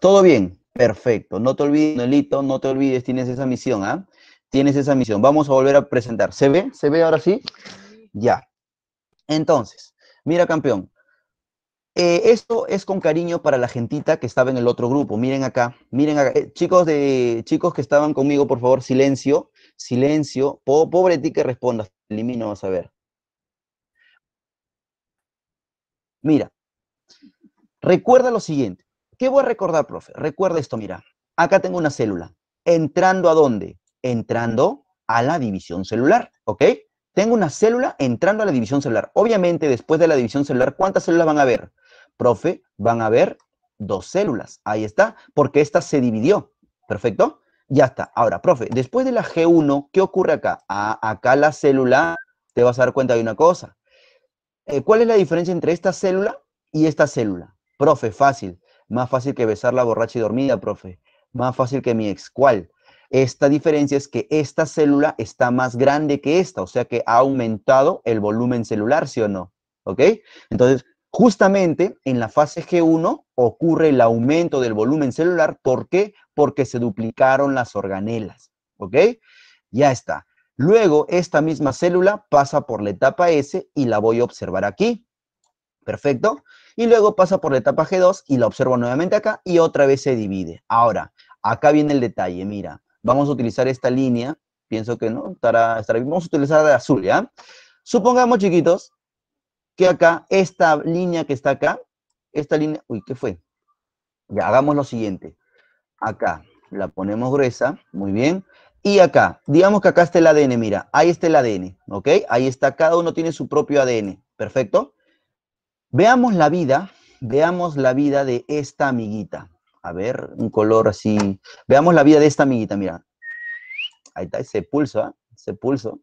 Todo bien, perfecto. No te olvides, Nelito, no te olvides, tienes esa misión, ¿ah? Tienes esa misión. Vamos a volver a presentar. ¿Se ve? ¿Se ve ahora sí? Ya. Entonces, mira, campeón. Eh, esto es con cariño para la gentita que estaba en el otro grupo. Miren acá, miren acá. Eh, chicos, de, chicos que estaban conmigo, por favor, silencio, silencio. pobre ti que respondas, elimino, vas a ver. Mira, recuerda lo siguiente. ¿Qué voy a recordar, profe? Recuerda esto, mira. Acá tengo una célula. ¿Entrando a dónde? Entrando a la división celular, ¿ok? Tengo una célula entrando a la división celular. Obviamente, después de la división celular, ¿cuántas células van a haber? Profe, van a haber dos células. Ahí está, porque esta se dividió. ¿Perfecto? Ya está. Ahora, profe, después de la G1, ¿qué ocurre acá? Ah, acá la célula, te vas a dar cuenta de una cosa. Eh, ¿Cuál es la diferencia entre esta célula y esta célula? Profe, fácil. Más fácil que besar la borracha y dormida, profe. Más fácil que mi ex. ¿Cuál? Esta diferencia es que esta célula está más grande que esta, o sea que ha aumentado el volumen celular, ¿sí o no? ¿Ok? Entonces, justamente en la fase G1 ocurre el aumento del volumen celular. ¿Por qué? Porque se duplicaron las organelas. ¿Ok? Ya está. Luego, esta misma célula pasa por la etapa S y la voy a observar aquí. Perfecto y luego pasa por la etapa G2 y la observo nuevamente acá y otra vez se divide. Ahora, acá viene el detalle, mira, vamos a utilizar esta línea, pienso que no, estará, estará vamos a utilizar la azul, ¿ya? Supongamos, chiquitos, que acá, esta línea que está acá, esta línea, uy, ¿qué fue? Ya, hagamos lo siguiente. Acá la ponemos gruesa, muy bien. Y acá, digamos que acá está el ADN, mira, ahí está el ADN, ¿ok? Ahí está, cada uno tiene su propio ADN, perfecto. Veamos la vida, veamos la vida de esta amiguita. A ver, un color así. Veamos la vida de esta amiguita, mira. Ahí está ese pulso, se ¿ah? ese pulso.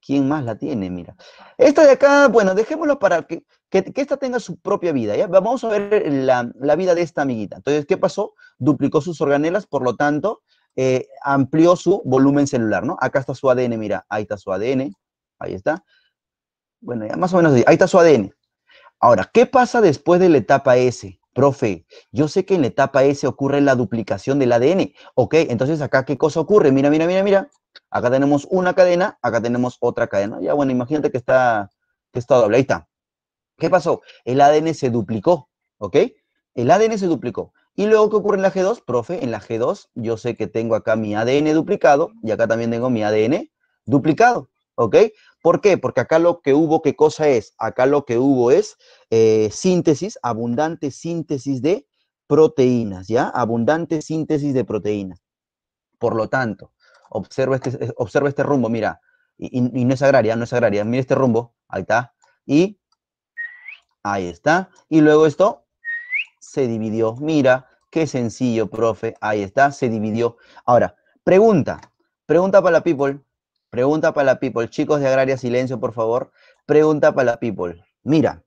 ¿Quién más la tiene? Mira. Esta de acá, bueno, dejémoslo para que, que, esta tenga su propia vida. ¿ya? Vamos a ver la, vida de esta amiguita. Entonces, ¿qué pasó? Duplicó sus organelas, por lo tanto, eh, amplió su volumen celular, ¿no? Acá está su ADN, mira. Ahí está su ADN. Ahí está. Bueno, ya más o menos Ahí está su ADN. Ahora, ¿qué pasa después de la etapa S? Profe, yo sé que en la etapa S ocurre la duplicación del ADN. Ok, entonces acá qué cosa ocurre? Mira, mira, mira, mira. Acá tenemos una cadena, acá tenemos otra cadena. Ya bueno, imagínate que está, que está doble. Ahí está. ¿Qué pasó? El ADN se duplicó, ¿ok? El ADN se duplicó. Y luego, ¿qué ocurre en la G2? Profe, en la G2 yo sé que tengo acá mi ADN duplicado y acá también tengo mi ADN duplicado, ¿ok? ¿Por qué? Porque acá lo que hubo, ¿qué cosa es? Acá lo que hubo es eh, síntesis, abundante síntesis de proteínas, ¿ya? Abundante síntesis de proteínas. Por lo tanto, observa este, eh, observa este rumbo, mira, y, y, no es agraria, no es agraria, mira este rumbo, ahí está, y ahí está, y luego esto se dividió, mira, qué sencillo, profe, ahí está, se dividió. Ahora, pregunta, pregunta para la people, Pregunta para la people. Chicos de Agraria, silencio, por favor. Pregunta para la people. Mira.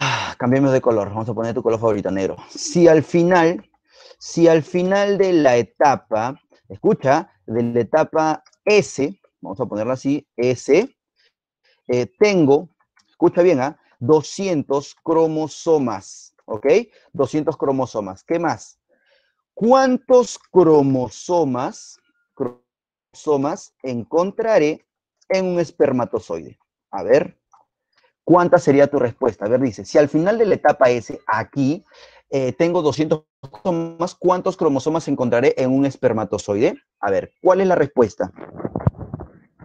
Ah, cambiemos de color. Vamos a poner tu color favorito, negro. Si al final, si al final de la etapa, escucha, de la etapa S, vamos a ponerla así, S, eh, tengo, escucha bien, 200 ¿ah? cromosomas, ¿ok? 200 cromosomas. ¿Qué más? ¿Cuántos cromosomas cromosomas encontraré en un espermatozoide? A ver, ¿cuánta sería tu respuesta? A ver, dice, si al final de la etapa S, aquí, eh, tengo 200 cromosomas, ¿cuántos cromosomas encontraré en un espermatozoide? A ver, ¿cuál es la respuesta?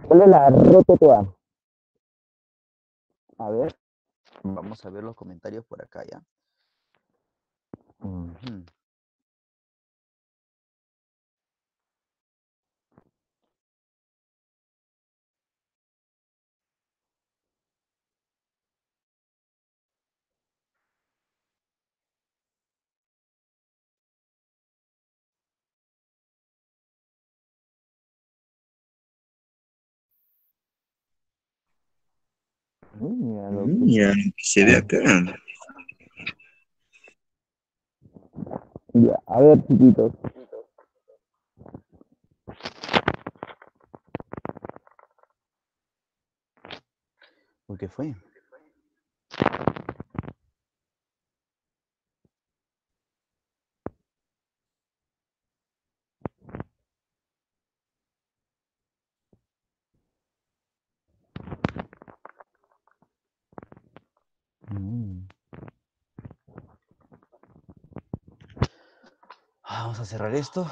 ¿Cuál es la respuesta? A ver, vamos a ver los comentarios por acá ya. Mira Mira, se ve acá. Ya, a ver, chiquitos. ¿Por qué fue? Mm. Ah, vamos a cerrar esto.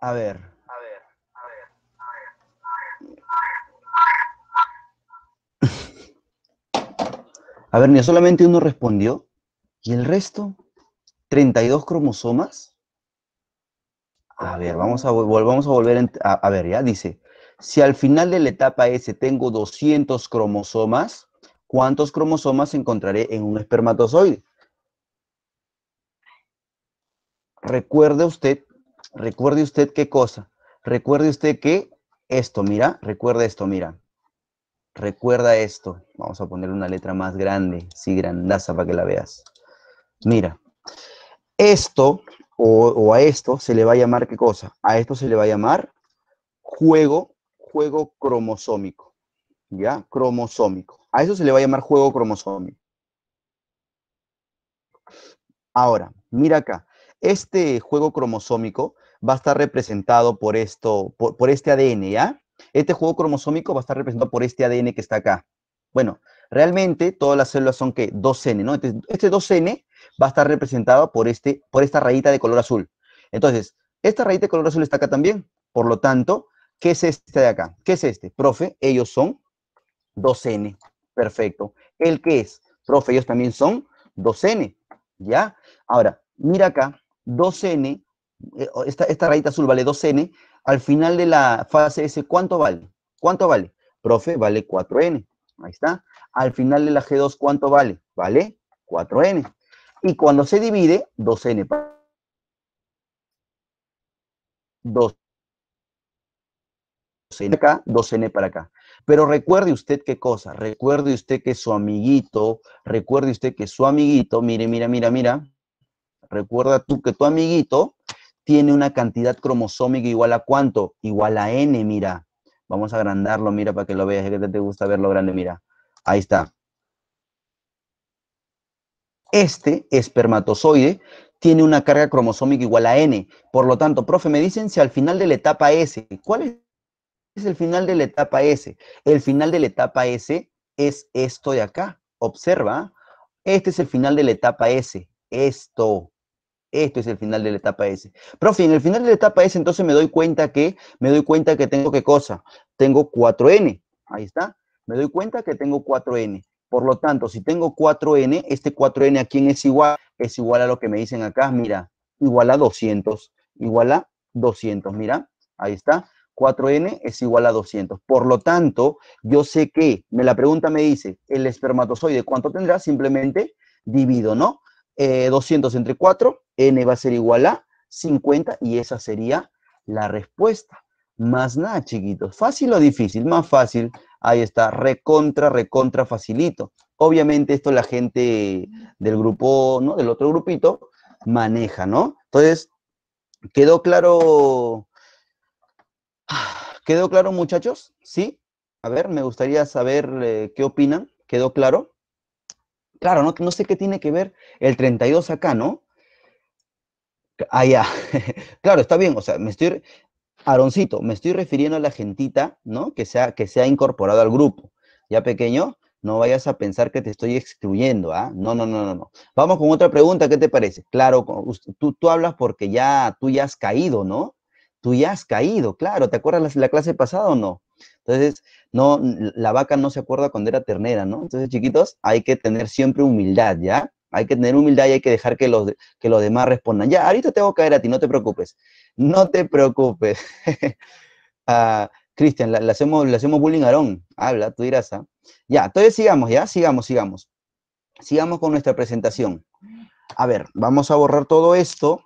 A ver. A ver. A ver, A ver. solamente uno respondió. ¿Y el resto? ¿32 cromosomas? A ver, vamos a, vamos a volver. A, a ver, ya dice. Si al final de la etapa S tengo 200 cromosomas, ¿cuántos cromosomas encontraré en un espermatozoide? Recuerde usted, recuerde usted qué cosa. Recuerde usted que esto, mira, recuerda esto, mira. Recuerda esto. Vamos a poner una letra más grande, sí, grandaza para que la veas. Mira, esto o, a esto se le va a llamar qué cosa? A esto se le va a llamar juego juego cromosómico, ¿ya? Cromosómico. A eso se le va a llamar juego cromosómico. Ahora, mira acá, este juego cromosómico va a estar representado por esto, por, este ADN, ¿ya? Este juego cromosómico va a estar representado por este ADN que está acá. Bueno, realmente todas las células son que 2N, ¿no? este 2N va a estar representado por, este, por esta rayita de color azul. Entonces, esta rayita de color azul está acá también. Por lo tanto, ¿Qué es este de acá? ¿Qué es este? Profe, ellos son 2N. Perfecto. ¿El qué es? Profe, ellos también son 2N. ¿Ya? Ahora, mira acá, 2N, eh, esta, esta rayita azul vale 2N. Al final de la fase S, ¿cuánto vale? ¿Cuánto vale? Profe, vale 4N. Ahí está. Al final de la G2, ¿cuánto vale? Vale 4N. Y cuando se divide, 2N. 2 2 acá, 2N para acá. Pero recuerde usted qué cosa, recuerde usted que su amiguito, recuerde usted que su amiguito, mire, mira, mira, mira, recuerda tú que tu amiguito tiene una cantidad cromosómica igual a cuánto, igual a N, mira. Vamos a agrandarlo, mira, para que lo veas, que te gusta verlo grande, mira. Ahí está. Este espermatozoide tiene una carga cromosómica igual a N. Por lo tanto, profe, me dicen si al final de la etapa S, ¿cuál es es el final de la etapa S. El final de la etapa S es esto de acá. Observa, este es el final de la etapa S. Esto. Esto es el final de la etapa S. Profe, en el final de la etapa S, entonces me doy cuenta que, me doy cuenta que tengo qué cosa. Tengo 4N. Ahí está. Me doy cuenta que tengo 4N. Por lo tanto, si tengo 4N, este 4N a quién es igual? Es igual a lo que me dicen acá, mira, igual a 200, igual a 200, mira, ahí está. 4N es igual a 200. Por lo tanto, yo sé que, me la pregunta me dice, el espermatozoide, ¿cuánto tendrá? Simplemente divido, ¿no? 200 eh, entre 4, N va a ser igual a 50 y esa sería la respuesta. Más nada, chiquitos. ¿Fácil o difícil? Más fácil. Ahí está, recontra, recontra facilito. Obviamente esto la gente del grupo, ¿no? Del otro grupito maneja, ¿no? Entonces, ¿quedó claro ¿Quedó claro, muchachos? ¿Sí? A ver, me gustaría saber eh, qué opinan. ¿Quedó claro? Claro, no, no sé qué tiene que ver el 32 acá, ¿no? Allá. Ah, claro, está bien. O sea, me estoy. Aroncito, me estoy refiriendo a la gentita, ¿no? Que se ha, que incorporado al grupo. Ya pequeño, no vayas a pensar que te estoy excluyendo, ¿ah? No, no, no, no, no. Vamos con otra pregunta, ¿qué te parece? Claro, tú, tú hablas porque ya, tú ya has caído, ¿no? tú ya has caído, claro, ¿te acuerdas la, clase pasada o no? Entonces, no, la vaca no se acuerda cuando era ternera, ¿no? Entonces, chiquitos, hay que tener siempre humildad, ¿ya? Hay que tener humildad y hay que dejar que los, que demás respondan. Ya, ahorita tengo que caer a ti, no te preocupes. No te preocupes. Ah, Cristian, le hacemos, le hacemos bullying a Arón. Habla, tú dirás. ¿ah? Ya, entonces sigamos, ya, sigamos, sigamos. Sigamos con nuestra presentación. A ver, vamos a borrar todo esto.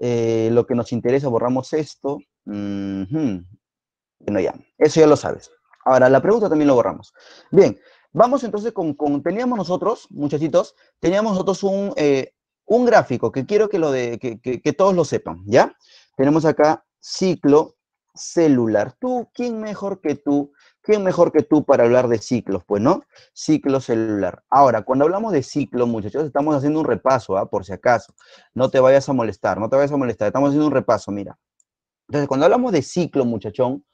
Eh, lo que nos interesa, borramos esto. Bueno, ya, eso ya lo sabes. Ahora, la pregunta también lo borramos. Bien, vamos entonces con, teníamos nosotros, muchachitos, teníamos nosotros un, eh, un gráfico que quiero que, lo de, que, que todos lo sepan, ¿ya? Tenemos acá ciclo celular. Tú, ¿quién mejor que tú ¿quién mejor que tú para hablar de ciclos? Pues no, ciclo celular. Ahora, cuando hablamos de ciclo, muchachos, estamos haciendo un repaso, ¿ah? por si acaso. No te vayas a molestar, no te vayas a molestar, estamos haciendo un repaso, mira. Entonces, cuando hablamos de ciclo, muchachón,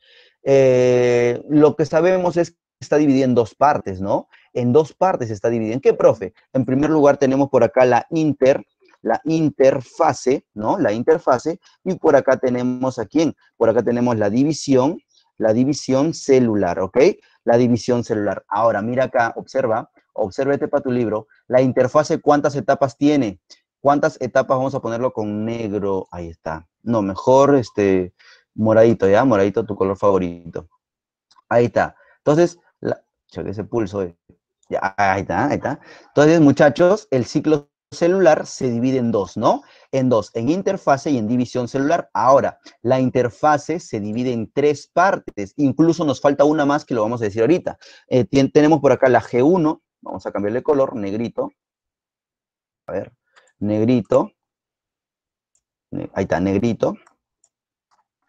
eh, lo que sabemos es que está dividido en dos partes, ¿no? En dos partes está dividido. ¿En qué, profe? En primer lugar, tenemos por acá la inter, la interfase, ¿no? La interfase, y por acá tenemos a quién? Por acá tenemos la división, la división celular, ¿ok? La división celular. Ahora, mira acá, observa, obsérvete para tu libro, la interfase cuántas etapas tiene. ¿Cuántas etapas vamos a ponerlo con negro? Ahí está. No, mejor este moradito, ¿ya? Moradito, tu color favorito. Ahí está. Entonces, la, ese pulso. Eh. Ya, ahí está, ahí está. Entonces, muchachos, el ciclo celular se divide en dos, ¿no? en dos, en interfase y en división celular. Ahora, la interfase se divide en tres partes, incluso nos falta una más que lo vamos a decir ahorita. Eh, tenemos por acá la G1, vamos a cambiarle color, negrito. A ver, negrito. Ahí está, negrito.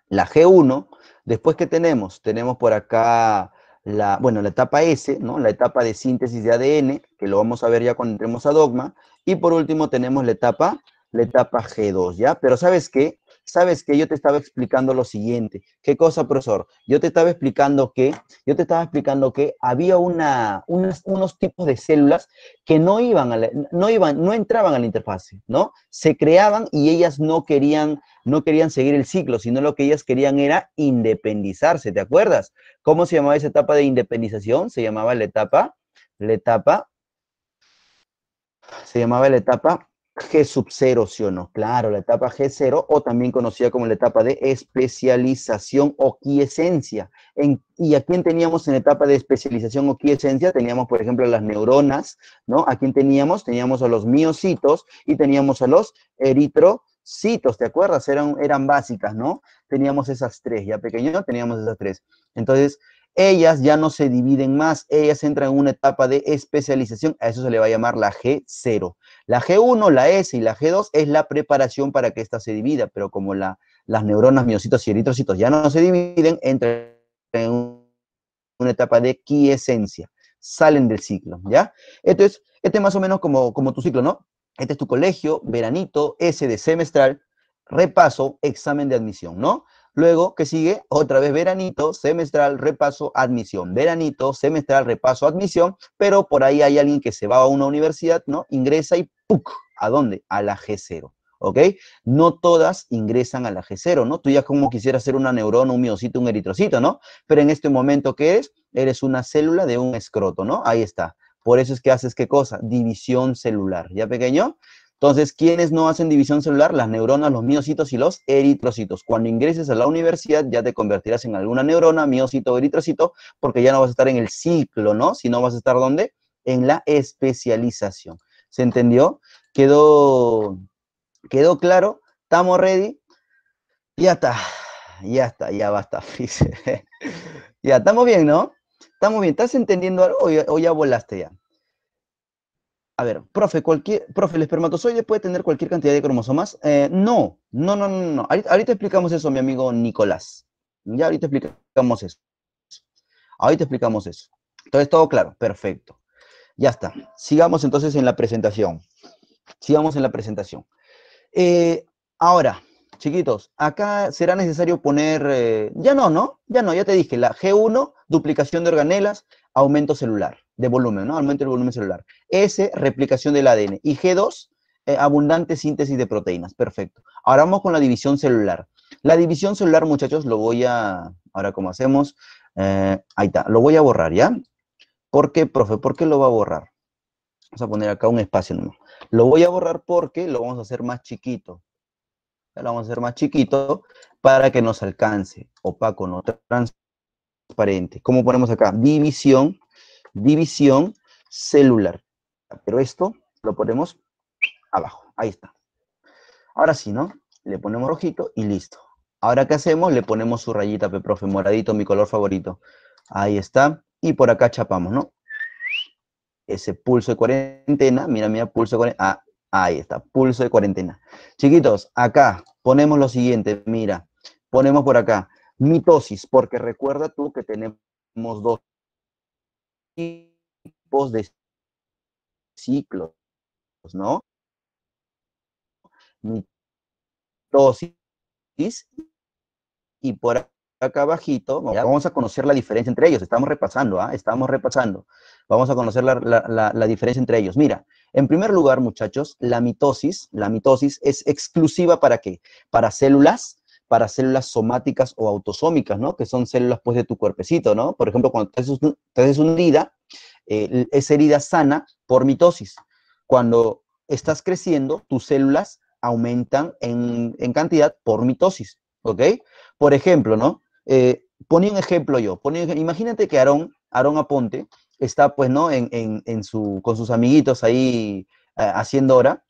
La G1. Después, ¿qué tenemos? Tenemos por acá la, bueno, la etapa S, ¿no? La etapa de síntesis de ADN, que lo vamos a ver ya cuando entremos a dogma. Y por último tenemos la etapa la etapa G2, ¿ya? Pero ¿sabes qué? ¿Sabes qué? Yo te estaba explicando lo siguiente. ¿Qué cosa, profesor? Yo te estaba explicando que, yo te estaba explicando que había una, unos tipos de células que no iban, a no iban, no entraban a la interfase, ¿no? Se creaban y ellas no querían, no querían seguir el ciclo, sino lo que ellas querían era independizarse, ¿te acuerdas? ¿Cómo se llamaba esa etapa de independización? Se llamaba la etapa, la etapa, se llamaba la etapa G sub 0, sí o no. Claro, la etapa G0 o también conocida como la etapa de especialización o quiesencia. ¿Y a quién teníamos en etapa de especialización o quiesencia? Teníamos, por ejemplo, las neuronas, ¿no? ¿A quién teníamos? Teníamos a los miocitos y teníamos a los eritro citos, ¿te acuerdas? Eran, eran básicas, ¿no? Teníamos esas tres, ya pequeño teníamos esas tres. Entonces, ellas ya no se dividen más, ellas entran en una etapa de especialización, a eso se le va a llamar la G0. La G1, la S y la G2 es la preparación para que ésta se divida, pero como las neuronas, miocitos y eritrocitos ya no se dividen, entran en una etapa de quiesencia, salen del ciclo, ¿ya? Entonces, este es más o menos como, como tu ciclo, ¿no? Este es tu colegio, veranito, S de semestral, repaso, examen de admisión, ¿no? Luego, ¿qué sigue? Otra vez veranito, semestral, repaso, admisión. Veranito, semestral, repaso, admisión. Pero por ahí hay alguien que se va a una universidad, ¿no? Ingresa y ¡puc! ¿A dónde? A la G0. ¿ok? No todas ingresan a la G0, ¿no? Tú ya como quisieras ser una neurona, un miocito, un eritrocito, ¿no? Pero en este momento, ¿qué es? Eres una célula de un escroto, ¿no? Ahí está. Por eso es que haces qué cosa? División celular. ¿Ya pequeño? Entonces, ¿quiénes no hacen división celular? Las neuronas, los miocitos y los eritrocitos. Cuando ingreses a la universidad ya te convertirás en alguna neurona, miocito o eritrocito, porque ya no vas a estar en el ciclo, ¿no? Si no vas a estar ¿dónde? En la especialización. ¿Se entendió? ¿Quedó, quedó claro? ¿Estamos ready? Ya está, ya está, ya basta. ya estamos bien, ¿no? ¿Estamos bien? ¿Estás entendiendo algo hoy ya, volaste ya? A ver, profe, cualquier, profe, ¿el espermatozoide puede tener cualquier cantidad de cromosomas? no, no, no, no, no. Ahorita, explicamos eso, mi amigo Nicolás. Ya ahorita explicamos eso. Ahorita explicamos eso. Entonces, todo claro, perfecto. Ya está. Sigamos entonces en la presentación. Sigamos en la presentación. ahora, chiquitos, acá será necesario poner, eh, ya no, ¿no? Ya no, ya te dije, la G1, duplicación de organelas, aumento celular, de volumen, ¿no? Aumento del volumen celular. S, replicación del ADN. Y G2, eh, abundante síntesis de proteínas, perfecto. Ahora vamos con la división celular. La división celular, muchachos, lo voy a, ahora como hacemos, eh, ahí está, lo voy a borrar, ¿ya? ¿Por qué, profe? ¿Por qué lo va a borrar? Vamos a poner acá un espacio nomás. Lo voy a borrar porque lo vamos a hacer más chiquito lo vamos a hacer más chiquito para que nos alcance, opaco, no transparente. ¿Cómo ponemos acá? División, división celular. Pero esto lo ponemos abajo, ahí está. Ahora sí, ¿no? Le ponemos rojito y listo. Ahora, ¿qué hacemos? Le ponemos su rayita, profe, moradito, mi color favorito. Ahí está. Y por acá chapamos, ¿no? Ese pulso de cuarentena, mira, mira, pulso de cuarentena. Ah, Ahí está, pulso de cuarentena. Chiquitos, acá ponemos lo siguiente, mira, ponemos por acá, mitosis, porque recuerda tú que tenemos dos tipos de ciclos, ¿no? Mitosis y por acá abajito, vamos a conocer la diferencia entre ellos, estamos repasando, ¿ah? estamos repasando, vamos a conocer la diferencia entre ellos. Mira, en primer lugar, muchachos, la mitosis, la mitosis es exclusiva para qué? Para células para células somáticas o autosómicas, ¿no? Que son células, pues, de tu cuerpecito, ¿no? Por ejemplo, cuando te haces, herida, eh, esa herida sana por mitosis. Cuando estás creciendo, tus células aumentan en, cantidad por mitosis, ¿ok? Por ejemplo, ¿no? Eh, un ejemplo yo. imagínate que Aarón, Aarón Aponte está pues, ¿no? En, su, con sus amiguitos ahí eh, haciendo hora.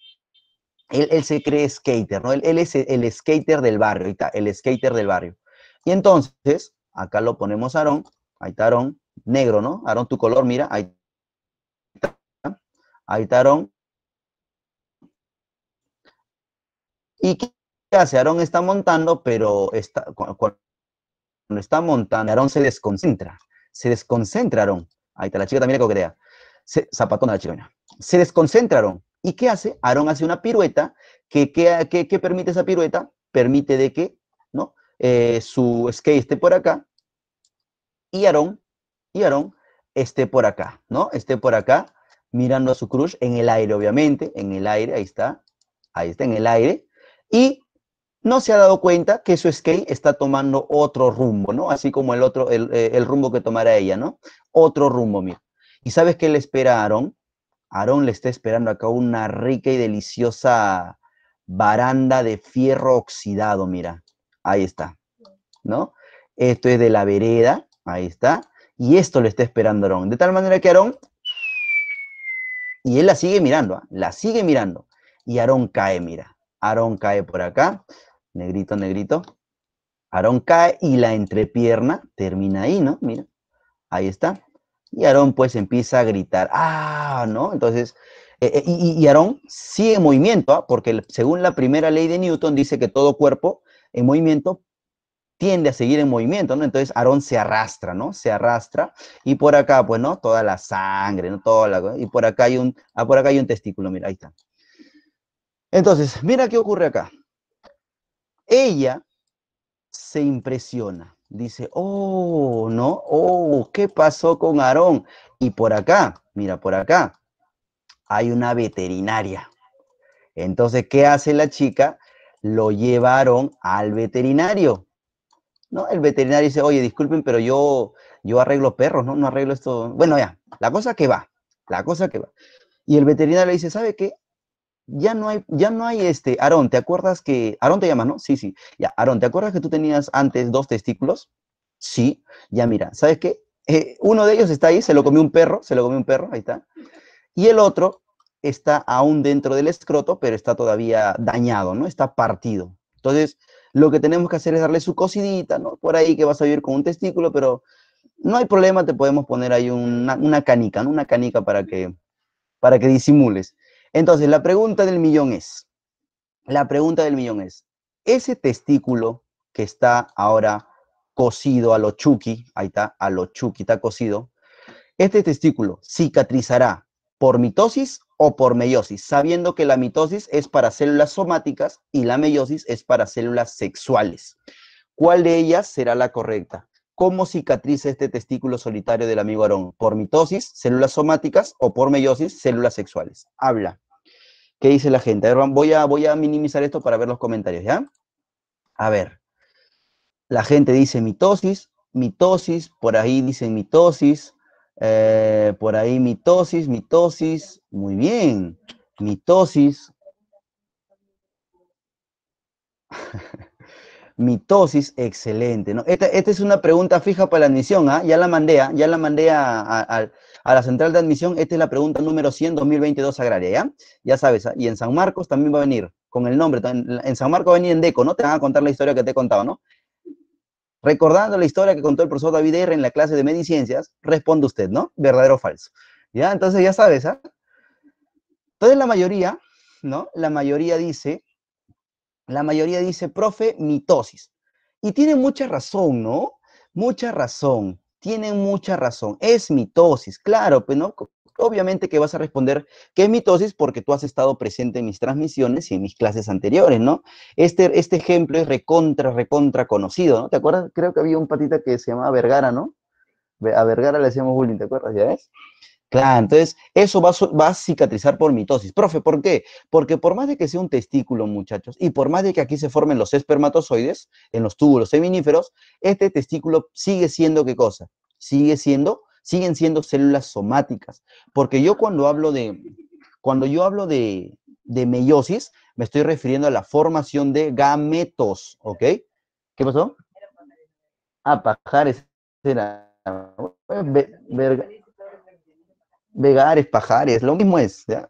Él, se cree skater, ¿no? Él, es el skater del barrio, está, el skater del barrio. Y entonces, acá lo ponemos a Aarón, ahí está Aarón, negro, ¿no? Aarón, tu color, mira, ahí está, ahí está Aarón. ¿Y qué hace? Aarón está montando, pero está, cuando está montando, Aarón se desconcentra, se desconcentra Aarón. Ahí está, la chica también le crea. Se, zapatón a la chilena. Se desconcentraron. ¿Y qué hace? Aarón hace una pirueta. ¿Qué que, que, permite esa pirueta? Permite de que ¿no? Eh, su skate esté por acá y Aarón, y Aarón esté por acá, ¿no? Esté por acá mirando a su crush en el aire, obviamente, en el aire, ahí está, ahí está en el aire. Y no se ha dado cuenta que su skate está tomando otro rumbo, ¿no? Así como el otro, el, eh, rumbo que tomará ella, ¿no? Otro rumbo, mira. ¿Y sabes qué le espera a Aarón? le está esperando acá una rica y deliciosa baranda de fierro oxidado, mira. Ahí está, ¿no? Esto es de la vereda, ahí está. Y esto le está esperando Aarón. De tal manera que Aarón... Y él la sigue mirando, ¿ah? la sigue mirando. Y Aarón cae, mira. Aarón cae por acá negrito, negrito. Aarón cae y la entrepierna termina ahí, ¿no? Mira, ahí está. Y Aarón pues empieza a gritar, ah, ¿no? Entonces, eh, eh, y, Aarón sigue en movimiento, ¿ah? porque según la primera ley de Newton dice que todo cuerpo en movimiento tiende a seguir en movimiento, ¿no? Entonces Aarón se arrastra, ¿no? Se arrastra y por acá, pues, ¿no? Toda la sangre, ¿no? Toda la, y por acá hay un, ah, por acá hay un testículo, mira, ahí está. Entonces, mira qué ocurre acá. Ella se impresiona, dice, oh, no, oh, ¿qué pasó con Aarón? Y por acá, mira, por acá, hay una veterinaria. Entonces, ¿qué hace la chica? Lo llevaron al veterinario. ¿No? El veterinario dice, oye, disculpen, pero yo, yo arreglo perros, ¿no? No arreglo esto. Bueno, ya, la cosa que va, la cosa que va. Y el veterinario le dice, ¿sabe qué? ya no hay, ya no hay este, Aarón, ¿te acuerdas que, Aarón te llama ¿no? Sí, sí, ya, Aarón, ¿te acuerdas que tú tenías antes dos testículos? Sí, ya mira, ¿sabes qué? Eh, uno de ellos está ahí, se lo comió un perro, se lo comió un perro, ahí está. Y el otro está aún dentro del escroto, pero está todavía dañado, ¿no? Está partido. Entonces, lo que tenemos que hacer es darle su cocidita, ¿no? Por ahí que vas a vivir con un testículo, pero no hay problema, te podemos poner ahí una, una canica, ¿no? Una canica para que, para que disimules. Entonces, la pregunta del millón es, la pregunta del millón es, ese testículo que está ahora cocido a lo chuki, ahí está, a lo chuki está cocido, este testículo cicatrizará por mitosis o por meiosis, sabiendo que la mitosis es para células somáticas y la meiosis es para células sexuales. ¿Cuál de ellas será la correcta? ¿Cómo cicatriza este testículo solitario del amigo Arón? ¿Por mitosis, células somáticas o por meiosis, células sexuales? Habla. ¿Qué dice la gente? A ver, voy a, minimizar esto para ver los comentarios, ¿ya? A ver. La gente dice mitosis, mitosis, por ahí dicen mitosis, eh, por ahí mitosis, mitosis, muy bien, mitosis. mitosis, excelente. ¿no? Esta, es una pregunta fija para la admisión, ¿ah? ya la mandé, ¿ah? ya la mandé a, a la central de admisión. Esta es la pregunta número 100, 2022 agraria, ¿ya? Ya sabes, ah, y en San Marcos también va a venir, con el nombre, en San Marcos va a venir en Deco, ¿no? Te van a contar la historia que te he contado, ¿no? Recordando la historia que contó el profesor David R. en la clase de Mediciencias, responde usted, ¿no? ¿Verdadero o falso? ¿Ya? Entonces ya sabes, ¿ah? Entonces la mayoría, ¿no? La mayoría dice, la mayoría dice, profe, mitosis. Y tiene mucha razón, ¿no? Mucha razón tienen mucha razón. Es mitosis, claro, pero pues, no, obviamente que vas a responder que es mitosis porque tú has estado presente en mis transmisiones y en mis clases anteriores, ¿no? Este, este ejemplo es recontra, recontra conocido, ¿no? ¿Te acuerdas? Creo que había un patita que se llamaba Vergara, ¿no? A Vergara le decíamos bullying, ¿te acuerdas? ¿Ya ves? Claro, entonces eso va, a cicatrizar por mitosis. Profe, ¿por qué? Porque por más de que sea un testículo, muchachos, y por más de que aquí se formen los espermatozoides, en los túbulos seminíferos, este testículo sigue siendo qué cosa? Sigue siendo, siguen siendo células somáticas. Porque yo cuando hablo de, cuando yo hablo de, meiosis, me estoy refiriendo a la formación de gametos, ¿ok? ¿Qué pasó? a pajares. Era, eh, verga. Vegares, Pajares, lo mismo es, ¿ya?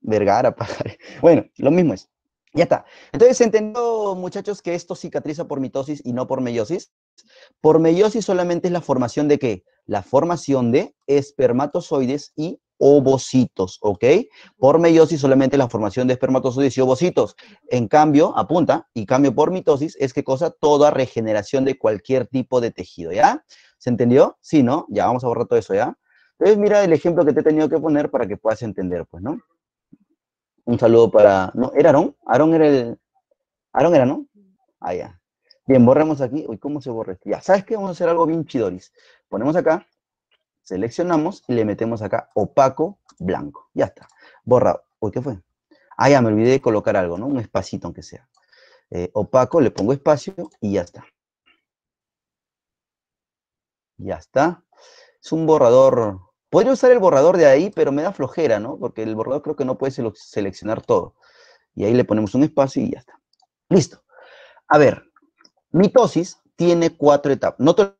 Vergara, Pajares. Bueno, lo mismo es. Ya está. Entonces entiendo, entendió, muchachos, que esto cicatriza por mitosis y no por meiosis. Por meiosis solamente es la formación de qué? La formación de espermatozoides y ovocitos, ¿ok? Por meiosis solamente la formación de espermatozoides y ovocitos. En cambio, apunta, y cambio por mitosis es que cosa toda regeneración de cualquier tipo de tejido, ¿ya? ¿Se entendió? Sí, ¿no? Ya vamos a borrar todo eso, ¿ya? Entonces, mira el ejemplo que te he tenido que poner para que puedas entender, pues, ¿no? Un saludo para... ¿No? ¿Era Aarón? Aarón era el... Aarón era, ¿no? Ah, ya. Bien, borramos aquí. Uy, ¿cómo se borra Ya, ¿sabes qué? Vamos a hacer algo bien chidoris. Ponemos acá, seleccionamos y le metemos acá opaco, blanco. Ya está. Borrado. Uy, ¿qué fue? Ah, ya, me olvidé de colocar algo, ¿no? Un espacito aunque sea. Eh, opaco, le pongo espacio y ya está. Ya está. Es un borrador Podría usar el borrador de ahí, pero me da flojera, ¿no? Porque el borrador creo que no puede seleccionar todo. Y ahí le ponemos un espacio y ya está. Listo. A ver, mitosis tiene cuatro etapas. No te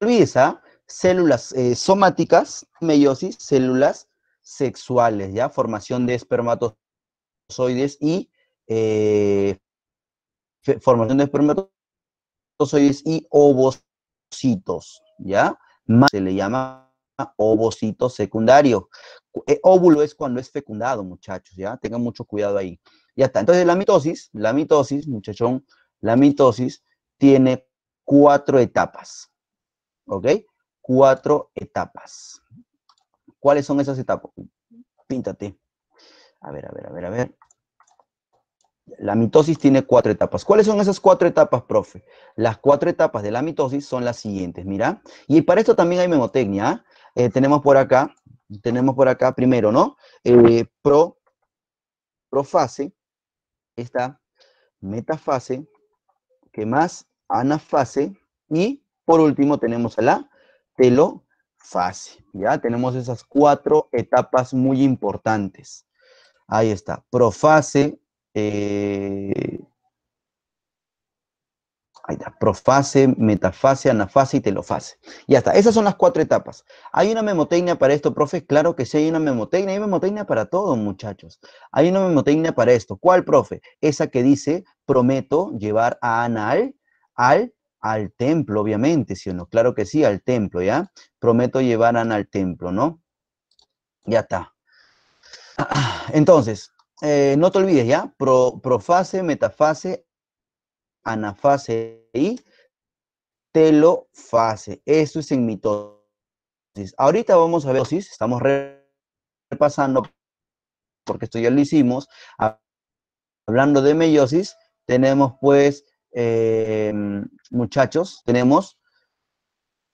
olvides, ¿ah? Células eh, somáticas, meiosis, células sexuales, ¿ya? Formación de espermatozoides y eh, formación de espermatozoides y ovocitos, ¿ya? Más se le llama ovocito secundario. Eh, óvulo es cuando es fecundado, muchachos, ¿ya? Tengan mucho cuidado ahí. Ya está. Entonces, la mitosis, la mitosis, muchachón, la mitosis tiene cuatro etapas, ¿ok? Cuatro etapas. ¿Cuáles son esas etapas? Píntate. A ver, a ver, a ver, a ver. La mitosis tiene cuatro etapas. ¿Cuáles son esas cuatro etapas, profe? Las cuatro etapas de la mitosis son las siguientes, mira. Y para esto también hay memotecnia. ¿ah? Eh, tenemos por acá, tenemos por acá primero, ¿no? Eh, pro, profase, esta metafase, que más anafase, y por último tenemos a la telofase. Ya tenemos esas cuatro etapas muy importantes. Ahí está, profase, eh, Ahí está, profase, metafase, anafase y telofase. Ya está, esas son las cuatro etapas. ¿Hay una memotecnia para esto, profe? Claro que sí hay una memotecnia. Hay memotecnia para todo, muchachos. Hay una memotecnia para esto. ¿Cuál, profe? Esa que dice, prometo llevar a Ana al, al templo, obviamente, ¿sí o no? Claro que sí, al templo, ¿ya? Prometo llevar a Ana al templo, ¿no? Ya está. Entonces, eh, no te olvides, ¿ya? profase, metafase, anafase y telofase. Esto es en mitosis. Ahorita vamos a ver si estamos repasando porque esto ya lo hicimos. Hablando de meiosis, tenemos pues, em, muchachos, tenemos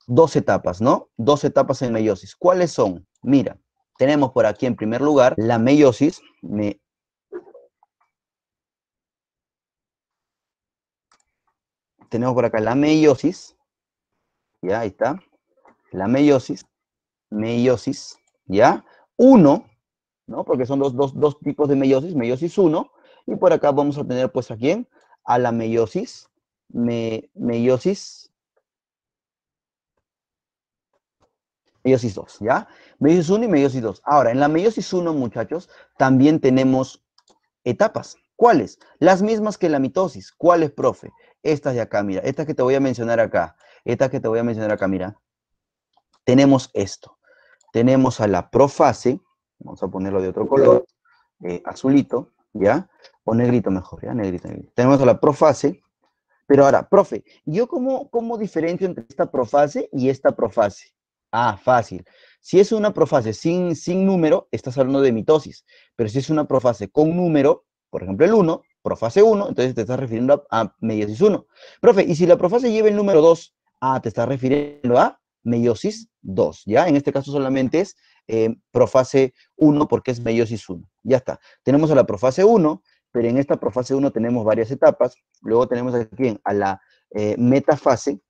dos etapas, ¿no? Dos etapas en meiosis. ¿Cuáles son? Mira, tenemos por aquí en primer lugar la meiosis, me tenemos por acá la meiosis, ya ahí está, la meiosis, meiosis, ya, uno, ¿no? Porque son dos, tipos de meiosis, meiosis uno, y por acá vamos a tener pues aquí a la meiosis, meiosis, meiosis dos, ¿ya? Meiosis uno y meiosis dos. Ahora, en la meiosis uno, muchachos, también tenemos etapas. ¿Cuáles? Las mismas que la mitosis. ¿Cuáles, profe? estas de acá, mira, estas que te voy a mencionar acá, estas que te voy a mencionar acá, mira, tenemos esto. Tenemos a la profase, vamos a ponerlo de otro color, eh, azulito, ¿ya? O negrito mejor, ¿ya? Negrito, Tenemos a la profase, pero ahora, profe, ¿yo cómo, cómo diferencio entre esta profase y esta profase? Ah, fácil. Si es una profase sin, sin número, estás hablando de mitosis, pero si es una profase con número, por ejemplo el 1, profase 1, entonces te estás refiriendo a, meiosis 1. Profe, y si la profase lleva el número 2, ah, te estás refiriendo a meiosis 2, ¿ya? En este caso solamente es eh, profase 1 porque es meiosis 1. Ya está. Tenemos a la profase 1, pero en esta profase 1 tenemos varias etapas. Luego tenemos aquí a la eh, metafase,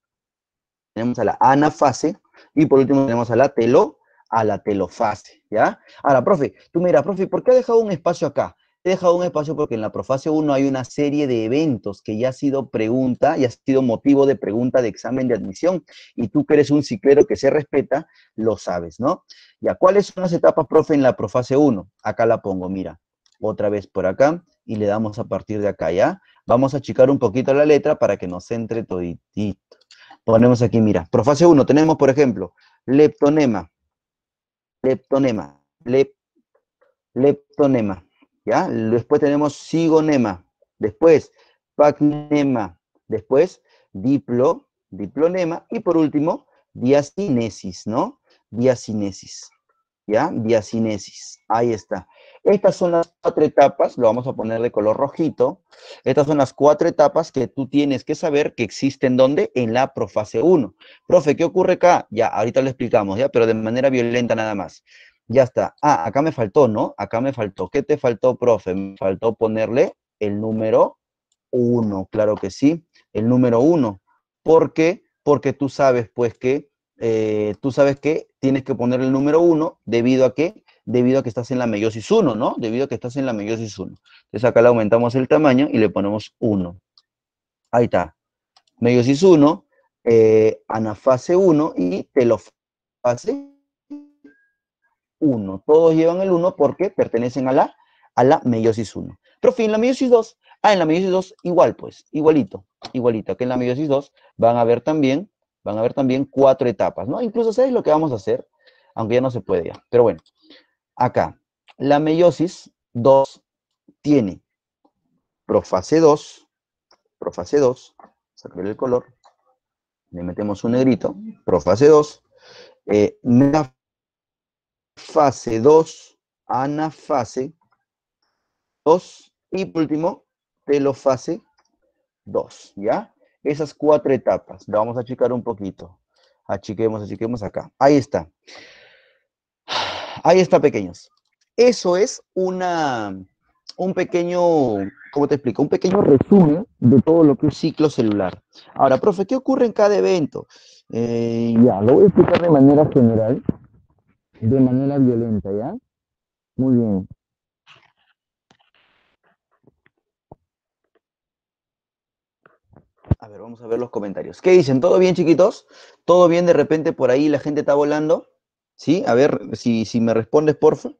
tenemos a la anafase, y por último tenemos a la telo, a la telofase, ¿ya? Ahora, profe, tú me profe, ¿por qué ha dejado un espacio acá? deja un espacio porque en la profase 1 hay una serie de eventos que ya ha sido pregunta, y ha sido motivo de pregunta de examen de admisión, y tú que eres un ciclero que se respeta, lo sabes, ¿no? Ya, ¿cuáles son las etapas, profe, en la profase 1? Acá la pongo, mira, otra vez por acá, y le damos a partir de acá, ¿ya? Vamos a achicar un poquito la letra para que nos entre toditito. Ponemos aquí, mira, profase 1, tenemos, por ejemplo, leptonema, leptonema, leptonema, ¿ya? Después tenemos sigonema, después pacnema, después diplo, diplonema, y por último, diacinesis, ¿no? Diacinesis, ¿ya? Diacinesis, ahí está. Estas son las cuatro etapas, lo vamos a poner de color rojito. Estas son las cuatro etapas que tú tienes que saber que existen ¿dónde? En la profase 1. Profe, ¿qué ocurre acá? Ya, ahorita lo explicamos, ¿ya? Pero de manera violenta nada más ya está. Ah, acá me faltó, ¿no? Acá me faltó. ¿Qué te faltó, profe? Me faltó ponerle el número 1, claro que sí, el número 1. ¿Por qué? Porque tú sabes, pues, que eh, tú sabes que tienes que poner el número 1 debido a que debido a que estás en la meiosis 1, ¿no? Debido a que estás en la meiosis 1. Entonces acá le aumentamos el tamaño y le ponemos 1. Ahí está. Meiosis 1, eh, anafase 1 y telofase 1. Todos llevan el 1 porque pertenecen a la, a la meiosis 1. Pero fin, la meiosis 2, ah, en la meiosis 2 igual pues, igualito, igualito, que en la meiosis 2 van a haber también, van a haber también cuatro etapas, ¿no? Incluso, ¿sabes lo que vamos a hacer? Aunque ya no se puede ya, pero bueno, acá, la meiosis 2 tiene profase 2, profase 2, sacarle el color, le metemos un negrito, profase 2, eh, fase 2, anafase 2 y por último, telofase 2, ¿ya? Esas cuatro etapas, la vamos a achicar un poquito. Achiquemos, achiquemos acá. Ahí está. Ahí está, pequeños. Eso es una, un pequeño, ¿cómo te explico? Un pequeño resumen de todo lo que es ciclo celular. Ahora, profe, ¿qué ocurre en cada evento? Eh, ya, lo voy a explicar de manera general de manera violenta, ¿ya? Muy bien. A ver, vamos a ver los comentarios. ¿Qué dicen? ¿Todo bien, chiquitos? ¿Todo bien de repente por ahí la gente está volando? ¿Sí? A ver, si, me respondes, porfa.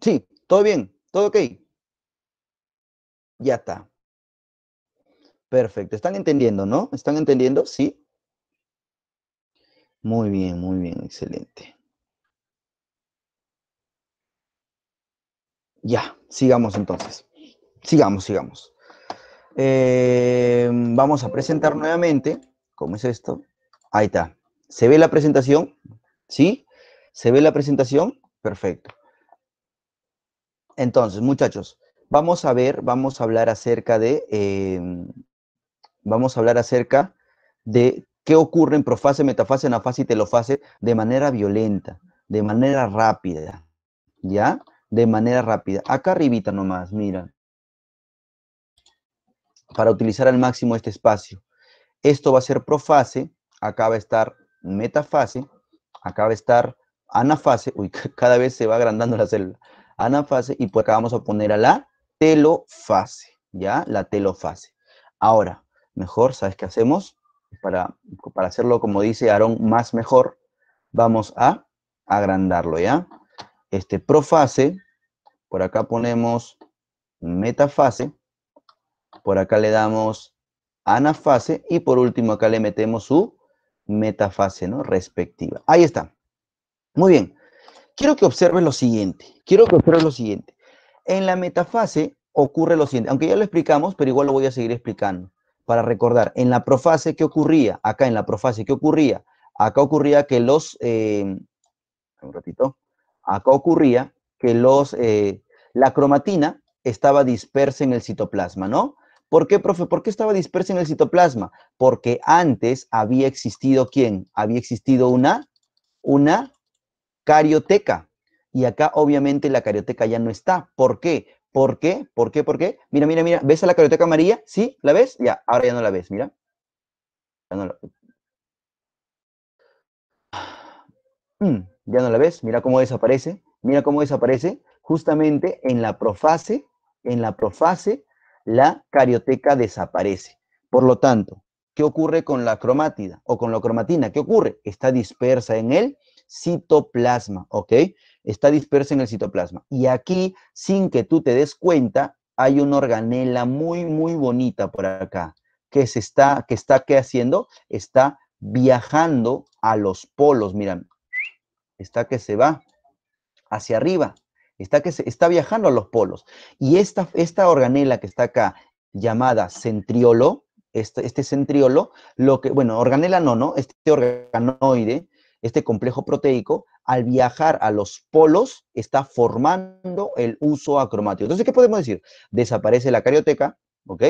Sí, todo bien, todo ok. Ya está. Perfecto. ¿Están entendiendo, no? ¿Están entendiendo? ¿Sí? Muy bien, muy bien, excelente. Ya, sigamos entonces. Sigamos, sigamos. Em, vamos a presentar nuevamente. ¿Cómo es esto? Ahí está. ¿Se ve la presentación? ¿Sí? ¿Se ve la presentación? Perfecto. Entonces, muchachos, Vamos a ver, vamos a hablar acerca de, eh, vamos a hablar acerca de qué ocurre en profase, metafase, anafase y telofase de manera violenta, de manera rápida, ¿ya? De manera rápida. Acá arribita nomás, mira. Para utilizar al máximo este espacio. Esto va a ser profase, acá va a estar metafase, acá va a estar anafase, uy, cada vez se va agrandando la célula, anafase, y por pues acá vamos a poner a la telofase, ¿ya? La telofase. Ahora, mejor, ¿sabes qué hacemos? Para, para hacerlo como dice Aarón, más mejor, vamos a agrandarlo, ¿ya? Este profase, por acá ponemos metafase, por acá le damos anafase y por último acá le metemos su metafase, ¿no? Respectiva. Ahí está. Muy bien. Quiero que observes lo siguiente. Quiero que observes lo siguiente. En la metafase ocurre lo siguiente, aunque ya lo explicamos, pero igual lo voy a seguir explicando para recordar. En la profase, ¿qué ocurría? Acá en la profase, ¿qué ocurría? Acá ocurría que los, eh, un ratito, acá ocurría que los, eh, la cromatina estaba dispersa en el citoplasma, ¿no? ¿Por qué, profe? ¿Por qué estaba dispersa en el citoplasma? Porque antes había existido, ¿quién? Había existido una, una carioteca, y acá obviamente la carioteca ya no está. ¿Por qué? ¿Por qué? ¿Por qué? ¿Por qué? Mira, mira, mira. ¿Ves a la carioteca amarilla? ¿Sí? ¿La ves? Ya, ahora ya no la ves, mira. Mm, ya no la, ves. Mira cómo desaparece. Mira cómo desaparece justamente en la profase, en la profase, la carioteca desaparece. Por lo tanto, ¿qué ocurre con la cromátida o con la cromatina? ¿Qué ocurre? Está dispersa en él citoplasma, ¿ok? Está dispersa en el citoplasma. Y aquí, sin que tú te des cuenta, hay una organela muy, muy bonita por acá, que se está, que está, ¿qué haciendo? Está viajando a los polos, Mira, está que se va hacia arriba, está que se, está viajando a los polos. Y esta, esta organela que está acá, llamada centriolo, este, este centriolo, lo que, bueno, organela no, ¿no? Este organoide este complejo proteico, al viajar a los polos, está formando el uso acromático. Entonces, ¿qué podemos decir? Desaparece la carioteca, ¿ok?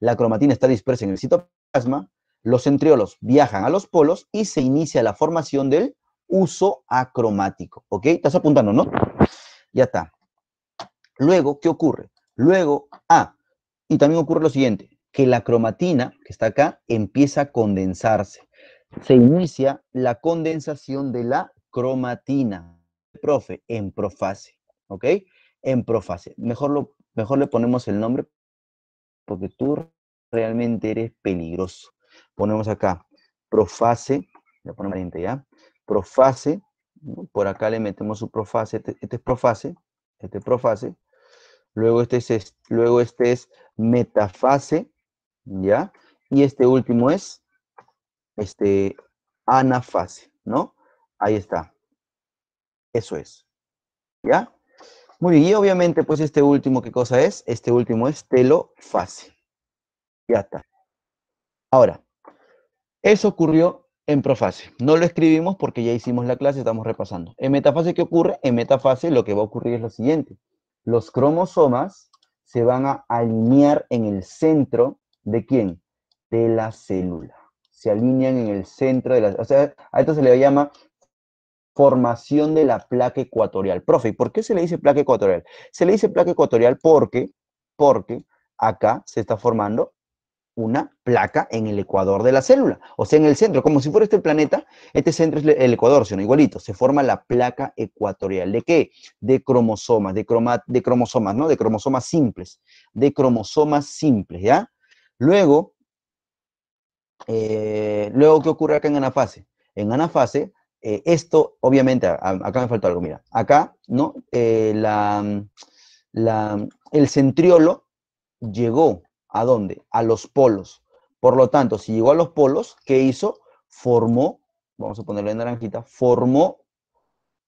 La cromatina está dispersa en el citoplasma, los centriolos viajan a los polos y se inicia la formación del uso acromático, ¿ok? Estás apuntando, ¿no? Ya está. Luego, ¿qué ocurre? Luego, ah, y también ocurre lo siguiente, que la cromatina, que está acá, empieza a condensarse se inicia la condensación de la cromatina, profe, en profase, ¿ok? En profase. Mejor, lo, mejor le ponemos el nombre porque tú realmente eres peligroso. Ponemos acá profase, le ponemos ya, profase, por acá le metemos su profase, este, este, es profase, este es profase, luego este es, luego este es metafase, ¿ya? Y este último es este, anafase, ¿no? Ahí está. Eso es. ¿Ya? Muy bien, y obviamente, pues este último, ¿qué cosa es? Este último es telofase. Ya está. Ahora, eso ocurrió en profase. No lo escribimos porque ya hicimos la clase, estamos repasando. En metafase, ¿qué ocurre? En metafase lo que va a ocurrir es lo siguiente. Los cromosomas se van a alinear en el centro de quién? De la célula se alinean en el centro de la... O sea, a esto se le llama formación de la placa ecuatorial. Profe, ¿y por qué se le dice placa ecuatorial? Se le dice placa ecuatorial porque, porque acá se está formando una placa en el ecuador de la célula, o sea, en el centro, como si fuera este planeta, este centro es el ecuador, sino igualito, se forma la placa ecuatorial. ¿De qué? De cromosomas, de, de cromosomas, ¿no? De cromosomas simples, de cromosomas simples, ¿ya? Luego, eh, luego, ¿qué ocurre acá en anafase? En anafase, eh, esto, obviamente, acá me faltó algo, mira, acá, ¿no? Eh, la, mm, mm, el centriolo llegó a dónde? A los polos. Por lo tanto, si llegó a los polos, ¿qué hizo? Formó, vamos a ponerlo en naranjita, formó,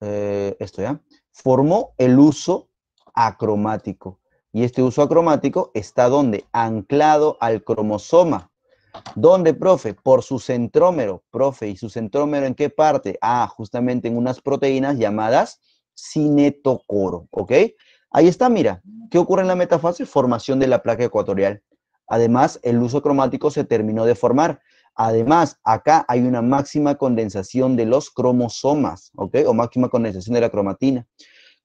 esto ya, formó el uso acromático. Y este uso acromático está donde? Anclado al cromosoma ¿Dónde, profe? Por su centrómero, profe. ¿Y su centrómero en qué parte? Ah, justamente en unas proteínas llamadas cinetocoro, ¿ok? Ahí está, mira, ¿qué ocurre en la metafase? Formación de la placa ecuatorial. Además, el uso cromático se terminó de formar. Además, acá hay una máxima condensación de los cromosomas, ¿ok? O máxima condensación de la cromatina.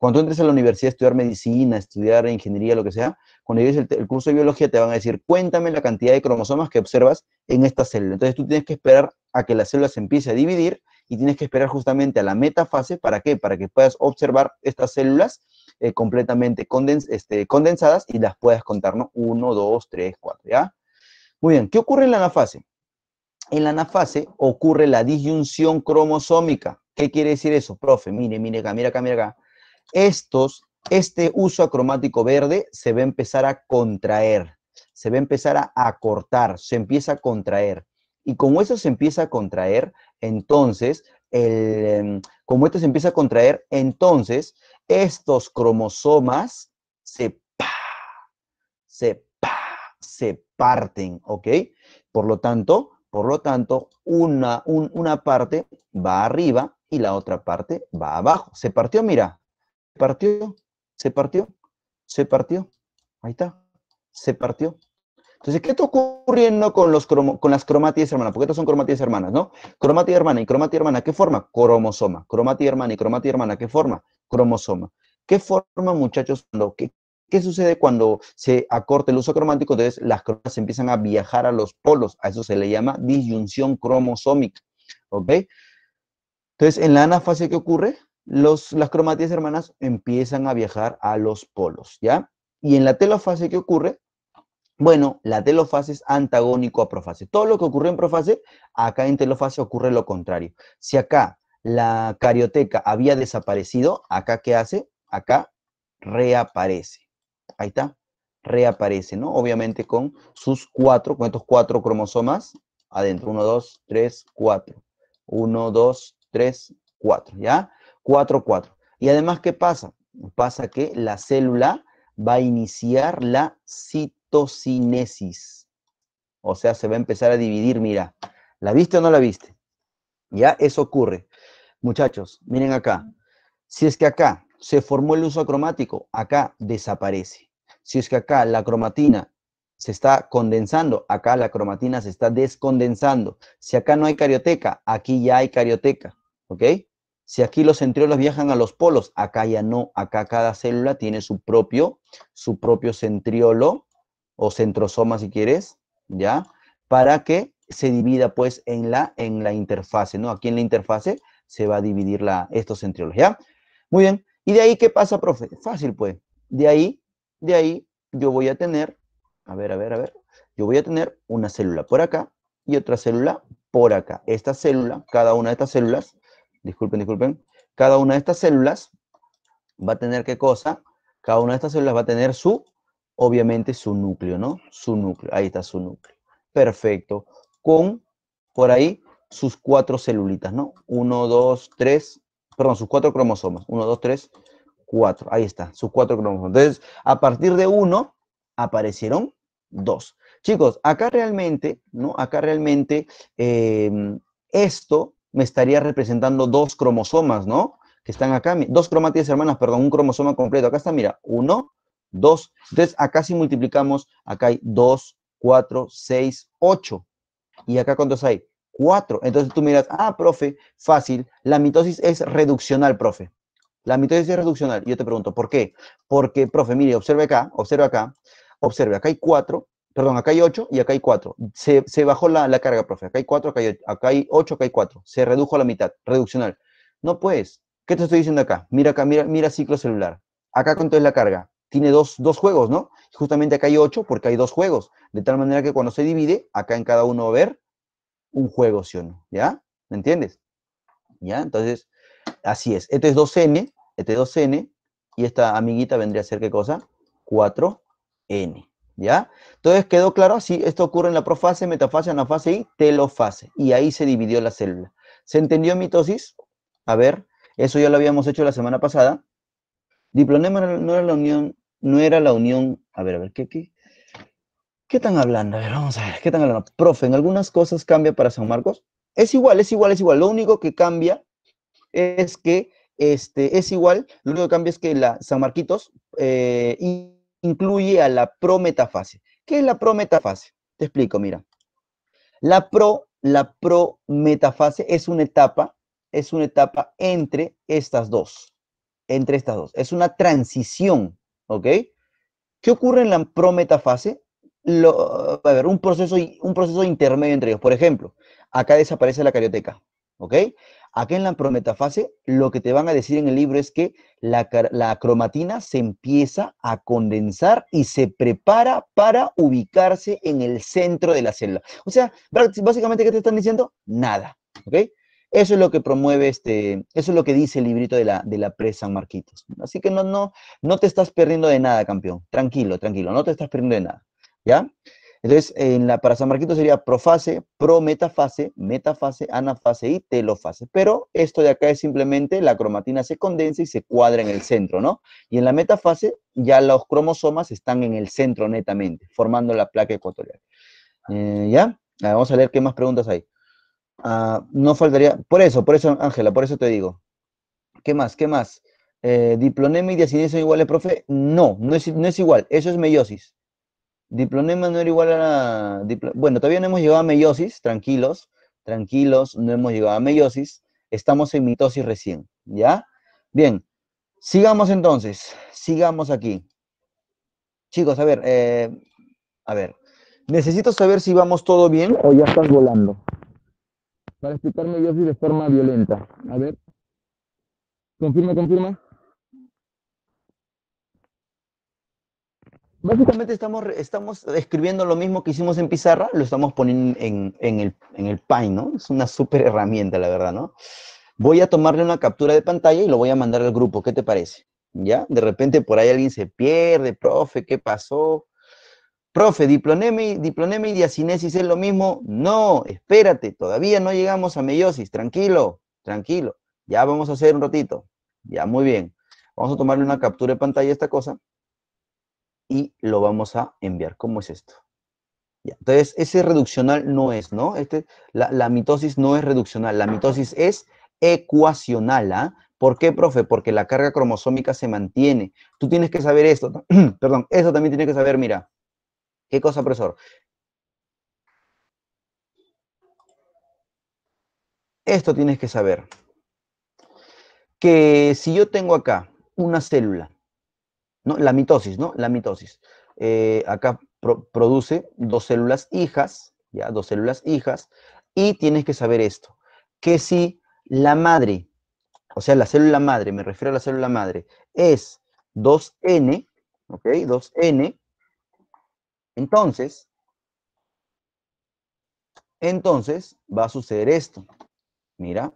Cuando tú entres a la universidad a estudiar medicina, estudiar ingeniería, lo que sea, cuando llegues el, curso de biología te van a decir, cuéntame la cantidad de cromosomas que observas en esta célula. Entonces tú tienes que esperar a que la célula se empiece a dividir y tienes que esperar justamente a la metafase, ¿para qué? Para que puedas observar estas células eh, completamente este, condensadas y las puedas contar, ¿no? 1, 2, 3, 4, ¿ya? Muy bien, ¿qué ocurre en la anafase? En la anafase ocurre la disyunción cromosómica. ¿Qué quiere decir eso? Profe, mire, mire acá, mira acá, mira acá estos, este uso acromático verde se va a empezar a contraer, se va a empezar a acortar, se empieza a contraer. Y como eso se empieza a contraer, entonces, em, como esto se empieza a contraer, entonces estos cromosomas se, se, se parten, ¿ok? Por lo tanto, por lo tanto, una, una parte va arriba y la otra parte va abajo. Se partió, mira, partió, se partió, se partió. Ahí está, se partió. Entonces, ¿qué está ocurriendo con, los con las cromátides hermanas? Porque estas son cromátides hermanas, ¿no? Cromátide hermana y cromátide hermana, ¿qué forma? Cromosoma. Cromátide hermana y cromátide hermana, ¿qué forma? Cromosoma. ¿Qué forma, muchachos? ¿qué, sucede cuando se acorta el uso cromático? Entonces las cromas empiezan a viajar a los polos. A eso se le llama disyunción cromosómica. ¿Ok? Entonces, en la anafase, ¿qué ocurre? las cromátidas hermanas empiezan a viajar a los polos, ¿ya? Y en la telofase, ¿qué ocurre? Bueno, la telofase es antagónico a profase. Todo lo que ocurre en profase, acá en telofase ocurre lo contrario. Si acá la carioteca había desaparecido, acá ¿qué hace? Acá reaparece. Ahí está, reaparece, ¿no? Obviamente con sus cuatro, con estos cuatro cromosomas adentro. Uno, dos, tres, cuatro. Uno, dos, tres, cuatro, ¿ya? 4-4. Y además, ¿qué pasa? Pasa que la célula va a iniciar la citocinesis. O sea, se va a empezar a dividir, mira, ¿la viste o no la viste? Ya, eso ocurre. Muchachos, miren acá. Si es que acá se formó el uso cromático, acá desaparece. Si es que acá la cromatina se está condensando, acá la cromatina se está descondensando. Si acá no hay carioteca, aquí ya hay carioteca, ¿ok? Si aquí los centriolos viajan a los polos, acá ya no, acá cada célula tiene su propio, su propio centriolo o centrosoma si quieres, ¿ya? Para que se divida pues en la, en la interfase, ¿no? Aquí en la interfase se va a dividir la, estos centriolos, ¿ya? Muy bien, ¿y de ahí qué pasa, profe? Fácil pues, de ahí, de ahí yo voy a tener, a ver, a ver, a ver, yo voy a tener una célula por acá y otra célula por acá. Esta célula, cada una de estas células, disculpen, disculpen, cada una de estas células va a tener qué cosa? Cada una de estas células va a tener su, obviamente, su núcleo, ¿no? Su núcleo, ahí está su núcleo. Perfecto. Con, por ahí, sus cuatro celulitas, ¿no? Uno, dos, tres, perdón, sus cuatro cromosomas. Uno, dos, tres, cuatro. Ahí está, sus cuatro cromosomas. Entonces, a partir de uno, aparecieron dos. Chicos, acá realmente, ¿no? Acá realmente eh, esto me estaría representando dos cromosomas, ¿no? Que están acá, dos cromátides hermanas, perdón, un cromosoma completo. Acá está, mira, uno, dos. Entonces, acá si multiplicamos, acá hay dos, cuatro, seis, ocho. ¿Y acá cuántos hay? Cuatro. Entonces tú miras, ah, profe, fácil, la mitosis es reduccional, profe. La mitosis es reduccional. Yo te pregunto, ¿por qué? Porque, profe, mire, observe acá, observe acá, observe, acá hay cuatro perdón, acá hay 8 y acá hay 4. Se, bajó la, carga, profe. Acá hay 4, acá hay 8, acá hay 8, acá hay 4. Se redujo a la mitad, reduccional. No puedes. ¿Qué te estoy diciendo acá? Mira acá, mira, ciclo celular. Acá cuánto es la carga. Tiene dos, dos juegos, ¿no? Justamente acá hay 8 porque hay dos juegos. De tal manera que cuando se divide, acá en cada uno va a haber un juego, ¿sí o no? ¿Ya? ¿Me entiendes? ¿Ya? Entonces, así es. Este es 2n, este es 2n, y esta amiguita vendría a ser, ¿qué cosa? 4n. ¿Ya? Entonces quedó claro, sí, esto ocurre en la profase, metafase, anafase y telofase. Y ahí se dividió la célula. ¿Se entendió mitosis? A ver, eso ya lo habíamos hecho la semana pasada. Diplonema no era la unión, no era la unión, a ver, a ver, ¿qué, qué, qué están hablando? A ver, vamos a ver, ¿qué están hablando? Profe, ¿en algunas cosas cambia para San Marcos? Es igual, es igual, es igual. Lo único que cambia es que este, es igual, lo único que cambia es que la San Marquitos eh, y incluye a la prometafase. ¿Qué es la prometafase? Te explico, mira. La pro, la prometafase es una etapa, es una etapa entre estas dos, entre estas dos. Es una transición, ¿ok? ¿Qué ocurre en la prometafase? Lo, a ver, un proceso, un proceso intermedio entre ellos. Por ejemplo, acá desaparece la carioteca, ¿ok? aquí en la prometafase, lo que te van a decir en el libro es que la, cromatina se empieza a condensar y se prepara para ubicarse en el centro de la célula. O sea, básicamente, ¿qué te están diciendo? Nada, ¿ok? Eso es lo que promueve este, eso es lo que dice el librito de la, de la presa Marquitos. Así que no, no, no te estás perdiendo de nada, campeón. Tranquilo, tranquilo, no te estás perdiendo de nada. ¿Ya? Entonces, en la, para San Marquito sería profase, prometafase, metafase, anafase y telofase. Pero esto de acá es simplemente la cromatina se condensa y se cuadra en el centro, ¿no? Y en la metafase ya los cromosomas están en el centro netamente, formando la placa ecuatorial. Eh, ¿Ya? vamos a leer qué más preguntas hay. Ah, no faltaría, por eso, por eso, Ángela, por eso te digo. ¿Qué más? ¿Qué más? Eh, ¿Diplonemia y diacinesia son iguales, profe? No, no es igual, eso es meiosis. Diplonema no era igual a... Bueno, todavía no hemos llegado a meiosis, tranquilos, tranquilos, no hemos llegado a meiosis, estamos en mitosis recién, ¿ya? Bien, sigamos entonces, sigamos aquí. Chicos, a ver, eh, a ver, necesito saber si vamos todo bien o ya estás volando. Para explicar meiosis de forma violenta. A ver, confirma, confirma. Básicamente estamos, estamos escribiendo lo mismo que hicimos en Pizarra, lo estamos poniendo en, el, en Pine, ¿no? Es una súper herramienta, la verdad, ¿no? Voy a tomarle una captura de pantalla y lo voy a mandar al grupo, ¿qué te parece? ¿Ya? De repente por ahí alguien se pierde, profe, ¿qué pasó? Profe, diplonema y diacinesis es lo mismo. No, espérate, todavía no llegamos a meiosis, tranquilo, tranquilo. Ya vamos a hacer un ratito. Ya, muy bien. Vamos a tomarle una captura de pantalla a esta cosa y lo vamos a enviar. ¿Cómo es esto? entonces, ese reduccional no es, ¿no? Este, la, mitosis no es reduccional, la mitosis es ecuacional. ¿ah? ¿Por qué, profe? Porque la carga cromosómica se mantiene. Tú tienes que saber esto, perdón, eso también tienes que saber, mira. ¿Qué cosa, profesor? Esto tienes que saber. Que si yo tengo acá una célula ¿no? La mitosis, ¿no? La mitosis. Eh, acá produce dos células hijas, ya, dos células hijas, y tienes que saber esto, que si la madre, o sea, la célula madre, me refiero a la célula madre, es 2N, ¿ok? 2N, entonces, entonces va a suceder esto. Mira,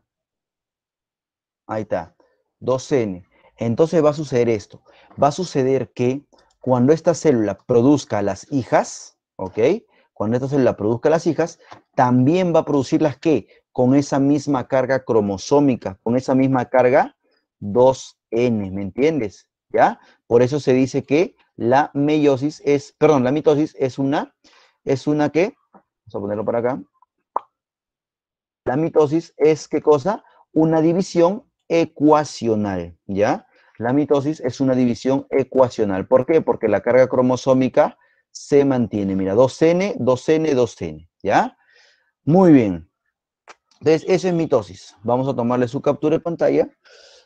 ahí está, 2N. Entonces va a suceder esto. Va a suceder que cuando esta célula produzca las hijas, ¿ok? Cuando esta célula produzca las hijas, también va a producir las que con esa misma carga cromosómica, con esa misma carga 2N, ¿me entiendes? ¿Ya? Por eso se dice que la meiosis es, perdón, la mitosis es una, es una que, vamos a ponerlo para acá, la mitosis es, ¿qué cosa? Una división ecuacional, ¿ya? La mitosis es una división ecuacional. ¿Por qué? Porque la carga cromosómica se mantiene. Mira, 2N, 2N, 2N, ¿ya? Muy bien. Entonces, eso es mitosis. Vamos a tomarle su captura de pantalla.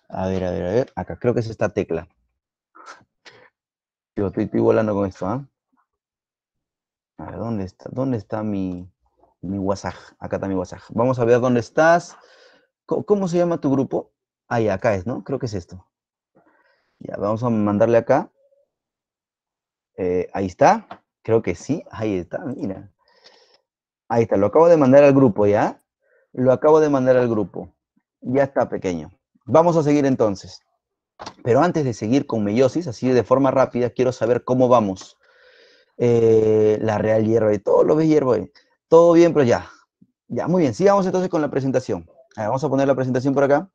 A ver, a ver, a ver. Acá creo que es esta tecla. Yo estoy, volando con esto, ¿ah? A ver, ¿dónde está, dónde está mi, mi WhatsApp? Acá está mi WhatsApp. Vamos a ver dónde estás. cómo se llama tu grupo? Ahí, acá es, ¿no? Creo que es esto. Ya, vamos a mandarle acá. Eh, ahí está. Creo que sí. Ahí está, mira. Ahí está, lo acabo de mandar al grupo, ¿ya? Lo acabo de mandar al grupo. Ya está, pequeño. Vamos a seguir entonces. Pero antes de seguir con meiosis, así de forma rápida, quiero saber cómo vamos. Eh, la real hierba y todo lo ves hierba. Todo bien, pero ya. Ya, muy bien. Sigamos entonces con la presentación. vamos a poner la presentación por acá.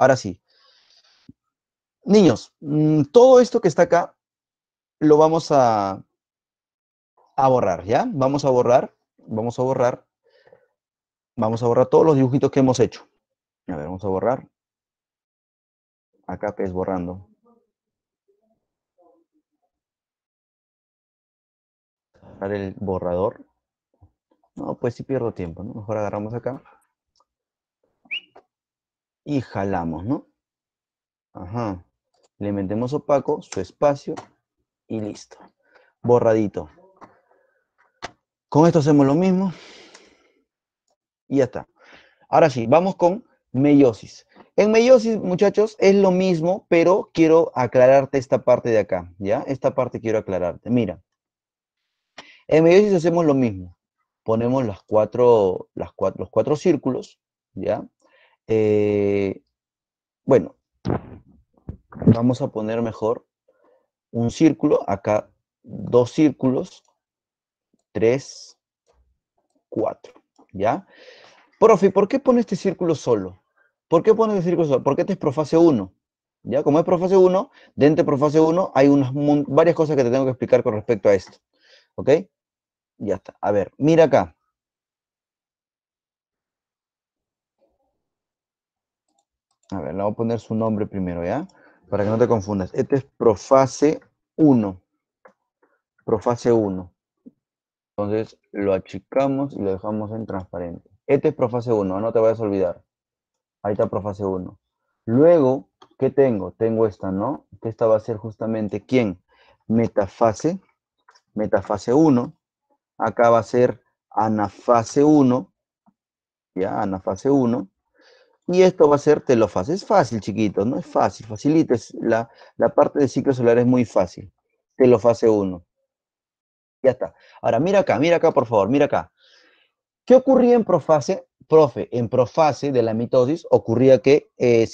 Ahora sí. Niños, mm, todo esto que está acá lo vamos a, a borrar, ¿ya? Vamos a borrar, vamos a borrar, vamos a borrar todos los dibujitos que hemos hecho. A ver, vamos a borrar. Acá es pues, borrando. el borrador. No, pues si sí pierdo tiempo, ¿no? Mejor agarramos acá y jalamos, ¿no? Ajá. Le metemos opaco, su espacio y listo. Borradito. Con esto hacemos lo mismo. Y ya está. Ahora sí, vamos con meiosis. En meiosis, muchachos, es lo mismo, pero quiero aclararte esta parte de acá, ¿ya? Esta parte quiero aclararte. Mira, en meiosis hacemos lo mismo. Ponemos las cuatro, las cuatro, los cuatro círculos, ¿ya? Eh, bueno, vamos a poner mejor un círculo, acá dos círculos, tres, cuatro, ¿ya? Profe, ¿por qué pone este círculo solo? ¿Por qué pone este círculo solo? Porque este es profase 1, ¿ya? Como es profase 1, dentro de profase 1 hay unas varias cosas que te tengo que explicar con respecto a esto, ¿ok? Ya está. A ver, mira acá. A ver, le voy a poner su nombre primero, ¿ya? Para que no te confundas. Este es Profase 1. Profase 1. Entonces lo achicamos y lo dejamos en transparente. Este es Profase 1, no te vayas a olvidar. Ahí está Profase 1. Luego, ¿qué tengo? Tengo esta, ¿no? esta va a ser justamente, ¿quién? Metafase, metafase 1. Acá va a ser anafase 1, ya, anafase 1. Y esto va a ser telofase. Es fácil, chiquito, no es fácil, Facilites la, la, parte del ciclo solar es muy fácil. Telofase 1. Ya está. Ahora, mira acá, mira acá, por favor, mira acá. ¿Qué ocurría en profase? Profe, en profase de la mitosis ocurría que eh,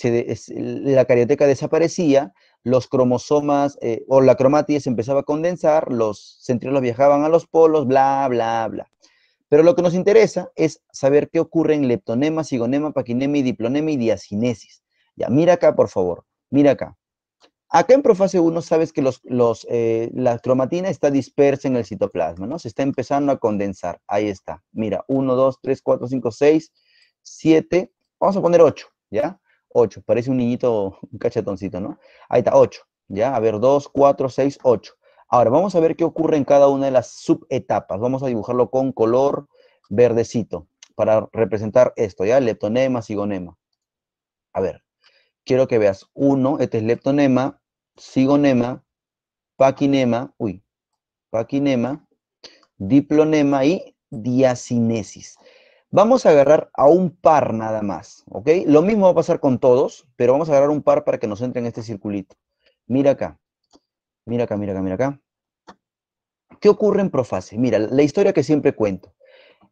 la carioteca desaparecía, los cromosomas eh, o la cromatía se empezaba a condensar, los centriolos viajaban a los polos, bla, bla, bla. Pero lo que nos interesa es saber qué ocurre en leptonema, cigonema, paquinema y diplonema y diacinesis. Ya, mira acá, por favor. Mira acá. Acá en profase 1 sabes que los, los, eh, la cromatina está dispersa en el citoplasma, ¿no? Se está empezando a condensar. Ahí está. Mira, 1, 2, 3, 4, 5, 6, 7. Vamos a poner 8, ¿ya? 8. Parece un niñito, un cachetoncito, ¿no? Ahí está, 8. ¿Ya? A ver, 2, 4, 6, 8. Ahora, vamos a ver qué ocurre en cada una de las subetapas. Vamos a dibujarlo con color verdecito para representar esto, ¿ya? Leptonema, sigonema. A ver, quiero que veas. Uno, este es leptonema, cigonema, paquinema, uy, paquinema, diplonema y diacinesis. Vamos a agarrar a un par nada más, ¿ok? Lo mismo va a pasar con todos, pero vamos a agarrar un par para que nos entre en este circulito. Mira acá. Mira acá, mira acá, mira acá. ¿Qué ocurre en Profase? Mira, la historia que siempre cuento.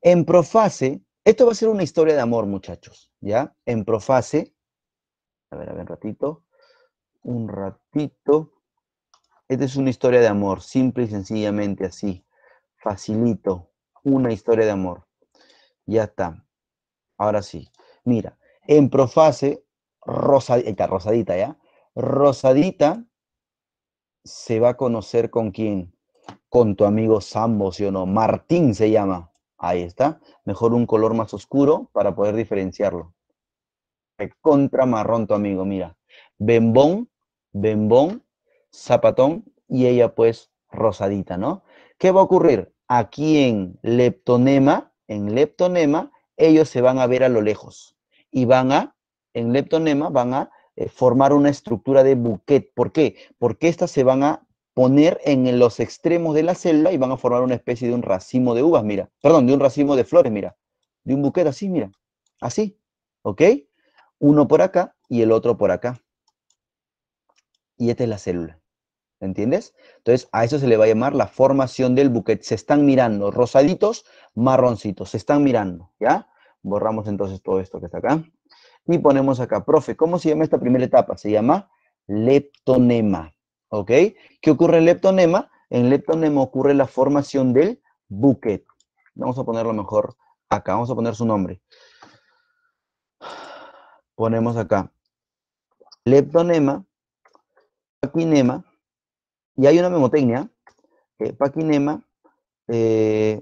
En Profase, esto va a ser una historia de amor, muchachos, ¿ya? En Profase, a ver, a ver, un ratito, un ratito. Esta es una historia de amor, simple y sencillamente así, facilito, una historia de amor. Ya está. Ahora sí. Mira, en Profase, rosadita, rosadita, ¿ya? Rosadita se va a conocer con quién? Con tu amigo Sambo, ¿sí o no? Martín se llama. Ahí está. Mejor un color más oscuro para poder diferenciarlo. Contra marrón tu amigo, mira. Bembón, bembón, zapatón y ella pues rosadita, ¿no? ¿Qué va a ocurrir? Aquí en leptonema, en leptonema, ellos se van a ver a lo lejos y van a, en leptonema, van a eh, formar una estructura de buquet, ¿Por qué? Porque estas se van a poner en los extremos de la célula y van a formar una especie de un racimo de uvas, mira. Perdón, de un racimo de flores, mira. De un buquet así, mira. Así, ¿ok? Uno por acá y el otro por acá. Y esta es la célula. ¿Entiendes? Entonces, a eso se le va a llamar la formación del buquet Se están mirando rosaditos, marroncitos. Se están mirando, ¿ya? Borramos entonces todo esto que está acá. Y ponemos acá, profe, ¿cómo se llama esta primera etapa? Se llama leptonema, ¿ok? ¿Qué ocurre en leptonema? En leptonema ocurre la formación del buquet. Vamos a ponerlo mejor acá, vamos a poner su nombre. Ponemos acá, leptonema, paquinema, y hay una memotecnia, eh, paquinema, eh,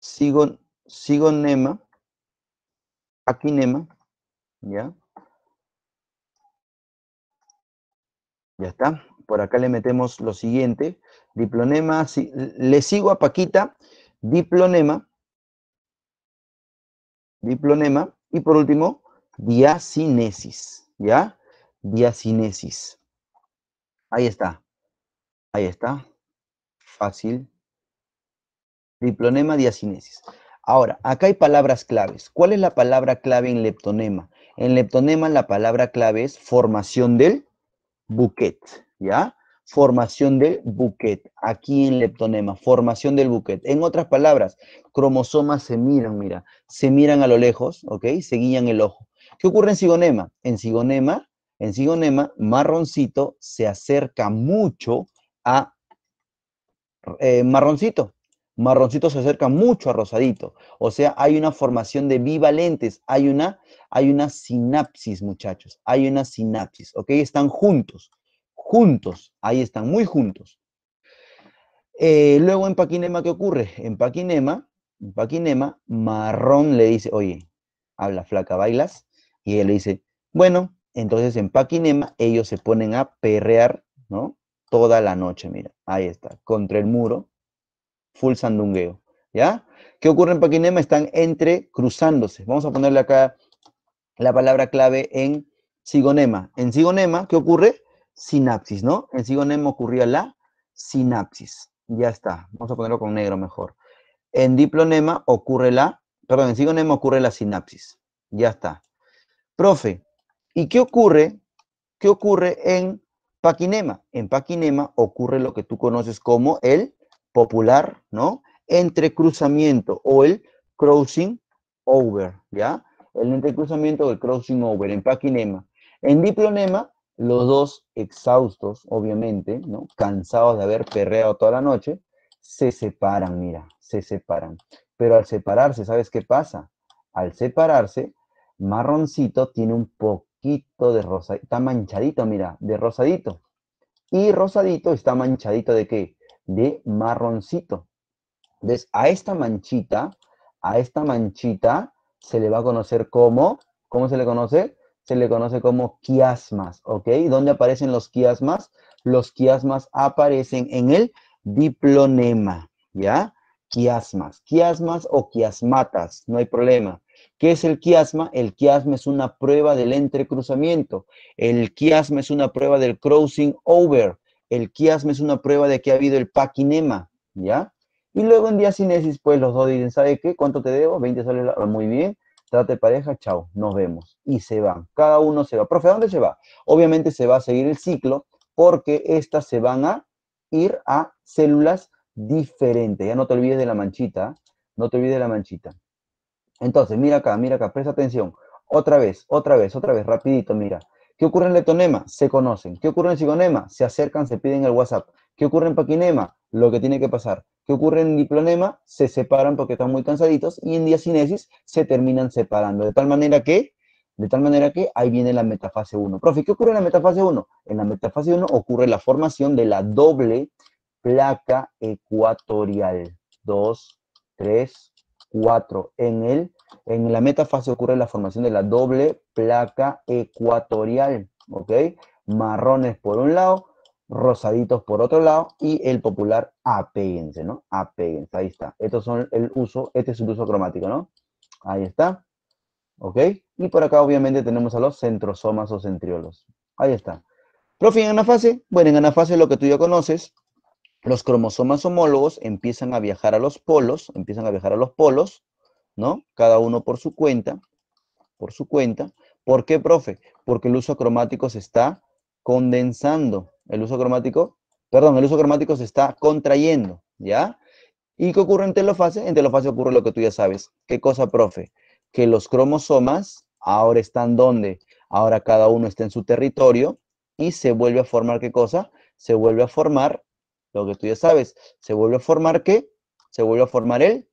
sigon, sigonema, Aquinema, ¿ya? Ya está. Por acá le metemos lo siguiente. Diplonema, le sigo a Paquita, diplonema, diplonema, y por último, diacinesis, ¿ya? Diacinesis. Ahí está. Ahí está. Fácil. Diplonema diacinesis. Ahora, acá hay palabras claves. ¿Cuál es la palabra clave en leptonema? En leptonema la palabra clave es formación del buquet, ¿ya? Formación del buquet, aquí en leptonema, formación del buquet. En otras palabras, cromosomas se miran, mira, se miran a lo lejos, ¿ok? Se guían el ojo. ¿Qué ocurre en cigonema? En cigonema, en cigonema, marroncito se acerca mucho a eh, marroncito, Marroncito se acerca mucho a rosadito. O sea, hay una formación de bivalentes, hay una, hay una sinapsis, muchachos. Hay una sinapsis, ¿ok? Están juntos, juntos, ahí están, muy juntos. Eh, luego en Paquinema, ¿qué ocurre? En Paquinema, Marrón le dice, oye, habla flaca, bailas. Y él le dice, bueno, entonces en Paquinema ellos se ponen a perrear, ¿no? Toda la noche, mira, ahí está, contra el muro, full sandungueo. ¿Ya? ¿Qué ocurre en Paquinema? Están entre cruzándose. Vamos a ponerle acá la palabra clave en sigonema. En cigonema, ¿qué ocurre? Sinapsis, ¿no? En sigonema ocurría la sinapsis. Ya está. Vamos a ponerlo con negro mejor. En diplonema ocurre la, perdón, en sigonema ocurre la sinapsis. Ya está. Profe, ¿y qué ocurre? ¿Qué ocurre en paquinema? En paquinema ocurre lo que tú conoces como el popular, ¿no? Entre cruzamiento o el crossing over, ¿ya? El entrecruzamiento o el crossing over en paquinema. En diplonema, los dos exhaustos, obviamente, ¿no? Cansados de haber perreado toda la noche, se separan, mira, se separan. Pero al separarse, ¿sabes qué pasa? Al separarse, marroncito tiene un poquito de rosadito, está manchadito, mira, de rosadito. Y rosadito está manchadito de qué? de marroncito. Entonces, a esta manchita, a esta manchita se le va a conocer como, ¿cómo se le conoce? Se le conoce como quiasmas, ¿ok? ¿Dónde aparecen los quiasmas? Los quiasmas aparecen en el diplonema, ¿ya? Quiasmas, quiasmas o quiasmatas, no hay problema. ¿Qué es el quiasma? El quiasma es una prueba del entrecruzamiento. El quiasma es una prueba del crossing over el quiasma es una prueba de que ha habido el paquinema, ¿ya? Y luego en diacinesis, pues los dos dicen, ¿sabe qué? ¿Cuánto te debo? 20 soles, muy bien, trate pareja, chao, nos vemos. Y se van, cada uno se va. Profe, ¿a dónde se va? Obviamente se va a seguir el ciclo porque estas se van a ir a células diferentes. Ya no te olvides de la manchita, no te olvides de la manchita. Entonces, mira acá, mira acá, presta atención. Otra vez, otra vez, otra vez, rapidito, mira. ¿Qué ocurre en leptonema? Se conocen. ¿Qué ocurre en Sigonema? Se acercan, se piden el WhatsApp. ¿Qué ocurre en paquinema? Lo que tiene que pasar. ¿Qué ocurre en diplonema? Se separan porque están muy cansaditos y en diacinesis se terminan separando. De tal manera que, de tal manera que ahí viene la metafase 1. Profe, ¿qué ocurre en la metafase 1? En la metafase 1 ocurre la formación de la doble placa ecuatorial. 2, 3, 4 en el en la metafase ocurre la formación de la doble placa ecuatorial, ¿ok? Marrones por un lado, rosaditos por otro lado y el popular apeguense, ¿no? Apéguense, ahí está. Estos son el uso, este es el uso cromático, ¿no? Ahí está. ¿Ok? Y por acá obviamente tenemos a los centrosomas o centriolos. Ahí está. Profe, en anafase, bueno, en anafase lo que tú ya conoces, los cromosomas homólogos empiezan a viajar a los polos, empiezan a viajar a los polos, ¿no? Cada uno por su cuenta, por su cuenta. ¿Por qué, profe? Porque el uso cromático se está condensando. El uso cromático, perdón, el uso cromático se está contrayendo, ¿ya? ¿Y qué ocurre en telofase? En telofase ocurre lo que tú ya sabes. ¿Qué cosa, profe? Que los cromosomas ahora están donde? Ahora cada uno está en su territorio y se vuelve a formar qué cosa? Se vuelve a formar, lo que tú ya sabes, se vuelve a formar qué? Se vuelve a formar el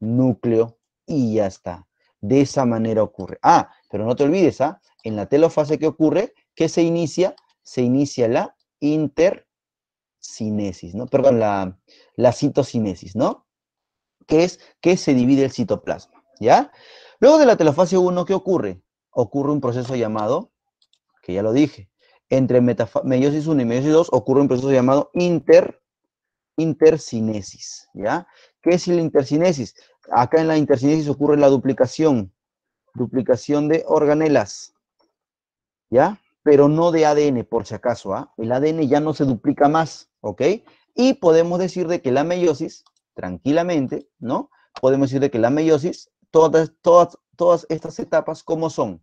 núcleo, y ya está. De esa manera ocurre. Ah, pero no te olvides, ¿ah? en la telofase que ocurre, ¿qué se inicia? Se inicia la intercinesis, ¿no? Perdón, la, la citocinesis, ¿no? Que es que se divide el citoplasma, ¿ya? Luego de la telofase 1, ¿qué ocurre? Ocurre un proceso llamado, que ya lo dije, entre meiosis 1 y meiosis 2 ocurre un proceso llamado inter, intercinesis, ¿ya? ¿Qué es la intercinesis? Acá en la intercinesis ocurre la duplicación, duplicación de organelas, ¿ya? Pero no de ADN, por si acaso, ¿ah? El ADN ya no se duplica más, ¿ok? Y podemos decir de que la meiosis, tranquilamente, ¿no? Podemos decir de que la meiosis, todas, todas, todas estas etapas, ¿cómo son?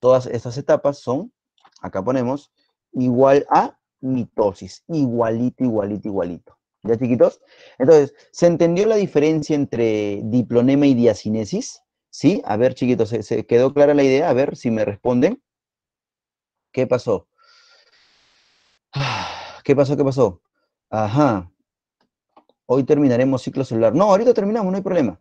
Todas estas etapas son, acá ponemos, igual a mitosis, igualito, igualito, igualito. ¿Ya chiquitos? Entonces, ¿se entendió la diferencia entre diplonema y diacinesis? ¿Sí? A ver, chiquitos, ¿se, quedó clara la idea? A ver si me responden. ¿Qué pasó? ¿Qué pasó? ¿Qué pasó? Ajá. Hoy terminaremos ciclo celular. No, ahorita terminamos, no hay problema.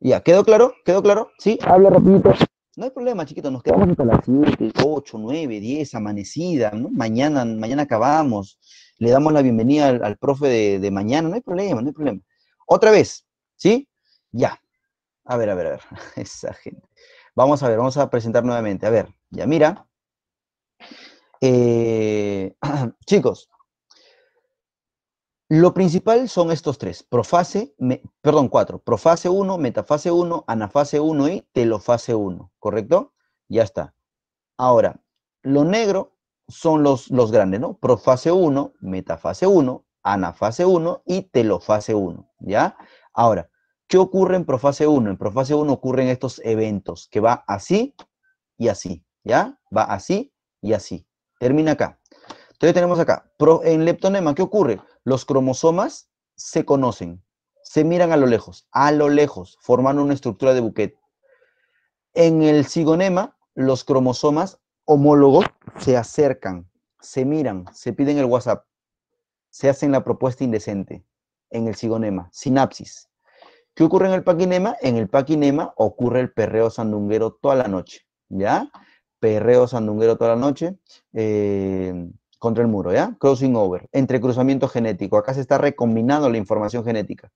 Ya, ¿quedó claro? ¿Quedó claro? ¿Sí? Habla rapidito. No hay problema, chiquitos, nos quedamos hasta las 7, 8, 9, 10, amanecida, ¿no? Mañana, mañana acabamos le damos la bienvenida al, profe de, mañana, no hay problema, no hay problema. Otra vez, ¿sí? Ya. A ver, a ver, a ver. Esa gente. Vamos a ver, vamos a presentar nuevamente. A ver, ya mira. Eh, chicos, lo principal son estos tres, profase, perdón, cuatro, profase 1, metafase 1, anafase 1 y telofase 1, ¿correcto? Ya está. Ahora, lo negro son los, los grandes, ¿no? Profase 1, metafase 1, anafase 1 y telofase 1, ¿ya? Ahora, ¿qué ocurre en profase 1? En profase 1 ocurren estos eventos, que va así y así, ¿ya? Va así y así. Termina acá. Entonces tenemos acá, en leptonema, ¿qué ocurre? Los cromosomas se conocen, se miran a lo lejos, a lo lejos, formando una estructura de buquete. En el cigonema, los cromosomas homólogos se acercan, se miran, se piden el WhatsApp, se hacen la propuesta indecente en el cigonema, sinapsis. ¿Qué ocurre en el paquinema? En el paquinema ocurre el perreo sandunguero toda la noche, ¿ya? Perreo sandunguero toda la noche eh, contra el muro, ¿ya? Crossing over, entrecruzamiento genético. Acá se está recombinando la información genética.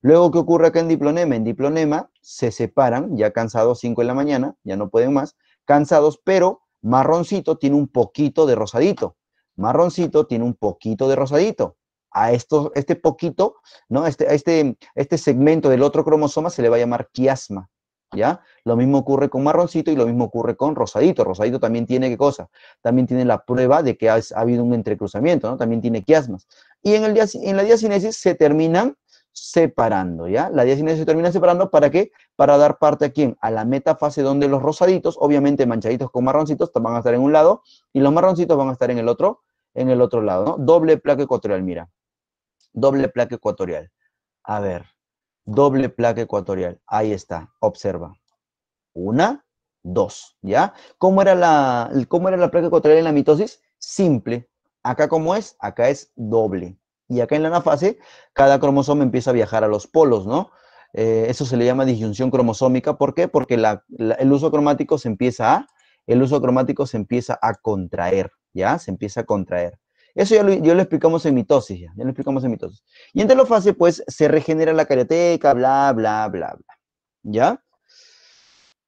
Luego, ¿qué ocurre acá en diplonema? En diplonema se separan, ya cansados 5 de la mañana, ya no pueden más, cansados, pero Marroncito tiene un poquito de rosadito. Marroncito tiene un poquito de rosadito. A esto, este poquito, ¿no? Este, este, este segmento del otro cromosoma se le va a llamar quiasma. ¿Ya? Lo mismo ocurre con marroncito y lo mismo ocurre con rosadito. Rosadito también tiene qué cosa? También tiene la prueba de que ha, habido un entrecruzamiento, ¿no? También tiene quiasmas. Y en, el, en la diacinesis se terminan separando, ¿ya? La 19 se termina separando, ¿para qué? Para dar parte a quién? A la metafase donde los rosaditos, obviamente manchaditos con marroncitos, van a estar en un lado y los marroncitos van a estar en el otro, en el otro lado, ¿no? Doble placa ecuatorial, mira. Doble placa ecuatorial. A ver, doble placa ecuatorial. Ahí está, observa. Una, dos, ¿ya? ¿Cómo era la, cómo era la placa ecuatorial en la mitosis? Simple. Acá, ¿cómo es? Acá es doble. Y acá en la anafase, cada cromosoma empieza a viajar a los polos, ¿no? Eh, eso se le llama disyunción cromosómica. ¿Por qué? Porque el uso cromático se empieza a, el uso cromático se empieza a contraer, ¿ya? Se empieza a contraer. Eso ya lo, explicamos en mitosis, ya, ya lo explicamos en mitosis. Y en telofase, pues, se regenera la carioteca, bla, bla, bla, bla. ¿Ya?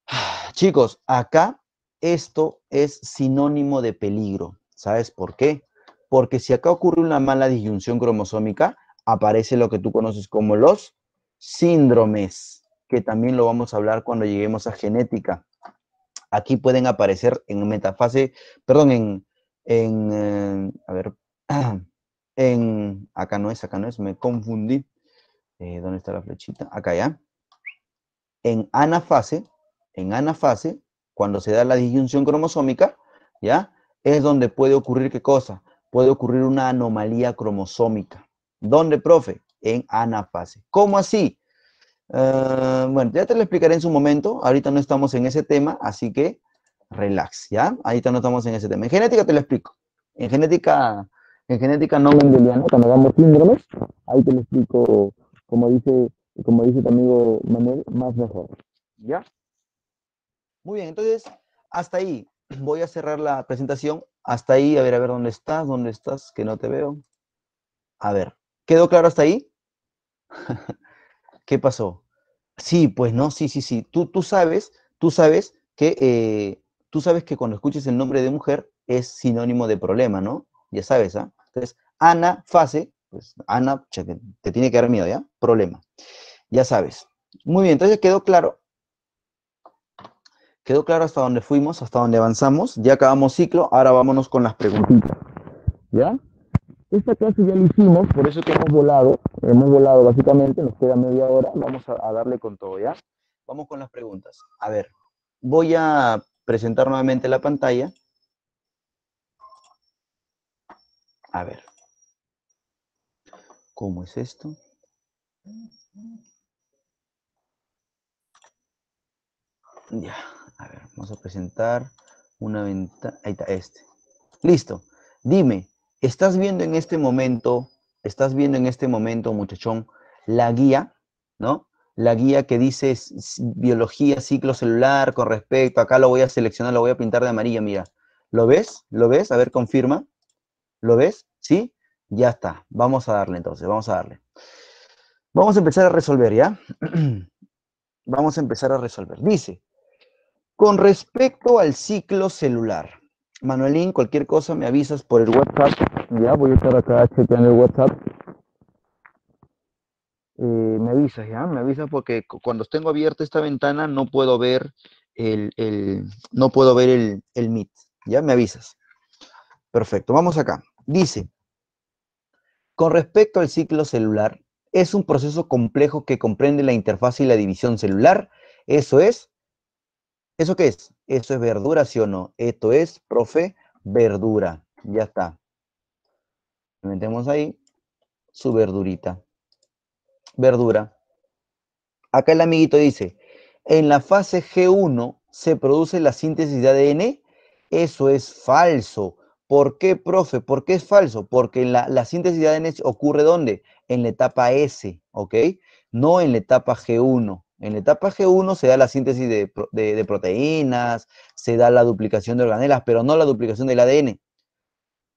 Chicos, acá esto es sinónimo de peligro. ¿Sabes por qué? porque si acá ocurre una mala disyunción cromosómica, aparece lo que tú conoces como los síndromes, que también lo vamos a hablar cuando lleguemos a genética. Aquí pueden aparecer en metafase, perdón, en, en eh, a ver, en, acá no es, acá no es, me confundí. Eh, ¿Dónde está la flechita? Acá ya. En anafase, en anafase, cuando se da la disyunción cromosómica, ¿ya? Es donde puede ocurrir qué cosa? puede ocurrir una anomalía cromosómica. ¿Dónde, profe? En anafase. ¿Cómo así? Eh, bueno, ya te lo explicaré en su momento. Ahorita no estamos en ese tema, así que relax, ¿ya? Ahorita no estamos en ese tema. En genética te lo explico. En genética, en genética no mendeliana, cuando damos síndromes, ahí te lo explico, como dice, como dice tu amigo Manuel, más mejor. ¿Ya? Muy bien, entonces, hasta ahí voy a cerrar la presentación hasta ahí. A ver, a ver, ¿dónde estás? ¿Dónde estás? Que no te veo. A ver, ¿quedó claro hasta ahí? ¿Qué pasó? Sí, pues no, sí, sí, sí. Tú, tú sabes, tú sabes que eh, tú sabes que cuando escuches el nombre de mujer es sinónimo de problema, ¿no? Ya sabes, ¿ah? Entonces, Ana Fase, pues Ana, te tiene que dar miedo, ¿ya? Problema. Ya sabes. Muy bien, entonces quedó claro. ¿Quedó claro hasta dónde fuimos, hasta dónde avanzamos? Ya acabamos ciclo, ahora vámonos con las preguntitas. ¿Ya? Esta clase ya la hicimos, por eso que hemos volado, hemos volado básicamente, nos queda media hora, vamos a darle con todo, ¿ya? Vamos con las preguntas. A ver, voy a presentar nuevamente la pantalla. A ver. ¿Cómo es esto? Ya. A ver, vamos a presentar una ventana. Ahí está, este. Listo. Dime, ¿estás viendo en este momento, estás viendo en este momento, muchachón, la guía, ¿no? La guía que dice biología, ciclo celular con respecto, acá lo voy a seleccionar, lo voy a pintar de amarillo, mira. ¿Lo ves? ¿Lo ves? A ver, confirma. ¿Lo ves? ¿Sí? Ya está. Vamos a darle entonces, vamos a darle. Vamos a empezar a resolver, ¿ya? vamos a empezar a resolver. Dice, con respecto al ciclo celular, Manuelín, cualquier cosa me avisas por el WhatsApp. Ya voy a estar acá chequeando el WhatsApp. Eh, me avisas, ya, me avisas porque cuando tengo abierta esta ventana no puedo ver el, no puedo ver el, el Meet. Ya me avisas. Perfecto, vamos acá. Dice, con respecto al ciclo celular, es un proceso complejo que comprende la interfaz y la división celular, eso es, ¿Eso qué es? Eso es verdura, sí o no. Esto es, profe, verdura. Ya está. Metemos ahí su verdurita. Verdura. Acá el amiguito dice, en la fase G1 se produce la síntesis de ADN. Eso es falso. ¿Por qué, profe? ¿Por qué es falso? Porque la, la síntesis de ADN ocurre ¿dónde? En la etapa S, ¿ok? No en la etapa G1. En la etapa G1 se da la síntesis de, proteínas, se da la duplicación de organelas, pero no la duplicación del ADN.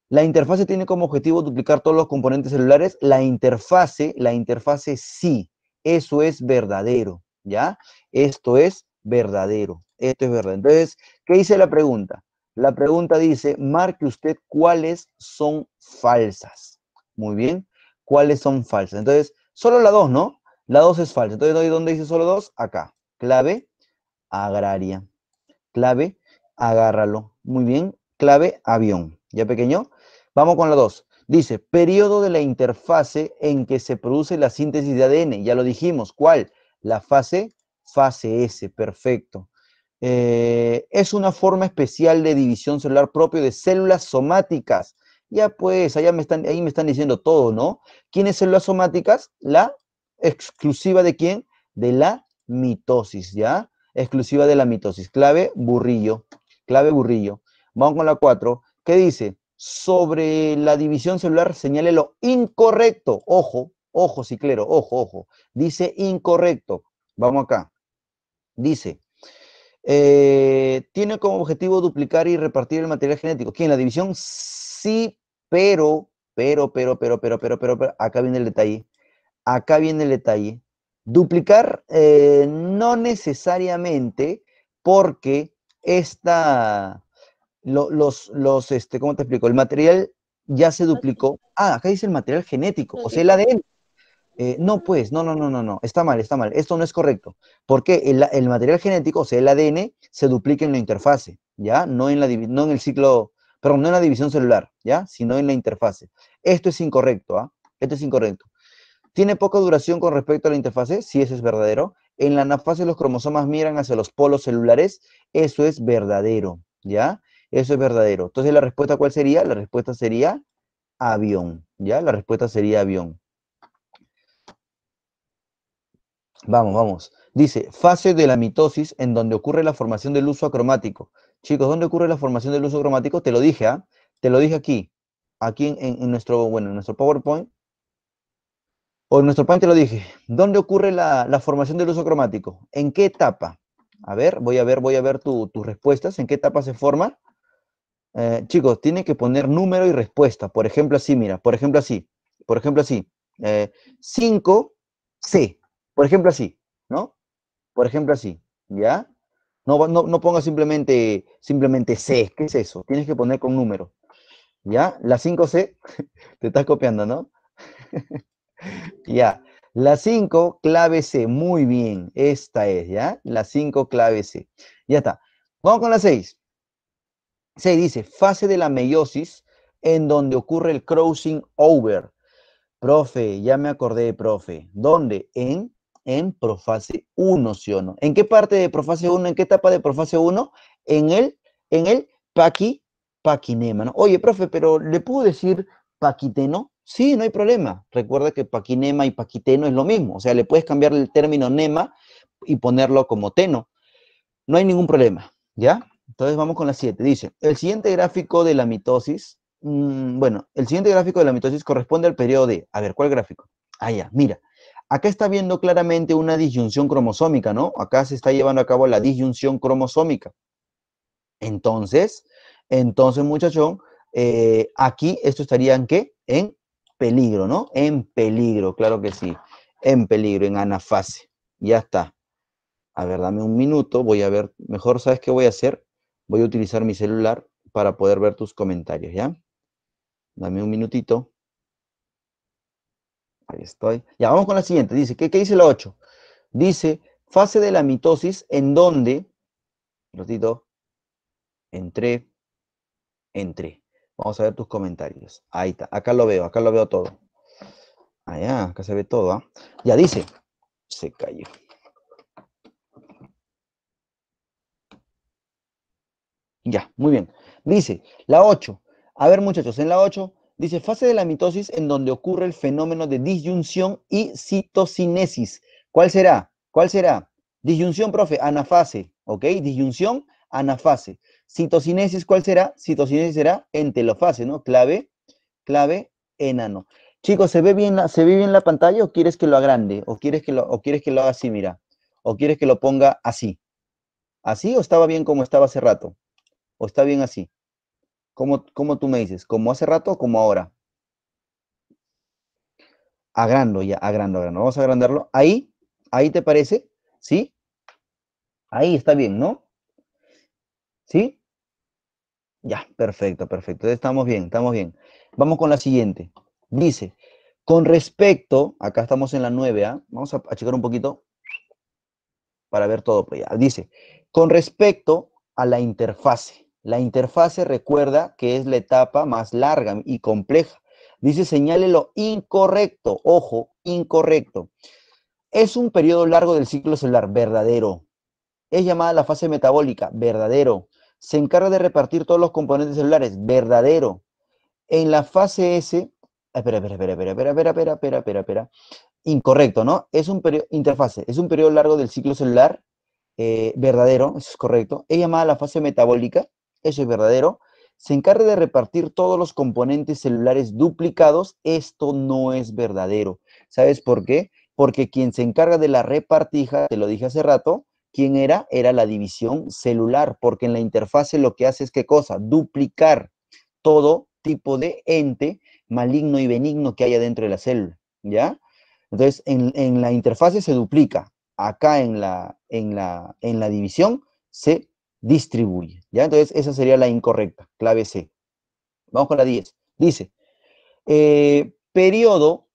La interfase tiene como objetivo duplicar todos los componentes celulares. La interfase, la interfase sí, eso es verdadero, ¿ya? Esto es verdadero, esto es verdad. Entonces, ¿qué dice la pregunta? La pregunta dice, marque usted cuáles son falsas. Muy bien, ¿cuáles son falsas? Entonces, solo las dos, ¿no? La 2 es falsa. Entonces, ¿dónde dice solo 2? Acá. Clave agraria. Clave, agárralo. Muy bien. Clave avión. ¿Ya pequeño? Vamos con la 2. Dice, periodo de la interfase en que se produce la síntesis de ADN. Ya lo dijimos. ¿Cuál? La fase, fase S. Perfecto. Eh, es una forma especial de división celular propio de células somáticas. Ya pues, allá me están, ahí me están diciendo todo, ¿no? ¿Quiénes células somáticas? La exclusiva de quién? De la mitosis, ¿ya? Exclusiva de la mitosis. Clave burrillo. Clave burrillo. Vamos con la 4. ¿Qué dice? Sobre la división celular, señale lo incorrecto. Ojo, ojo, ciclero, ojo, ojo. Dice incorrecto. Vamos acá. Dice, eh, tiene como objetivo duplicar y repartir el material genético. ¿Quién? La división sí, pero, pero, pero, pero, pero, pero, pero, pero, acá viene el detalle acá viene el detalle. Duplicar eh, no necesariamente porque esta, los, los, este, ¿cómo te explico? El material ya se duplicó. Ah, acá dice el material genético, o sea, el ADN. Eh, no, pues, no, no, no, no, no, está mal, está mal, esto no es correcto, porque el, material genético, o sea, el ADN, se duplica en la interfase, ¿ya? No en, la, no en el ciclo, perdón, no en la división celular, ¿ya? Sino en la interfase. Esto es incorrecto, ¿ah? Esto es incorrecto. Tiene poca duración con respecto a la interfase, si eso es verdadero. En la anafase los cromosomas miran hacia los polos celulares, eso es verdadero, ¿ya? Eso es verdadero. Entonces, ¿la respuesta cuál sería? La respuesta sería avión, ¿ya? La respuesta sería avión. Vamos, vamos. Dice, fase de la mitosis en donde ocurre la formación del uso acromático. Chicos, ¿dónde ocurre la formación del uso acromático? Te lo dije, ¿ah? Te lo dije aquí. Aquí en, nuestro, bueno, en nuestro PowerPoint o nuestro pan te lo dije, ¿dónde ocurre la, formación del uso cromático? ¿En qué etapa? A ver, voy a ver, voy a ver tus respuestas, ¿en qué etapa se forma? Eh, chicos, tienen que poner número y respuesta, por ejemplo así, mira, por ejemplo así, por ejemplo así, 5C, eh, por ejemplo así, ¿no? Por ejemplo así, ¿ya? No, no, pongas simplemente, simplemente C, ¿qué es eso? Tienes que poner con número, ¿ya? La 5C, te estás copiando, ¿no? ya. La 5, clave C. Muy bien. Esta es, ¿ya? La 5, clave C. Ya está. Vamos con la 6. 6 dice, fase de la meiosis en donde ocurre el crossing over. Profe, ya me acordé, profe. ¿Dónde? En, en profase 1, ¿sí o no? ¿En qué parte de profase 1? ¿En qué etapa de profase 1? En el, en el paquinema, Oye, profe, pero ¿le puedo decir paquiteno? Sí, no hay problema. Recuerda que paquinema y paquiteno es lo mismo. O sea, le puedes cambiar el término nema y ponerlo como teno. No hay ningún problema, ¿ya? Entonces vamos con la 7. Dice, el siguiente gráfico de la mitosis, mm, bueno, el siguiente gráfico de la mitosis corresponde al periodo de, a ver, ¿cuál gráfico? Ah, ya, mira. Acá está viendo claramente una disyunción cromosómica, ¿no? Acá se está llevando a cabo la disyunción cromosómica. Entonces, entonces, muchachón, eh, aquí esto estaría en qué? En peligro, ¿no? En peligro, claro que sí. En peligro, en anafase. Ya está. A ver, dame un minuto, voy a ver. Mejor, ¿sabes qué voy a hacer? Voy a utilizar mi celular para poder ver tus comentarios, ¿ya? Dame un minutito. Ahí estoy. Ya, vamos con la siguiente. Dice, ¿qué, dice la 8? Dice, fase de la mitosis en donde, ratito, entré, entré. Vamos a ver tus comentarios. Ahí está. Acá lo veo, acá lo veo todo. Allá, acá se ve todo. ¿ah? Ya dice. Se cayó. Ya, muy bien. Dice, la 8. A ver muchachos, en la 8 dice fase de la mitosis en donde ocurre el fenómeno de disyunción y citocinesis. ¿Cuál será? ¿Cuál será? Disyunción, profe, anafase, ¿ok? Disyunción, anafase. Citocinesis, ¿cuál será? Citocinesis será en telofase, ¿no? Clave, clave, enano. Chicos, ¿se ve bien la, ¿se ve bien la pantalla o quieres que lo agrande? ¿O quieres que lo, quieres que lo haga así, mira? ¿O quieres que lo ponga así? ¿Así o estaba bien como estaba hace rato? ¿O está bien así? ¿Cómo, cómo tú me dices? ¿Como hace rato o como ahora? Agrando ya, agrando, agrando. Vamos a agrandarlo. Ahí, ahí te parece, ¿sí? Ahí está bien, ¿no? ¿Sí? Ya, perfecto, perfecto. Estamos bien, estamos bien. Vamos con la siguiente. Dice, con respecto, acá estamos en la 9, ¿ah? vamos a, checar un poquito para ver todo. Pues, Dice, con respecto a la interfase. La interfase recuerda que es la etapa más larga y compleja. Dice, señale lo incorrecto, ojo, incorrecto. Es un periodo largo del ciclo celular, verdadero. Es llamada la fase metabólica, verdadero se encarga de repartir todos los componentes celulares. Verdadero. En la fase S, ah, espera, espera, espera, espera, espera, espera, espera, espera, espera, Incorrecto, ¿no? Es un periodo, interfase, es un periodo largo del ciclo celular, eh, verdadero, eso es correcto. Es llamada la fase metabólica, eso es verdadero. Se encarga de repartir todos los componentes celulares duplicados, esto no es verdadero. ¿Sabes por qué? Porque quien se encarga de la repartija, te lo dije hace rato, ¿Quién era? Era la división celular, porque en la interfase lo que hace es qué cosa? Duplicar todo tipo de ente maligno y benigno que haya dentro de la célula, ¿ya? Entonces, en, la interfase se duplica, acá en la, en la, en la división se distribuye, ¿ya? Entonces, esa sería la incorrecta, clave C. Vamos con la 10. Dice, eh, periodo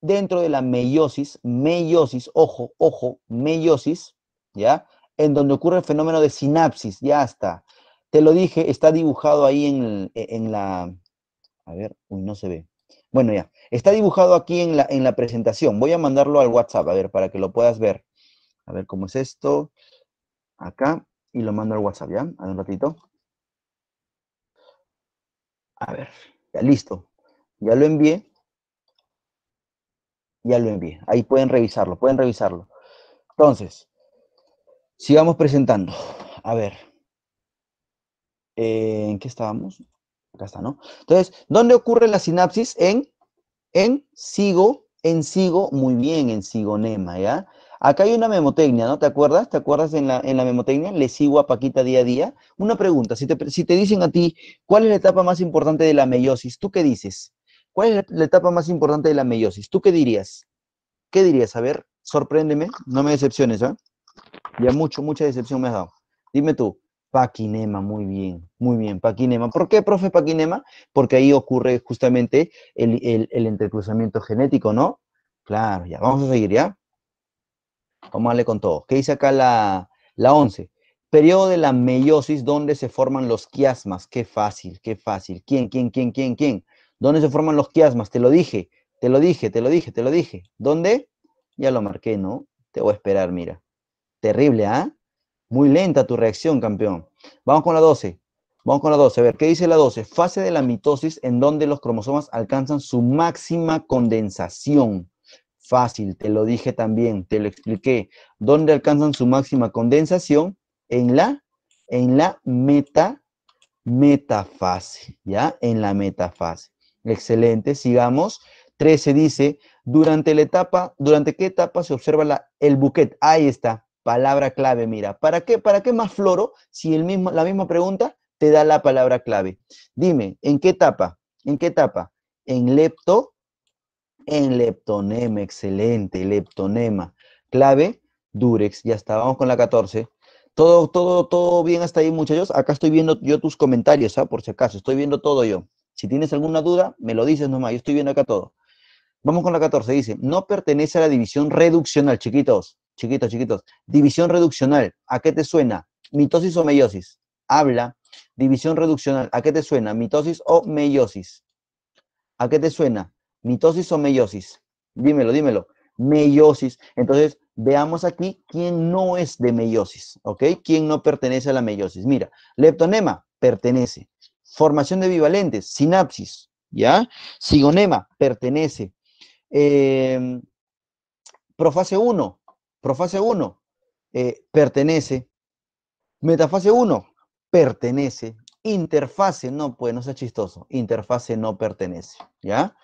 dentro de la meiosis, meiosis, ojo, ojo, meiosis, ¿ya? En donde ocurre el fenómeno de sinapsis, ya está. Te lo dije, está dibujado ahí e, en, la... A ver, uy, no se ve. Bueno, ya. Está dibujado aquí en la, en la presentación. Voy a mandarlo al WhatsApp, a ver, para que lo puedas ver. A ver cómo es esto. Acá. Y lo mando al WhatsApp, ¿ya? A un ratito. A ver, ya listo. Ya lo envié. Ya lo envié. Ahí pueden revisarlo, pueden revisarlo. Entonces, Sigamos presentando. A ver. Eh, ¿En qué estábamos? Acá está, ¿no? Entonces, ¿dónde ocurre la sinapsis? En, en sigo, en sigo, muy bien, en sigonema, ¿ya? Acá hay una memotecnia, ¿no? ¿Te acuerdas? ¿Te acuerdas en la, en la memotecnia? Le sigo a Paquita día a día. Una pregunta, si te, si te dicen a ti, ¿cuál es la etapa más importante de la meiosis? ¿Tú qué dices? ¿Cuál es la etapa más importante de la meiosis? ¿Tú qué dirías? ¿Qué dirías? A ver, sorpréndeme, no me decepciones, ¿ah? Ya mucho, mucha decepción me has dado. Dime tú, Paquinema, muy bien, muy bien, Paquinema. ¿Por qué, profe, Paquinema? Porque ahí ocurre justamente el, entrecruzamiento genético, ¿no? Claro, ya, vamos a seguir, ¿ya? Vamos a darle con todo. ¿Qué dice acá la, la 11? Periodo de la meiosis donde se forman los quiasmas. Qué fácil, qué fácil. ¿Quién, quién, quién, quién, quién? ¿Dónde se forman los quiasmas? Te lo dije, te lo dije, te lo dije, te lo dije. ¿Dónde? Ya lo marqué, ¿no? Te voy a esperar, mira. Terrible, ¿ah? Muy lenta tu reacción, campeón. Vamos con la 12. Vamos con la 12. A ver, ¿qué dice la 12? Fase de la mitosis en donde los cromosomas alcanzan su máxima condensación. Fácil, te lo dije también, te lo expliqué. ¿Dónde alcanzan su máxima condensación? En la, en la meta, metafase, ¿ya? En la metafase. Excelente, sigamos. 13 dice, durante la etapa, ¿durante qué etapa se observa el buquet? Ahí está, palabra clave, mira. ¿Para qué, para qué más floro si el mismo, la misma pregunta te da la palabra clave? Dime, ¿en qué etapa? ¿En qué etapa? En lepto, en leptonema, excelente, leptonema. Clave, durex, ya está, vamos con la 14. Todo, todo, todo bien hasta ahí, muchachos. Acá estoy viendo yo tus comentarios, ¿ah? por si acaso, estoy viendo todo yo. Si tienes alguna duda, me lo dices nomás, yo estoy viendo acá todo. Vamos con la 14, dice, no pertenece a la división reduccional, chiquitos chiquitos, chiquitos. División reduccional, ¿a qué te suena? ¿Mitosis o meiosis? Habla. División reduccional, ¿a qué te suena? ¿Mitosis o meiosis? ¿A qué te suena? ¿Mitosis o meiosis? Dímelo, dímelo. Meiosis. Entonces, veamos aquí quién no es de meiosis, ¿ok? ¿Quién no pertenece a la meiosis? Mira, leptonema pertenece. Formación de bivalentes, sinapsis, ¿ya? Sigonema, pertenece. Em, profase 1 Profase 1 eh, pertenece. Metafase 1 pertenece. Interfase no, pues no sea chistoso. Interfase no pertenece. ¿Ya?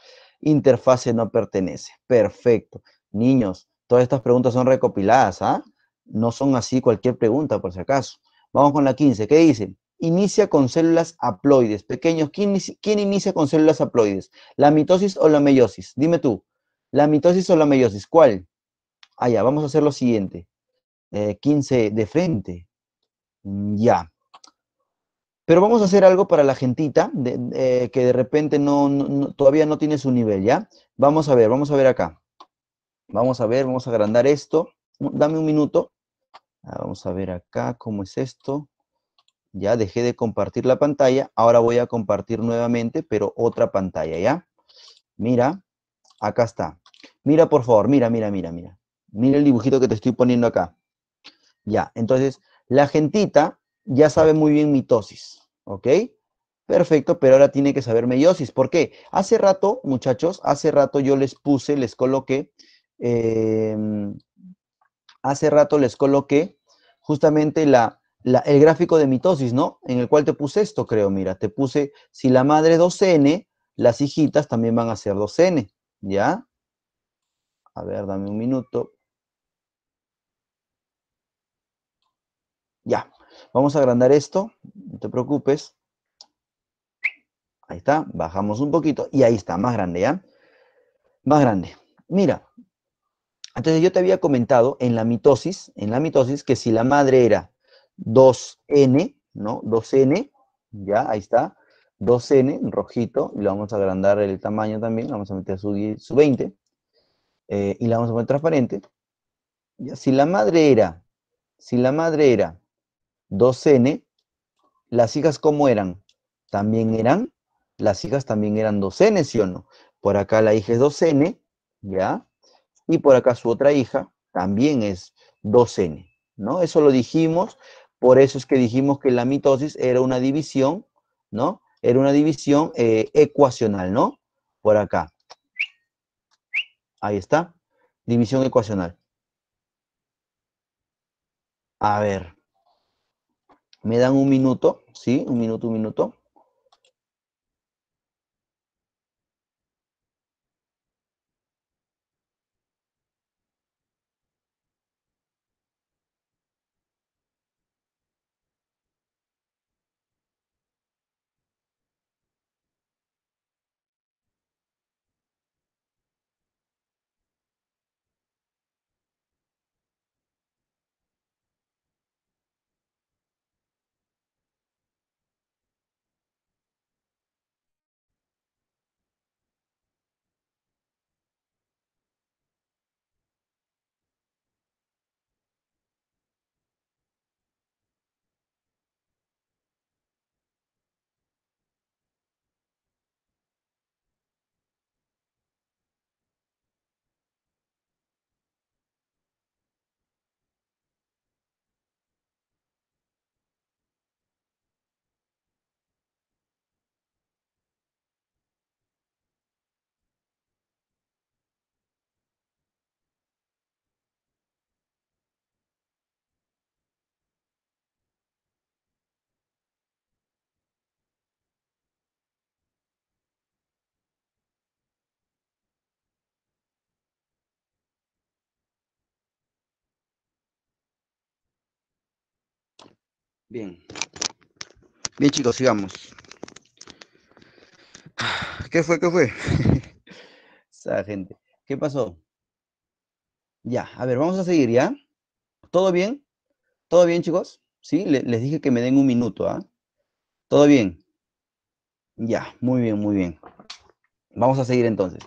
Interfase no pertenece. Perfecto. Niños, todas estas preguntas son recopiladas, ¿ah? No son así cualquier pregunta, por si acaso. Vamos con la 15. ¿Qué dice? Inicia con células haploides. Pequeños, ¿quién, ¿quién inicia con células haploides? ¿La mitosis o la meiosis? Dime tú. ¿La mitosis o la meiosis? ¿Cuál? Ah, ya, vamos a hacer lo siguiente. 15 eh, de frente. Mm, ya. Pero vamos a hacer algo para la gentita eh, que de repente todavía no tiene su nivel, ¿ya? Vamos a ver, vamos a ver acá. Vamos a ver, vamos a agrandar esto. Dame un minuto. Ah, vamos a ver acá cómo es esto. Ya dejé de compartir la pantalla. Ahora voy a compartir nuevamente, pero otra pantalla, ¿ya? Mira, acá está. Mira, por favor, mira, mira, mira, mira. Mira el dibujito que te estoy poniendo acá. Ya, entonces, la gentita ya sabe muy bien mitosis, ¿ok? Perfecto, pero ahora tiene que saber meiosis. ¿Por qué? Hace rato, muchachos, hace rato yo les puse, les coloqué, em, hace rato les coloqué justamente el gráfico de mitosis, ¿no? En el cual te puse esto, creo, mira, te puse, si la madre 2N, las hijitas también van a ser 2N, ¿ya? A ver, dame un minuto, Ya, vamos a agrandar esto, no te preocupes. Ahí está, bajamos un poquito y ahí está, más grande, ¿ya? Más grande. Mira, entonces yo te había comentado en la mitosis, en la mitosis, que si la madre era 2N, ¿no? 2N, ya, ahí está, 2N, rojito, y le vamos a agrandar el tamaño también, vamos a meter su, su 20, eh, y la vamos a poner transparente. si la madre era, si la madre era 2n, las hijas ¿cómo eran? También eran, las hijas también eran 2n, ¿sí o no? Por acá la hija es 2n, ¿ya? Y por acá su otra hija también es 2n, ¿no? Eso lo dijimos, por eso es que dijimos que la mitosis era una división, ¿no? Era una división eh, ecuacional, ¿no? Por acá. Ahí está. División ecuacional. A ver. Me dan un minuto, ¿sí? Un minuto, un minuto. Bien. Bien, chicos, sigamos. ¿Qué fue? ¿Qué fue? Esa gente. ¿Qué pasó? Ya, a ver, vamos a seguir, ¿ya? ¿Todo bien? ¿Todo bien, chicos? Sí, les dije que me den un minuto, ¿ah? ¿Todo bien? Ya, muy bien, muy bien. Vamos a seguir entonces.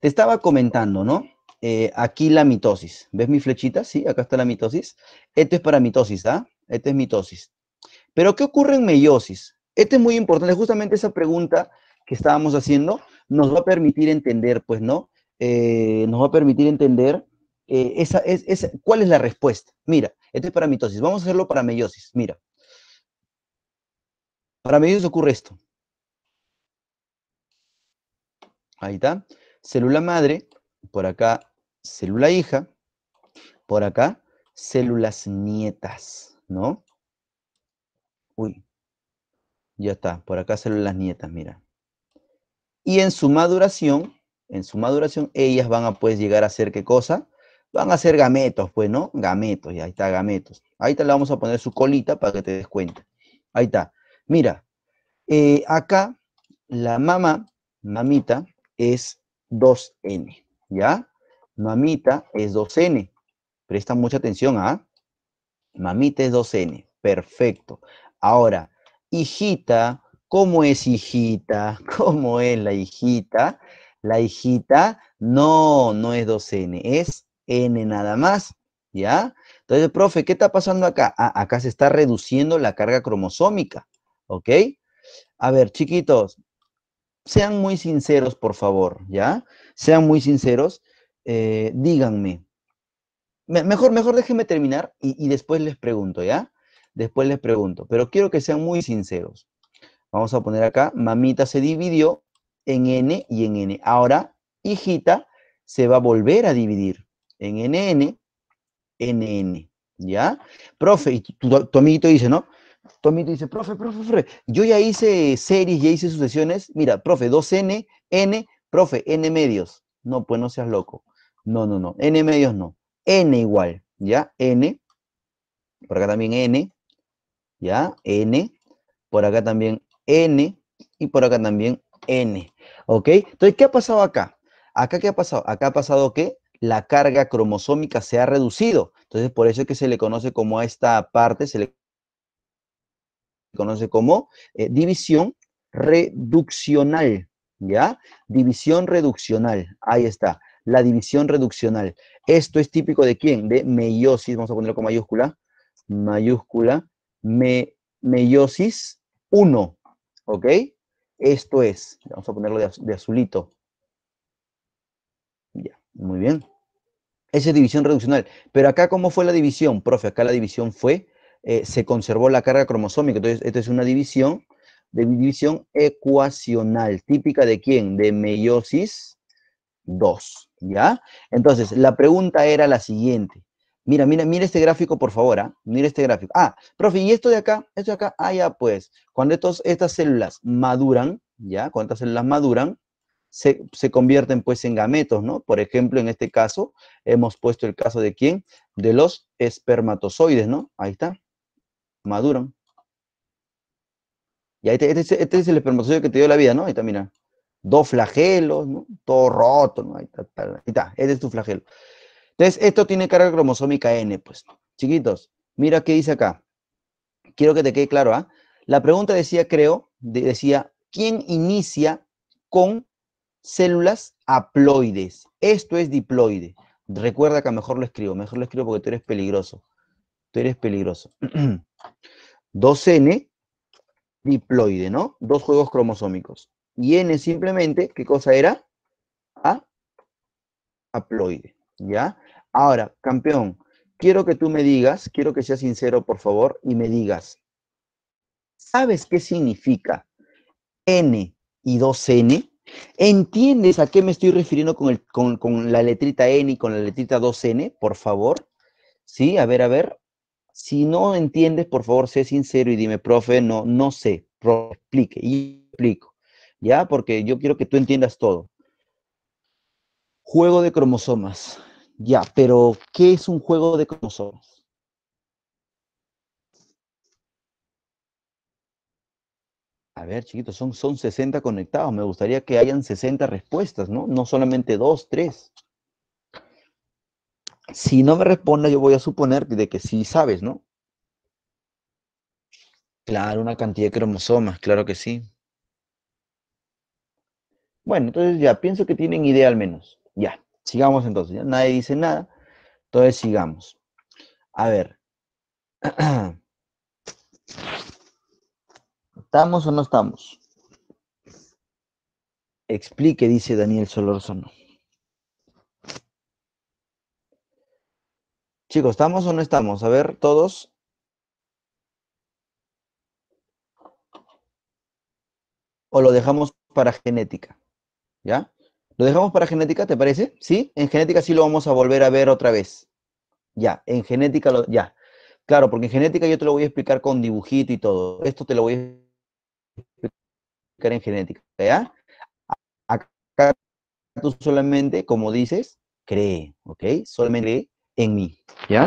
Te estaba comentando, ¿no? Eh, aquí la mitosis. ¿Ves mi flechita? Sí, acá está la mitosis. Esto es para mitosis, ¿ah? Esta es mitosis. Pero, ¿qué ocurre en meiosis? Este es muy importante, justamente esa pregunta que estábamos haciendo nos va a permitir entender, pues, ¿no? Eh, nos va a permitir entender eh, esa, cuál es la respuesta. Mira, esto es para mitosis. Vamos a hacerlo para meiosis. Mira. Para meiosis ocurre esto. Ahí está. Célula madre, por acá célula hija, por acá células nietas. ¿no? Uy, ya está, por acá salen las nietas, mira. Y en su maduración, en su maduración, ellas van a pues llegar a ser qué cosa? Van a ser gametos, pues, ¿no? Gametos, y ahí está, gametos. Ahí te le vamos a poner su colita para que te des cuenta. Ahí está. Mira, eh, acá la mamá, mamita, es 2N, ¿ya? Mamita es 2N. Presta mucha atención, ¿ah? Mamita es 2N, perfecto. Ahora, hijita, ¿cómo es hijita? ¿Cómo es la hijita? La hijita no, no es 2N, es N nada más, ¿ya? Entonces, profe, ¿qué está pasando acá? Ah, acá se está reduciendo la carga cromosómica, ¿ok? A ver, chiquitos, sean muy sinceros, por favor, ¿ya? Sean muy sinceros, eh, díganme, mejor, mejor déjenme terminar y, después les pregunto, ¿ya? Después les pregunto, pero quiero que sean muy sinceros. Vamos a poner acá, mamita se dividió en n y en n. Ahora, hijita se va a volver a dividir en nn, nn, ¿ya? Profe, y tu, amiguito dice, ¿no? Tomito amiguito dice, profe, profe, profe, yo ya hice series, ya hice sucesiones. Mira, profe, 2n, n, profe, n medios. No, pues no seas loco. No, no, no, n medios no n igual, ¿ya? n, por acá también n, ¿ya? n, por acá también n, y por acá también n, ¿ok? Entonces, ¿qué ha pasado acá? ¿Acá qué ha pasado? Acá ha pasado que la carga cromosómica se ha reducido. Entonces, por eso es que se le conoce como a esta parte, se le conoce como eh, división reduccional, ¿ya? División reduccional, ahí está la división reduccional. Esto es típico de quién? De meiosis, vamos a ponerlo con mayúscula, mayúscula, meiosis 1, ¿ok? Esto es, vamos a ponerlo de, azulito. Ya, muy bien. Esa es división reduccional. Pero acá, ¿cómo fue la división? Profe, acá la división fue, eh, se conservó la carga cromosómica. Entonces, esto es una división, de división ecuacional. ¿Típica de quién? De meiosis Dos, ¿ya? Entonces, la pregunta era la siguiente. Mira, mira, mira este gráfico, por favor, ¿ah? Mira este gráfico. Ah, profe, ¿y esto de acá? Esto de acá, ah, ya, pues, cuando estos, estas células maduran, ¿ya? Cuando estas células maduran, se, convierten, pues, en gametos, ¿no? Por ejemplo, en este caso, hemos puesto el caso de quién? De los espermatozoides, ¿no? Ahí está, maduran. Y ahí está, este, este, es el espermatozoide que te dio la vida, ¿no? Ahí está, mira dos flagelos, todo roto, ¿no? ahí, está, está, este es tu flagelo. Entonces, esto tiene carga cromosómica N, pues. Chiquitos, mira qué dice acá. Quiero que te quede claro, ¿ah? La pregunta decía, creo, decía, ¿quién inicia con células haploides? Esto es diploide. Recuerda que mejor lo escribo, mejor lo escribo porque tú eres peligroso. Tú eres peligroso. 2N, diploide, ¿no? Dos juegos cromosómicos. Y N simplemente, ¿qué cosa era? A aploide, ¿ya? Ahora, campeón, quiero que tú me digas, quiero que seas sincero, por favor, y me digas, ¿sabes qué significa N y 2N? ¿Entiendes a qué me estoy refiriendo con, con, la letrita N y con la letrita 2N? Por favor. Sí, a ver, a ver. Si no entiendes, por favor, sé sincero y dime, profe, no, no sé, explique, y explico. ¿ya? Porque yo quiero que tú entiendas todo. Juego de cromosomas. Ya, pero ¿qué es un juego de cromosomas? A ver, chiquitos, son, son 60 conectados. Me gustaría que hayan 60 respuestas, ¿no? No solamente dos, tres. Si no me responda, yo voy a suponer de que sí sabes, ¿no? Claro, una cantidad de cromosomas, claro que sí. Bueno, entonces ya pienso que tienen idea al menos. Ya, sigamos entonces. Ya nadie dice nada. Entonces sigamos. A ver. ¿Estamos o no estamos? Explique, dice Daniel Solorzano. Chicos, ¿estamos o no estamos? A ver, todos. ¿O lo dejamos para genética? ¿Ya? ¿Lo dejamos para genética, te parece? ¿Sí? En genética sí lo vamos a volver a ver otra vez. Ya, en genética lo, ya. Claro, porque en genética yo te lo voy a explicar con dibujito y todo. Esto te lo voy a explicar en genética, ¿ya? Acá tú solamente, como dices, cree, ¿ok? Solamente en mí, ¿ya?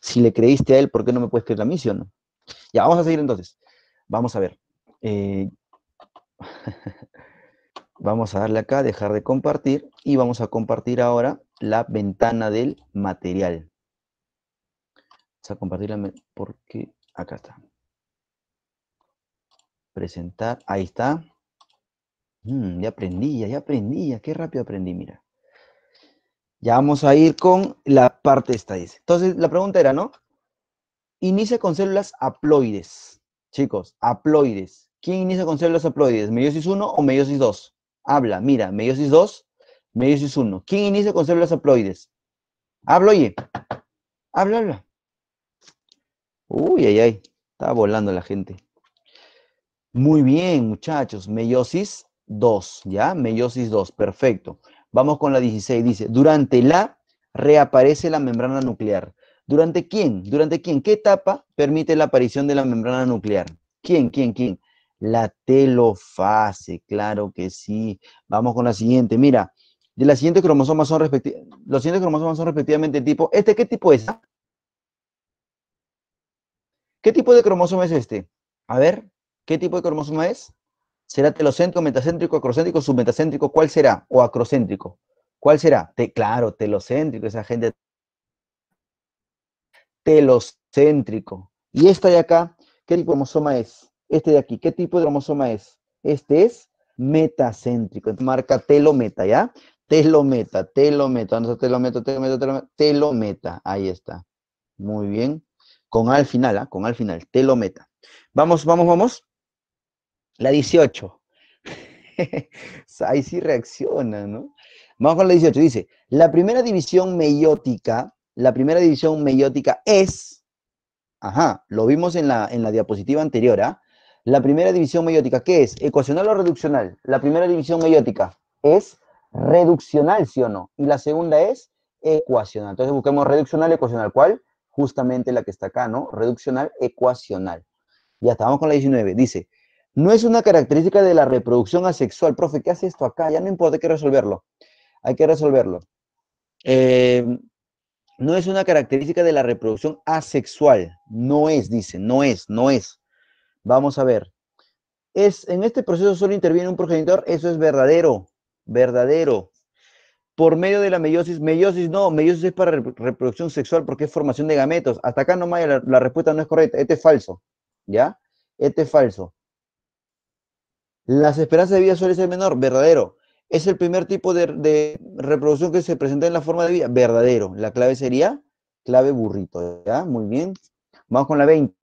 Si le creíste a él, ¿por qué no me puedes creer a mí, Ya, vamos a seguir entonces. Vamos a ver. Eh, Vamos a darle acá, dejar de compartir y vamos a compartir ahora la ventana del material. Vamos a compartirla porque acá está. Presentar, ahí está. Mm, ya aprendí, ya aprendí, ya qué rápido aprendí, mira. Ya vamos a ir con la parte esta, dice. Entonces, la pregunta era, ¿no? Inicia con células haploides. Chicos, haploides. ¿Quién inicia con células haploides? ¿Meiosis 1 o meiosis 2? Habla, mira, meiosis 2, meiosis 1. ¿Quién inicia con células haploides? Habla, oye. Habla, habla. Uy, ay, ay. Está volando la gente. Muy bien, muchachos. Meiosis 2, ¿ya? Meiosis 2, perfecto. Vamos con la 16. Dice, durante la reaparece la membrana nuclear. ¿Durante quién? ¿Durante quién? ¿Qué etapa permite la aparición de la membrana nuclear? ¿Quién? ¿Quién? ¿Quién? La telofase, claro que sí. Vamos con la siguiente. Mira, de las siguientes cromosomas son los siguientes cromosomas son respectivamente tipo. ¿Este qué tipo es? ¿Qué tipo de cromosoma es este? A ver, ¿qué tipo de cromosoma es? ¿Será telocéntrico, metacéntrico, acrocéntrico, submetacéntrico? ¿Cuál será? ¿O acrocéntrico? ¿Cuál será? Te, claro, telocéntrico, esa gente. Telocéntrico. Y esta de acá, ¿qué tipo de cromosoma es? este de aquí. ¿Qué tipo de cromosoma es? Este es metacéntrico. Marca telometa, ¿ya? Telometa, telometa, telometa, telometa, telometa, telometa. Ahí está. Muy bien. Con al final, ¿ah? Con al final, telometa. Vamos, vamos, vamos. La 18. Ahí sí reacciona, ¿no? Vamos con la 18. Dice, la primera división meiótica, la primera división meiótica es, ajá, lo vimos en la, en la diapositiva anterior, ¿ah? La primera división meiótica, ¿qué es? ¿Ecuacional o reduccional? La primera división meiótica es reduccional, ¿sí o no? Y la segunda es ecuacional. Entonces busquemos reduccional, ecuacional. ¿Cuál? Justamente la que está acá, ¿no? Reduccional, ecuacional. Ya estamos con la 19. Dice, no es una característica de la reproducción asexual. Profe, ¿qué hace esto acá? Ya no importa, hay que resolverlo. Hay que resolverlo. Eh, no es una característica de la reproducción asexual. No es, dice, no es, no es. Vamos a ver. Es, en este proceso solo interviene un progenitor, eso es verdadero, verdadero. Por medio de la meiosis, meiosis no, meiosis es para reproducción sexual porque es formación de gametos. Hasta acá no la, la respuesta no es correcta, este es falso, ¿ya? Este es falso. Las esperanzas de vida suele ser menor, verdadero. Es el primer tipo de, reproducción que se presenta en la forma de vida, verdadero. La clave sería clave burrito, ¿ya? Muy bien. Vamos con la 20.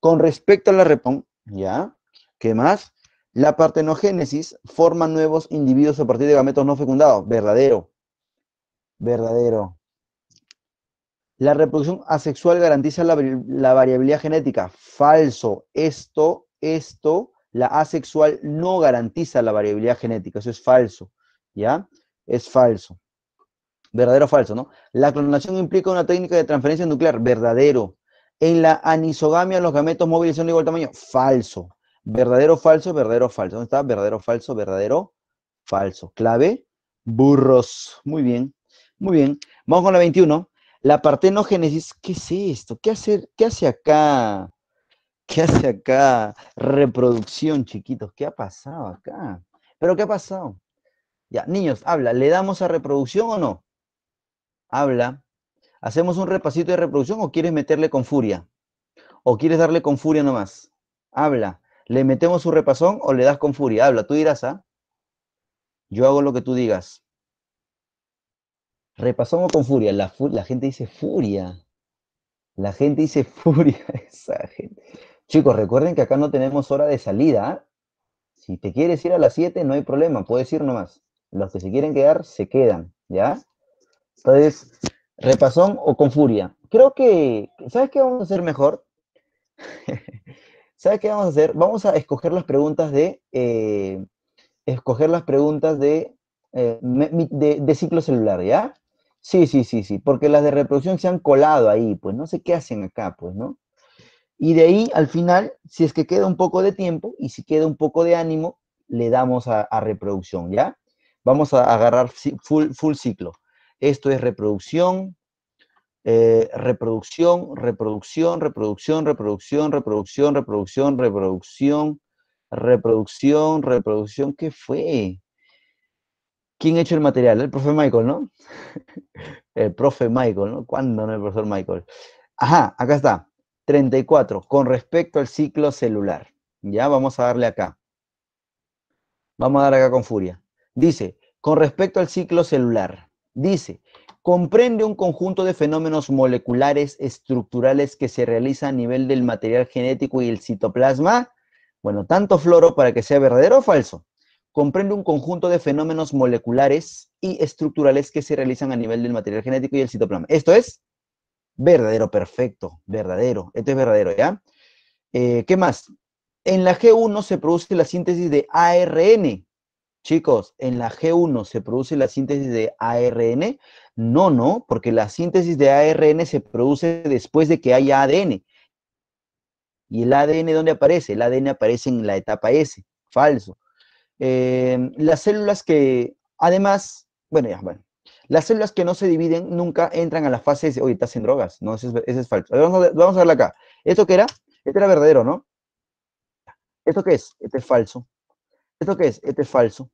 Con respecto a la repón, ¿ya? ¿Qué más? La partenogénesis forma nuevos individuos a partir de gametos no fecundados. Verdadero. Verdadero. La reproducción asexual garantiza la, variabilidad genética. Falso. Esto, esto, la asexual no garantiza la variabilidad genética. Eso es falso. ¿Ya? Es falso. Verdadero o falso, ¿no? La clonación implica una técnica de transferencia nuclear. Verdadero. En la anisogamia, los gametos móviles son de igual tamaño. Falso. Verdadero, falso, verdadero, falso. ¿Dónde está? Verdadero, falso, verdadero, falso. Clave, burros. Muy bien, muy bien. Vamos con la 21. La partenogénesis, ¿qué es esto? ¿Qué hace, qué hace acá? ¿Qué hace acá? Reproducción, chiquitos. ¿Qué ha pasado acá? ¿Pero qué ha pasado? Ya, niños, habla. ¿Le damos a reproducción o no? Habla. ¿Hacemos un repasito de reproducción o quieres meterle con furia? ¿O quieres darle con furia nomás? Habla. ¿Le metemos su repasón o le das con furia? Habla, tú dirás, ¿ah? Yo hago lo que tú digas. Repasón o con furia. La, gente dice furia. La gente dice furia. Chicos, recuerden que acá no tenemos hora de salida. ¿ah? Si te quieres ir a las 7, no hay problema, puedes ir nomás. Los que se quieren quedar, se quedan, ¿ya? Entonces, ¿Repasón o con furia? Creo que, ¿sabes qué vamos a hacer mejor? ¿Sabes qué vamos a hacer? Vamos a escoger las preguntas de, eh, escoger las preguntas eh, de, de, ciclo celular, ¿ya? Sí, sí, sí, sí, porque las de reproducción se han colado ahí, pues no sé qué hacen acá, pues, ¿no? Y de ahí, al final, si es que queda un poco de tiempo y si queda un poco de ánimo, le damos a, a reproducción, ¿ya? Vamos a agarrar full, full ciclo. Esto es reproducción, eh, reproducción, reproducción, reproducción, reproducción, reproducción, reproducción, reproducción, reproducción, reproducción. ¿Qué fue? ¿Quién ha hecho el material? El profe Michael, ¿no? el profe Michael, ¿no? ¿Cuándo no el profesor Michael? Ajá, acá está. 34. Con respecto al ciclo celular. Ya vamos a darle acá. Vamos a dar acá con furia. Dice, con respecto al ciclo celular, Dice, comprende un conjunto de fenómenos moleculares estructurales que se realiza a nivel del material genético y el citoplasma. Bueno, tanto floro para que sea verdadero o falso. Comprende un conjunto de fenómenos moleculares y estructurales que se realizan a nivel del material genético y el citoplasma. Esto es verdadero, perfecto, verdadero. Esto es verdadero, ¿ya? Eh, ¿Qué más? En la G1 se produce la síntesis de ARN, Chicos, en la G1 se produce la síntesis de ARN. No, no, porque la síntesis de ARN se produce después de que haya ADN. ¿Y el ADN dónde aparece? El ADN aparece en la etapa S, falso. Em, las células que, además, bueno, ya, bueno, las células que no se dividen nunca entran a la fase S. Oye, estás en drogas. No, ese es, falso. Vamos a, verla acá. ¿Esto qué era? Este era verdadero, ¿no? ¿Esto qué es? Este es falso. ¿Esto qué es? Este es falso.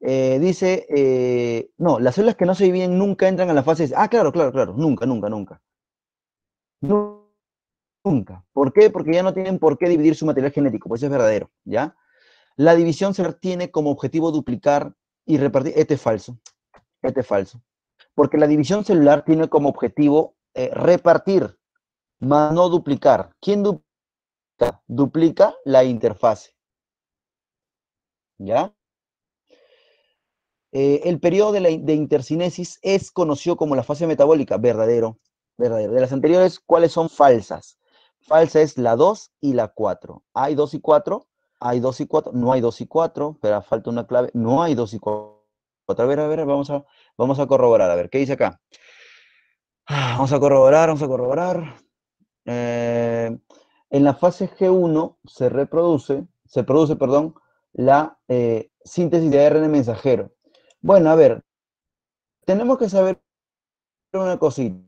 Eh, dice, eh, no, las células que no se dividen nunca entran a la fase... Ah, claro, claro, claro, nunca, nunca, nunca. Nunca. ¿Por qué? Porque ya no tienen por qué dividir su material genético, pues es verdadero, ¿ya? La división celular tiene como objetivo duplicar y repartir... Este es falso, este es falso. Porque la división celular tiene como objetivo eh, repartir, más no duplicar. ¿Quién duplica? Duplica la interfase. ¿ya? Eh, el periodo de, intercinesis es conocido como la fase metabólica, verdadero, verdadero. De las anteriores, ¿cuáles son falsas? Falsa es la 2 y la 4. Hay 2 y 4, hay 2 y 4, no hay 2 y 4, pero falta una clave, no hay 2 y 4. A ver, a ver, vamos a, vamos a corroborar, a ver, ¿qué dice acá? Ah, vamos a corroborar, vamos a corroborar. Eh, en la fase G1 se reproduce, se produce, perdón, la eh, síntesis de ARN mensajero. Bueno, a ver, tenemos que saber una cosita,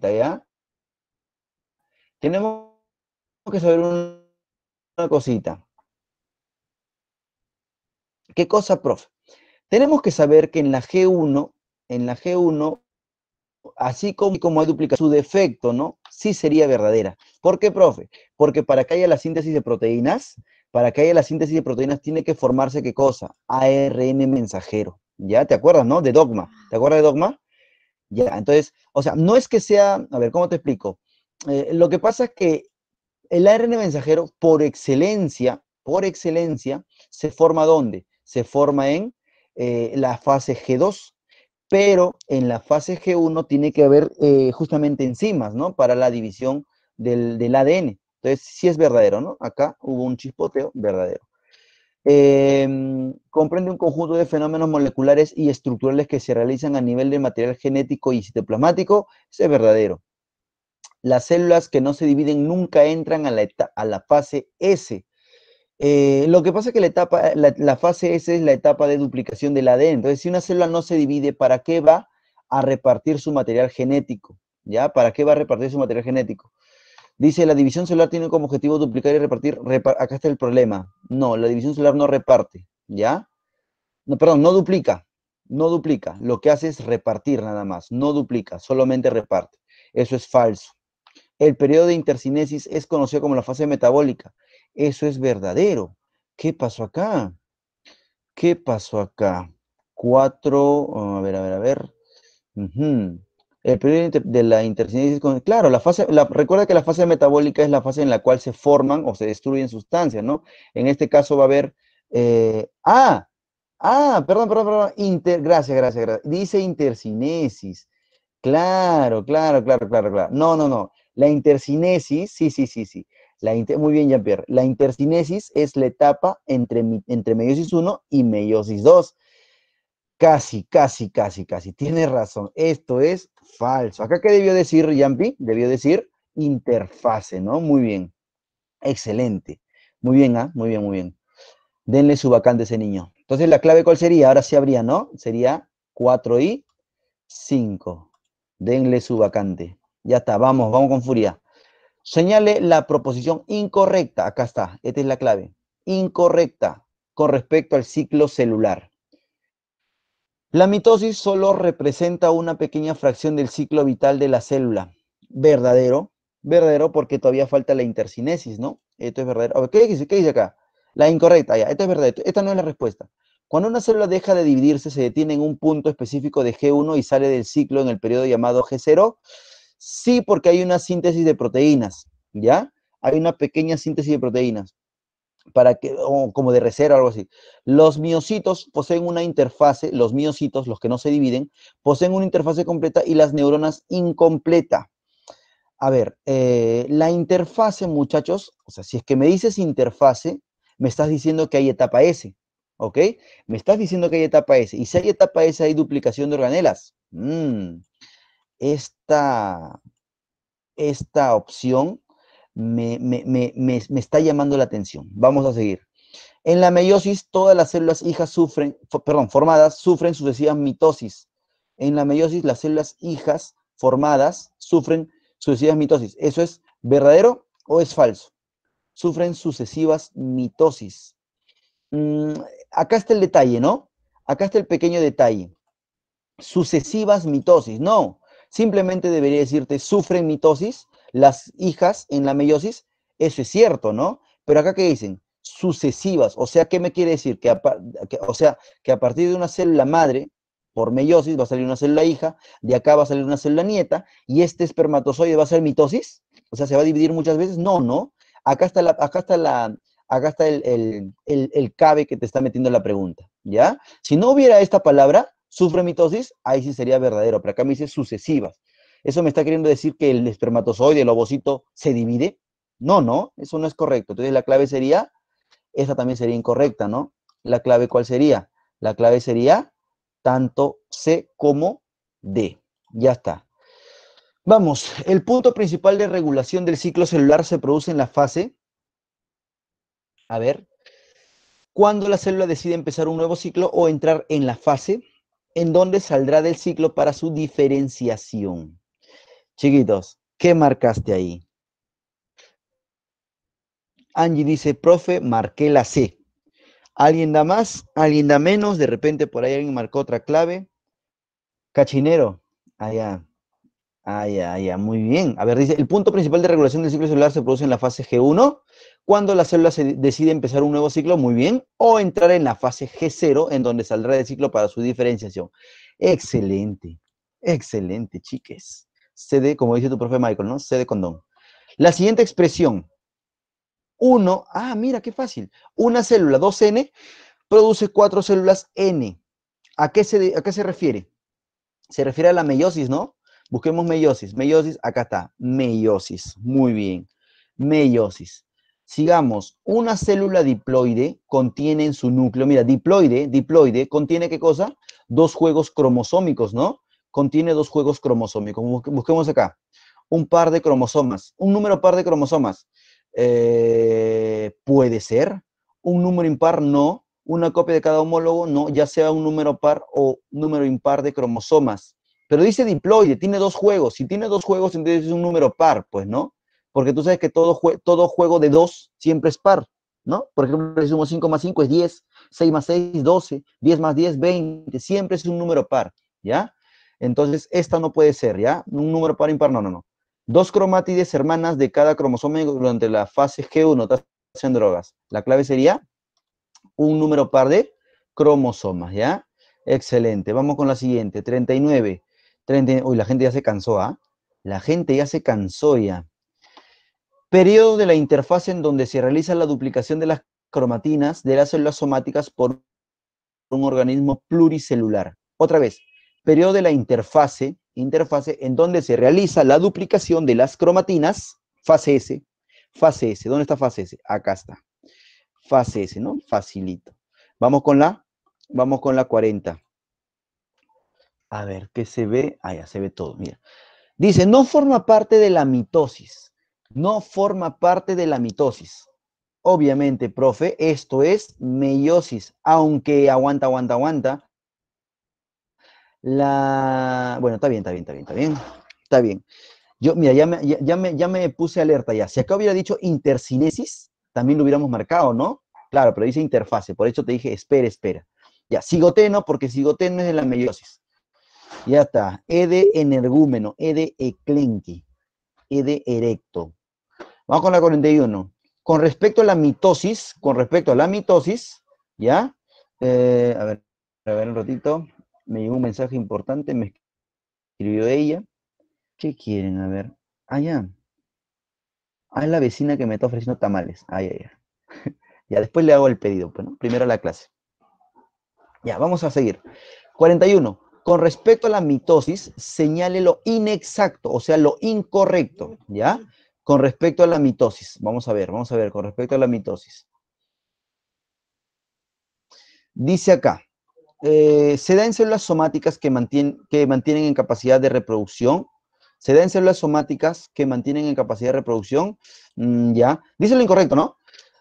¿ya? Tenemos que saber una cosita. ¿Qué cosa, profe? Tenemos que saber que en la G1, en la G1, así como, como hay duplicación, su defecto, ¿no? Sí sería verdadera. ¿Por qué, profe? Porque para que haya la síntesis de proteínas, para que haya la síntesis de proteínas tiene que formarse qué cosa? ARN mensajero. ¿Ya? ¿Te acuerdas, no? De dogma. ¿Te acuerdas de dogma? Ya, entonces, o sea, no es que sea, a ver, ¿cómo te explico? Eh, lo que pasa es que el ARN mensajero, por excelencia, por excelencia, se forma ¿dónde? Se forma en eh, la fase G2, pero en la fase G1 tiene que haber eh, justamente enzimas, ¿no? Para la división del, del ADN. Entonces, sí es verdadero, ¿no? Acá hubo un chispoteo verdadero. Em, comprende un conjunto de fenómenos moleculares y estructurales que se realizan a nivel del material genético y citoplasmático, ese es verdadero. Las células que no se dividen nunca entran a la, a la fase S. Eh, lo que pasa es que la, etapa, fase S es la etapa de duplicación del ADN. Entonces, si una célula no se divide, ¿para qué va a repartir su material genético? ¿Ya? ¿Para qué va a repartir su material genético? Dice, la división celular tiene como objetivo duplicar y repartir. acá está el problema. No, la división celular no reparte, ¿ya? No, perdón, no duplica. No duplica. Lo que hace es repartir nada más. No duplica, solamente reparte. Eso es falso. El periodo de intercinesis es conocido como la fase metabólica. Eso es verdadero. ¿Qué pasó acá? ¿Qué pasó acá? Cuatro, a ver, a ver, a ver. El periodo de la intersinesis, claro, la fase, recuerda que la fase metabólica es la fase en la cual se forman o se destruyen sustancias, ¿no? En este caso va a haber, eh, ah, ah, perdón, perdón, perdón, inter, gracias, gracias, gracias, dice intercinesis, claro, claro, claro, claro, claro, no, no, no, la intercinesis, sí, sí, sí, sí, la inter, muy bien, Jean-Pierre, la intercinesis es la etapa entre, entre meiosis 1 y meiosis 2, Casi, casi, casi, casi. Tiene razón. Esto es falso. Acá, ¿qué debió decir Yampi? Debió decir interfase, ¿no? Muy bien. Excelente. Muy bien, ¿ah? Muy bien, muy bien. Denle su vacante a ese niño. Entonces, ¿la clave cuál sería? Ahora sí habría, ¿no? Sería 4 y 5. Denle su vacante. Ya está, vamos, vamos con furia. Señale la proposición incorrecta. Acá está, esta es la clave. Incorrecta con respecto al ciclo celular. La mitosis solo representa una pequeña fracción del ciclo vital de la célula. Verdadero, verdadero porque todavía falta la intercinesis, ¿no? Esto es verdadero. ¿qué, dice, ¿qué dice acá? La incorrecta, ya, esto es verdadero, esta no es la respuesta. Cuando una célula deja de dividirse, se detiene en un punto específico de G1 y sale del ciclo en el periodo llamado G0. Sí, porque hay una síntesis de proteínas, ¿ya? Hay una pequeña síntesis de proteínas para que, como de reserva, algo así. Los miocitos poseen una interfase, los miocitos, los que no se dividen, poseen una interfase completa y las neuronas incompleta. A ver, eh, la interfase, muchachos, o sea, si es que me dices interfase, me estás diciendo que hay etapa S, ¿ok? Me estás diciendo que hay etapa S. Y si hay etapa S, hay duplicación de organelas. Mm, esta, esta opción me, está llamando la atención. Vamos a seguir. En la meiosis, todas las células hijas sufren, perdón, formadas sufren sucesivas mitosis. En la meiosis, las células hijas formadas sufren sucesivas mitosis. ¿Eso es verdadero o es falso? Sufren sucesivas mitosis. Mm, acá está el detalle, ¿no? Acá está el pequeño detalle. Sucesivas mitosis, no. Simplemente debería decirte sufren mitosis las hijas en la meiosis, eso es cierto, ¿no? Pero acá, ¿qué dicen? Sucesivas. O sea, ¿qué me quiere decir? Que, o sea, que a partir de una célula madre, por meiosis, va a salir una célula hija, de acá va a salir una célula nieta, y este espermatozoide va a ser mitosis. O sea, ¿se va a dividir muchas veces? No, no. Acá está, la, acá está, la, acá está el, el, el cabe que te está metiendo la pregunta, ¿ya? Si no hubiera esta palabra, sufre mitosis, ahí sí sería verdadero, pero acá me dice sucesivas. ¿Eso me está queriendo decir que el espermatozoide, el ovocito, se divide? No, no, eso no es correcto. Entonces la clave sería, esa también sería incorrecta, ¿no? ¿La clave cuál sería? La clave sería tanto C como D. Ya está. Vamos, el punto principal de regulación del ciclo celular se produce en la fase, a ver, cuando la célula decide empezar un nuevo ciclo o entrar en la fase en donde saldrá del ciclo para su diferenciación. Chiquitos, ¿qué marcaste ahí? Angie dice, profe, marqué la C. ¿Alguien da más? ¿Alguien da menos? De repente por ahí alguien marcó otra clave. Cachinero, allá. Allá, allá, muy bien. A ver, dice, el punto principal de regulación del ciclo celular se produce en la fase G1, cuando la célula decide empezar un nuevo ciclo, muy bien, o entrar en la fase G0, en donde saldrá del ciclo para su diferenciación. Excelente, excelente, chiques. CD, como dice tu profe Michael, ¿no? CD condón. La siguiente expresión, Uno, ah, mira, qué fácil. Una célula 2N produce cuatro células N. ¿A qué, se, ¿A qué se refiere? Se refiere a la meiosis, ¿no? Busquemos meiosis. Meiosis, acá está. Meiosis. Muy bien. Meiosis. Sigamos. Una célula diploide contiene en su núcleo, mira, diploide, diploide, contiene qué cosa? Dos juegos cromosómicos, ¿no? contiene dos juegos cromosómicos. Busquemos acá. Un par de cromosomas, un número par de cromosomas. Eh, puede ser. Un número impar, no. Una copia de cada homólogo, no. Ya sea un número par o número impar de cromosomas. Pero dice diploide, tiene dos juegos. Si tiene dos juegos, entonces es un número par, pues, ¿no? Porque tú sabes que todo, todo juego de dos siempre es par, ¿no? Por ejemplo, si sumo 5 más 5 es 10, 6 más 6, 12, 10 más 10, 20. Siempre es un número par, ¿ya? Entonces, esta no puede ser, ¿ya? Un número par impar, no, no, no. Dos cromátides hermanas de cada cromosoma durante la fase G1, en drogas. La clave sería un número par de cromosomas, ¿ya? Excelente. Vamos con la siguiente, 39. uy, la gente ya se cansó, ¿ah? La gente ya se cansó ya. Periodo de la interfase en donde se realiza la duplicación de las cromatinas de las células somáticas por un organismo pluricelular. Otra vez, periodo de la interfase, interfase en donde se realiza la duplicación de las cromatinas, fase S, fase S, ¿dónde está fase S? Acá está, fase S, ¿no? Facilito. Vamos con la, vamos con la 40. A ver, ¿qué se ve? Ah, ya se ve todo, mira. Dice, no forma parte de la mitosis, no forma parte de la mitosis. Obviamente, profe, esto es meiosis, aunque aguanta, aguanta, aguanta, la. Bueno, está bien, está bien, está bien, está bien. Está bien. Yo, mira, ya me, ya, me, puse alerta ya. Si acá hubiera dicho intercinesis, también lo hubiéramos marcado, ¿no? Claro, pero dice interfase. Por eso te dije, espera, espera. Ya, cigoteno, porque cigoteno es de la meiosis. Ya está. E de energúmeno, E de eclenqui, E de erecto. Vamos con la 41. Con respecto a la mitosis, con respecto a la mitosis, ¿ya? Eh, a ver, a ver un ratito me llegó un mensaje importante, me escribió ella. ¿Qué quieren? A ver. Ah, ya. Ah, es la vecina que me está ofreciendo tamales. Ay, ay, ya. ya, después le hago el pedido, Bueno, pues, Primero la clase. Ya, vamos a seguir. 41. Con respecto a la mitosis, señale lo inexacto, o sea, lo incorrecto, ¿ya? Con respecto a la mitosis, vamos a ver, vamos a ver, con respecto a la mitosis. Dice acá, eh, se da en células somáticas que, que mantienen en capacidad de reproducción. Se da en células somáticas que mantienen en capacidad de reproducción. Mm, ya. Dice lo incorrecto, ¿no?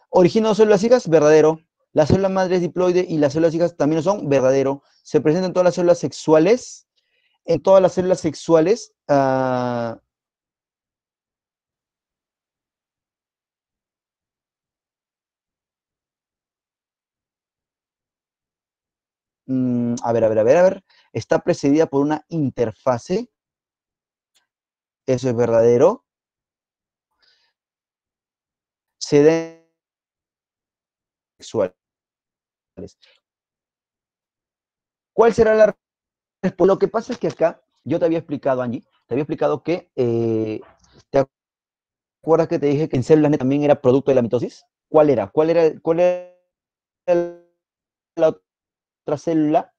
Origina dos células hijas, verdadero. Las células madres diploide y las células hijas también lo son, verdadero. Se presentan todas las células sexuales. En todas las células sexuales, ah, Mm, a ver, a ver, a ver, a ver, está precedida por una interfase. Eso es verdadero. Se da sexual. ¿Cuál será la respuesta? Lo que pasa es que acá, yo te había explicado, Angie, te había explicado que, eh, ¿te acuerdas que te dije que en células también era producto de la mitosis? ¿Cuál era? ¿Cuál era, cuál era la otra otra célula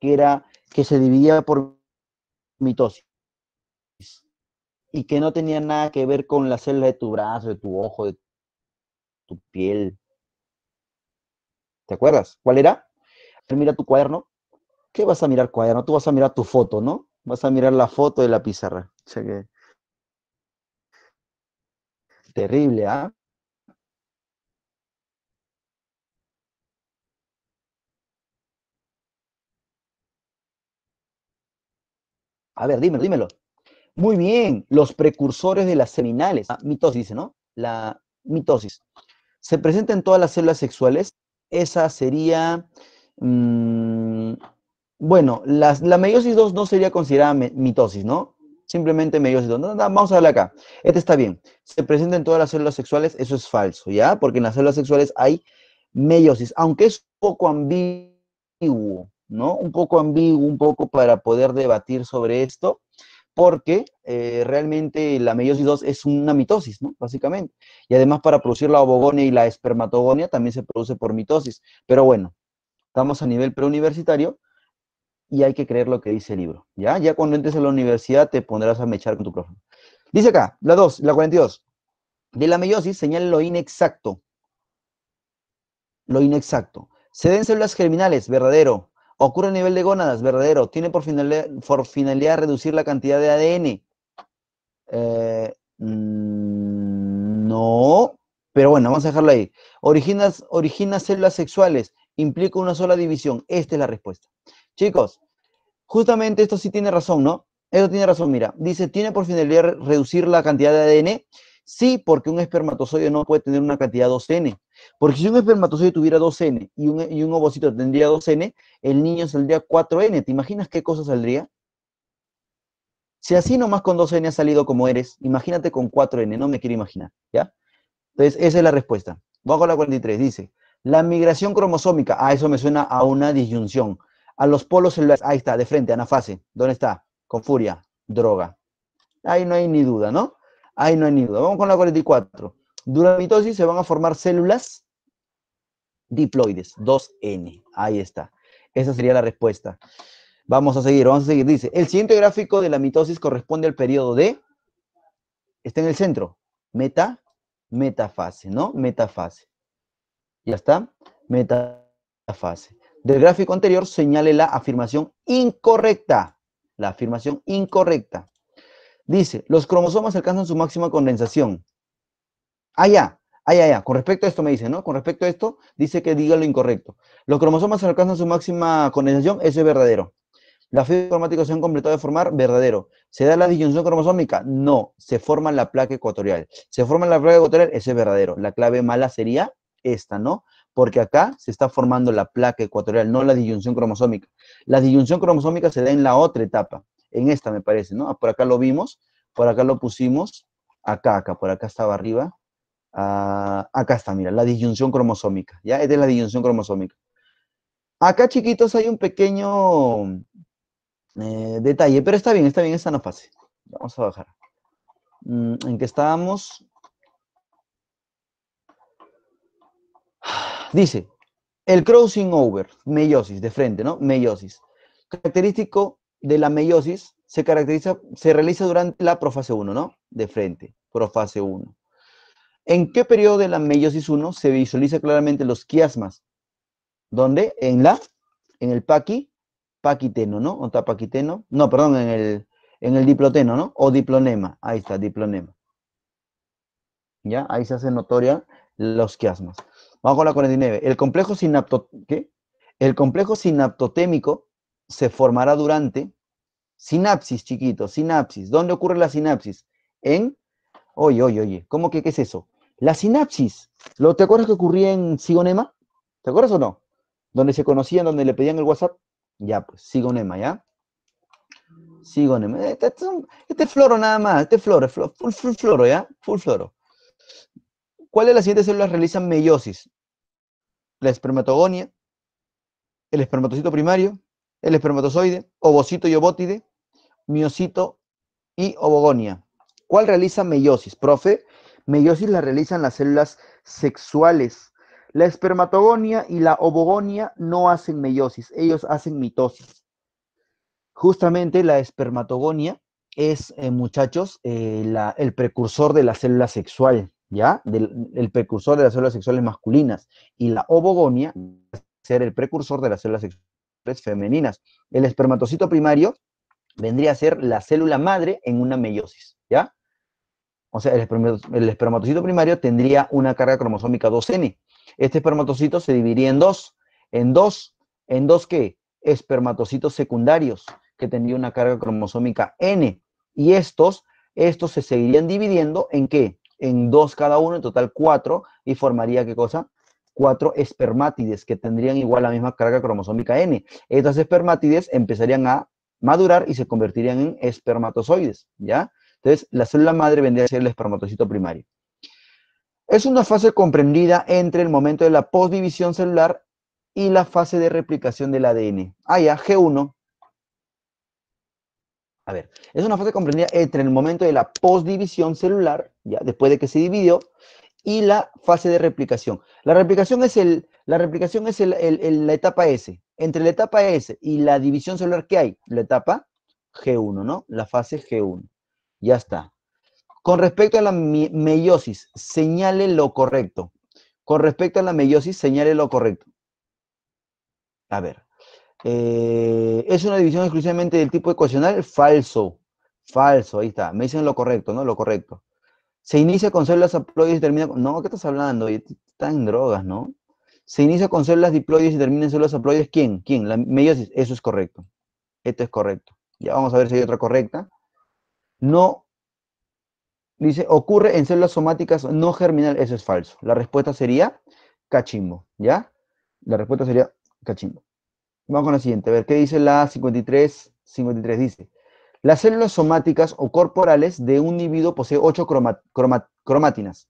que, era, que se dividía por mitosis y que no tenía nada que ver con la célula de tu brazo, de tu ojo, de tu piel. ¿Te acuerdas? ¿Cuál era? Mira tu cuaderno. ¿Qué vas a mirar cuaderno? Tú vas a mirar tu foto, ¿no? Vas a mirar la foto de la pizarra. Terrible, ¿ah? A ver, dímelo, dímelo. Muy bien, los precursores de las seminales, ah, mitosis ¿no? La mitosis. Se presenta en todas las células sexuales. Esa sería, mm, bueno, la meiosis 2 no sería considerada mitosis, ¿no? Simplemente meiosis 2. vamos a hablar acá. Este está bien. Se presenta en todas las células sexuales, eso es falso, ¿ya? Porque en las células sexuales hay meiosis, aunque es poco ambiguo. ¿no? Un poco ambiguo, un poco para poder debatir sobre esto, porque eh, realmente la meiosis 2 es una mitosis, ¿no? Básicamente. Y además para producir la ovogonia y la espermatogonia también se produce por mitosis. Pero bueno, estamos a nivel preuniversitario y hay que creer lo que dice el libro, ¿ya? Ya cuando entres a la universidad te pondrás a mechar con tu profe. Dice acá, la 2, la 42. De la meiosis señala lo inexacto. Lo inexacto. Se den células germinales, verdadero. Ocurre a nivel de gónadas, verdadero. Tiene por finalidad, reducir la cantidad de ADN. Eh, mm, no, pero bueno, vamos a dejarlo ahí. Originas, origina células sexuales, implica una sola división. Esta es la respuesta. Chicos, justamente esto sí tiene razón, ¿no? Esto tiene razón, mira. Dice, tiene por finalidad reducir la cantidad de ADN Sí, porque un espermatozoide no puede tener una cantidad 2N. Porque si un espermatozoide tuviera 2N y un, ovocito tendría 2N, el niño saldría 4N. ¿Te imaginas qué cosa saldría? Si así nomás con 2N ha salido como eres, imagínate con 4N, no me quiero imaginar, ¿ya? Entonces, esa es la respuesta. Bajo la 43, dice, la migración cromosómica, ah, eso me suena a una disyunción. A los polos celulares, ahí está, de frente, anafase, ¿dónde está? Con furia, droga. Ahí no hay ni duda, ¿no? Ahí no hay duda. Vamos con la 44. Durante la mitosis se van a formar células diploides, 2N. Ahí está. Esa sería la respuesta. Vamos a seguir, vamos a seguir. Dice, el siguiente gráfico de la mitosis corresponde al periodo de, está en el centro, meta, metafase, ¿no? Metafase. Ya está, metafase. Del gráfico anterior señale la afirmación incorrecta. La afirmación incorrecta. Dice, los cromosomas alcanzan su máxima condensación. Ah, ya, ah, ya, ya. Con respecto a esto me dice, ¿no? Con respecto a esto, dice que diga lo incorrecto. Los cromosomas alcanzan su máxima condensación, eso es verdadero. Las fibras cromáticas se han completado de formar, verdadero. ¿Se da la disyunción cromosómica? No, se forma la placa ecuatorial. ¿Se forma la placa ecuatorial? Eso es verdadero. La clave mala sería esta, ¿no? Porque acá se está formando la placa ecuatorial, no la disyunción cromosómica. La disyunción cromosómica se da en la otra etapa en esta me parece, ¿no? Ah, por acá lo vimos, por acá lo pusimos, acá, acá, por acá estaba arriba. Ah, acá está, mira, la disyunción cromosómica, ¿ya? es de la disyunción cromosómica. Acá, chiquitos, hay un pequeño eh, detalle, pero está bien, está bien, esta no pasa. Vamos a bajar. Mm, ¿En qué estábamos? Dice, el crossing over, meiosis, de frente, ¿no? Meiosis. Característico de la meiosis se caracteriza, se realiza durante la profase 1, ¿no? De frente, profase 1. ¿En qué periodo de la meiosis 1 se visualiza claramente los quiasmas? ¿Dónde? En la, en el paqui, paquiteno, ¿no? ¿O está No, perdón, en el, en el diploteno, ¿no? O diplonema, ahí está, diplonema. ¿Ya? Ahí se hacen notoria los quiasmas. Vamos con la 49. El complejo, sinapto, ¿qué? el complejo sinaptotémico se formará durante Sinapsis, chiquito, sinapsis. ¿Dónde ocurre la sinapsis? En... Oye, oye, oye, ¿cómo que qué es eso? La sinapsis. ¿Lo, ¿Te acuerdas que ocurría en Sigonema? ¿Te acuerdas o no? Donde se conocían, donde le pedían el WhatsApp. Ya, pues, Sigonema, ¿ya? Sigonema. Eh, este, este, es floro nada más, este floro, full, full floro, ¿ya? Full floro. ¿Cuál de las siguientes células realiza meiosis? La espermatogonia, el espermatocito primario, el espermatozoide, ovocito y ovótide, miocito y obogonia. ¿Cuál realiza meiosis, profe? Meiosis la realizan las células sexuales. La espermatogonia y la obogonia no hacen meiosis, ellos hacen mitosis. Justamente la espermatogonia es, eh, muchachos, eh, el precursor de la célula sexual, ¿ya? el precursor de las células sexuales masculinas. Y la obogonia ser el precursor de las células sexuales femeninas. El espermatocito primario vendría a ser la célula madre en una meiosis, ¿ya? O sea, el, espermatocito primario tendría una carga cromosómica 2N. Este espermatocito se dividiría en dos, en dos, en dos qué? Espermatocitos secundarios, que tendría una carga cromosómica N. Y estos, estos se seguirían dividiendo en qué? En dos cada uno, en total cuatro, y formaría qué cosa? Cuatro espermátides que tendrían igual la misma carga cromosómica N. Estas espermátides empezarían a madurar y se convertirían en espermatozoides, ¿ya? Entonces, la célula madre vendría a ser el espermatocito primario. Es una fase comprendida entre el momento de la postdivisión celular y la fase de replicación del ADN. Ah, ya, G1. A ver, es una fase comprendida entre el momento de la postdivisión celular, ya, después de que se dividió, y la fase de replicación. La replicación es el, la replicación es la etapa S. Entre la etapa S y la división celular, ¿qué hay? La etapa G1, ¿no? La fase G1. Ya está. Con respecto a la meiosis, señale lo correcto. Con respecto a la meiosis, señale lo correcto. A ver. Eh, ¿Es una división exclusivamente del tipo ecuacional? Falso. Falso, ahí está. Me dicen lo correcto, ¿no? Lo correcto. Se inicia con células haploides y termina con... No, ¿qué estás hablando? Están en drogas, ¿no? Se inicia con células diploides y termina en células haploides. ¿Quién? ¿Quién? La meiosis. Eso es correcto. Esto es correcto. Ya vamos a ver si hay otra correcta. No. Dice, ocurre en células somáticas no germinal. Eso es falso. La respuesta sería cachimbo. ¿Ya? La respuesta sería cachimbo. Vamos con la siguiente. A ver, ¿qué dice la 53? 53 dice, las células somáticas o corporales de un individuo posee ocho cromatinas.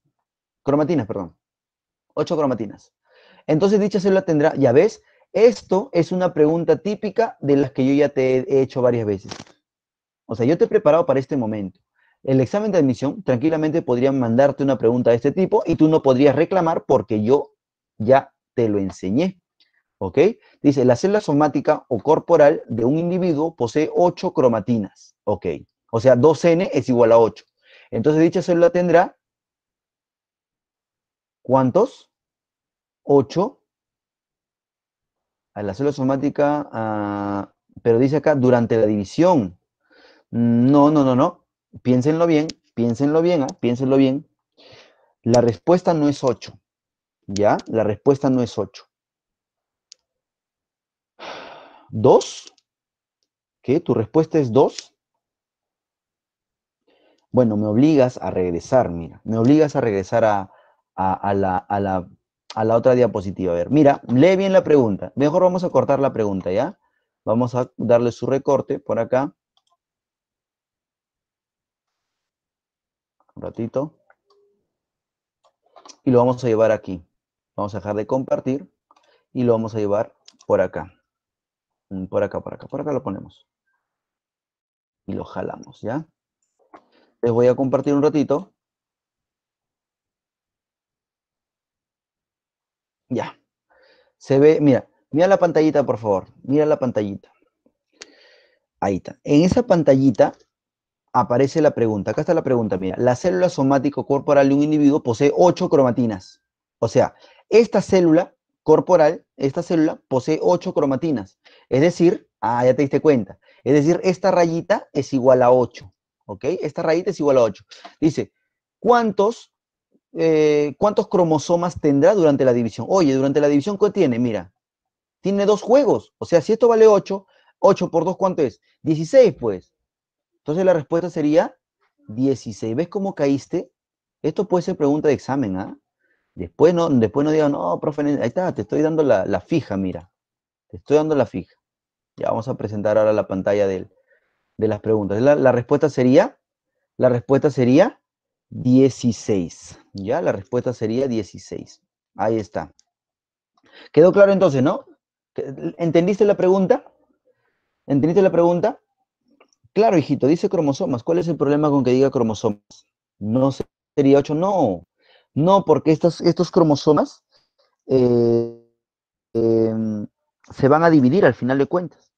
Cromatinas, perdón. 8 cromatinas. Entonces dicha célula tendrá, ya ves, esto es una pregunta típica de las que yo ya te he hecho varias veces. O sea, yo te he preparado para este momento. El examen de admisión, tranquilamente podría mandarte una pregunta de este tipo y tú no podrías reclamar porque yo ya te lo enseñé. ¿Ok? Dice, la célula somática o corporal de un individuo posee 8 cromatinas. ¿Ok? O sea, 2N es igual a 8. Entonces dicha célula tendrá, ¿cuántos? 8 a la célula somática, pero dice acá durante la división. No, no, no, no. Piénsenlo bien, piénsenlo bien, ¿ah? piénsenlo bien. La respuesta no es 8. ¿Ya? La respuesta no es 8. ¿Dos? ¿Qué? ¿Tu respuesta es 2? Bueno, me obligas a regresar, mira. Me obligas a regresar a, a, la, a la a la otra diapositiva. A ver, mira, lee bien la pregunta. Mejor vamos a cortar la pregunta, ¿ya? Vamos a darle su recorte por acá. Un ratito. Y lo vamos a llevar aquí. Vamos a dejar de compartir y lo vamos a llevar por acá. Mm, por acá, por acá, por acá lo ponemos. Y lo jalamos, ¿ya? Les voy a compartir un ratito. Ya. Se ve, mira, mira la pantallita, por favor. Mira la pantallita. Ahí está. En esa pantallita aparece la pregunta. Acá está la pregunta, mira. La célula somático corporal de un individuo posee ocho cromatinas. O sea, esta célula corporal, esta célula posee ocho cromatinas. Es decir, ah, ya te diste cuenta. Es decir, esta rayita es igual a 8. ¿Ok? Esta rayita es igual a 8. Dice, ¿cuántos eh, cuántos cromosomas tendrá durante la división. Oye, durante la división, ¿qué tiene? Mira, tiene dos juegos. O sea, si esto vale 8, 8 por 2, ¿cuánto es? 16, pues. Entonces la respuesta sería 16. ¿Ves cómo caíste? Esto puede ser pregunta de examen, ¿ah? Después no, después no digan, no, profe, ahí está, te estoy dando la, fija, mira. Te estoy dando la fija. Ya vamos a presentar ahora la pantalla de las preguntas. la respuesta sería, la respuesta sería 16. Ya, la respuesta sería 16. Ahí está. ¿Quedó claro entonces, no? ¿Entendiste la pregunta? ¿Entendiste la pregunta? Claro, hijito, dice cromosomas. ¿Cuál es el problema con que diga cromosomas? No sería 8, no. No, porque estos, estos cromosomas eh, em, se van a dividir al final de cuentas.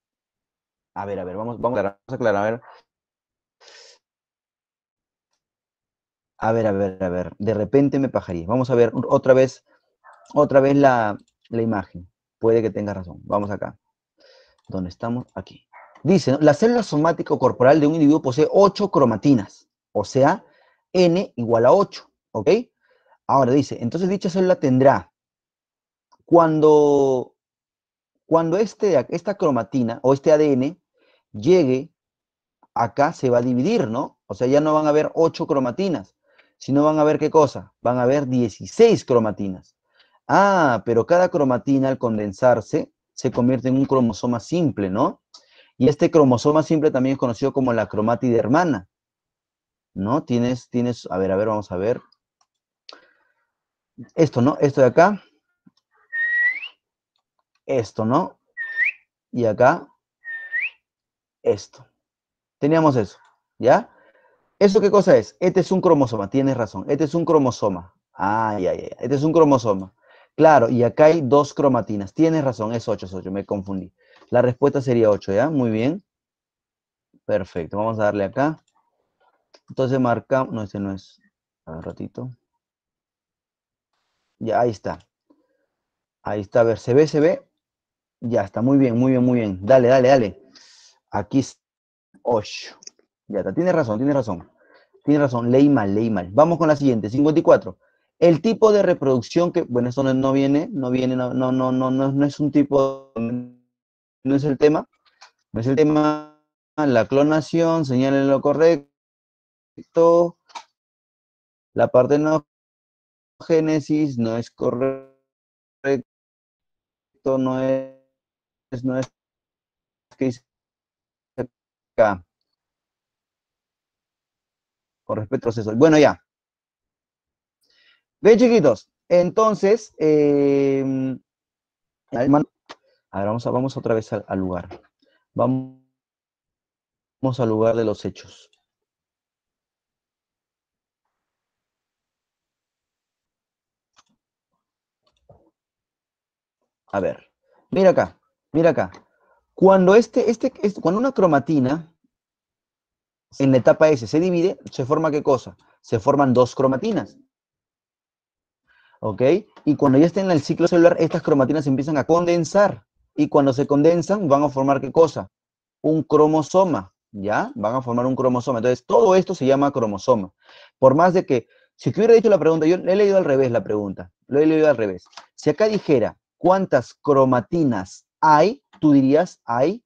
A ver, a ver, vamos, a aclarar, vamos a aclarar. A ver, A ver, a ver, a ver. De repente me pajaría. Vamos a ver otra vez, otra vez la, imagen. Puede que tenga razón. Vamos acá. ¿Dónde estamos? Aquí. Dice, la célula somática corporal de un individuo posee 8 cromatinas, o sea, n igual a 8, ¿ok? Ahora dice, entonces dicha célula tendrá, cuando, cuando este, esta cromatina o este ADN llegue, acá se va a dividir, ¿no? O sea, ya no van a haber 8 cromatinas, si no, van a ver qué cosa, van a ver 16 cromatinas. Ah, pero cada cromatina al condensarse se convierte en un cromosoma simple, ¿no? Y este cromosoma simple también es conocido como la cromátide hermana, ¿no? Tienes, tienes, a ver, a ver, vamos a ver. Esto, ¿no? Esto de acá. Esto, ¿no? Y acá, esto. Teníamos eso, ¿ya? ¿Eso qué cosa es? Este es un cromosoma, tienes razón. Este es un cromosoma. Ay, ay, ay. Este es un cromosoma. Claro, y acá hay dos cromatinas. Tienes razón, es 8, es 8, me confundí. La respuesta sería 8, ¿ya? Muy bien. Perfecto, vamos a darle acá. Entonces marca... no, este no es, a un ratito. Ya, ahí está. Ahí está, a ver, se ve, se ve. Ya está, muy bien, muy bien, muy bien. Dale, dale, dale. Aquí 8. Ya está, Tiene razón, tiene razón. tiene razón, leí mal, leí mal. Vamos con la siguiente, 54. El tipo de reproducción que, bueno, esto no, viene, no viene, no, no, no, no, no es un tipo, no es el tema, no es el tema, la clonación, señalen lo correcto, la parte no génesis no es correcto, no es, no es que dice acá con respecto a eso. Bueno, ya. Ve, chiquitos. Entonces, ahora em, vamos, a, vamos otra vez al, lugar. Vamos, vamos al lugar de los hechos. A ver, mira acá, mira acá. Cuando, este, este, este cuando una cromatina en la etapa S se divide, se forma qué cosa? Se forman dos cromatinas. ¿Ok? Y cuando ya estén en el ciclo celular, estas cromatinas empiezan a condensar. Y cuando se condensan, van a formar qué cosa? Un cromosoma. ¿Ya? Van a formar un cromosoma. Entonces, todo esto se llama cromosoma. Por más de que, si te hubiera dicho la pregunta, yo le he leído al revés la pregunta, lo he leído al revés. Si acá dijera, ¿cuántas cromatinas hay? Tú dirías, hay,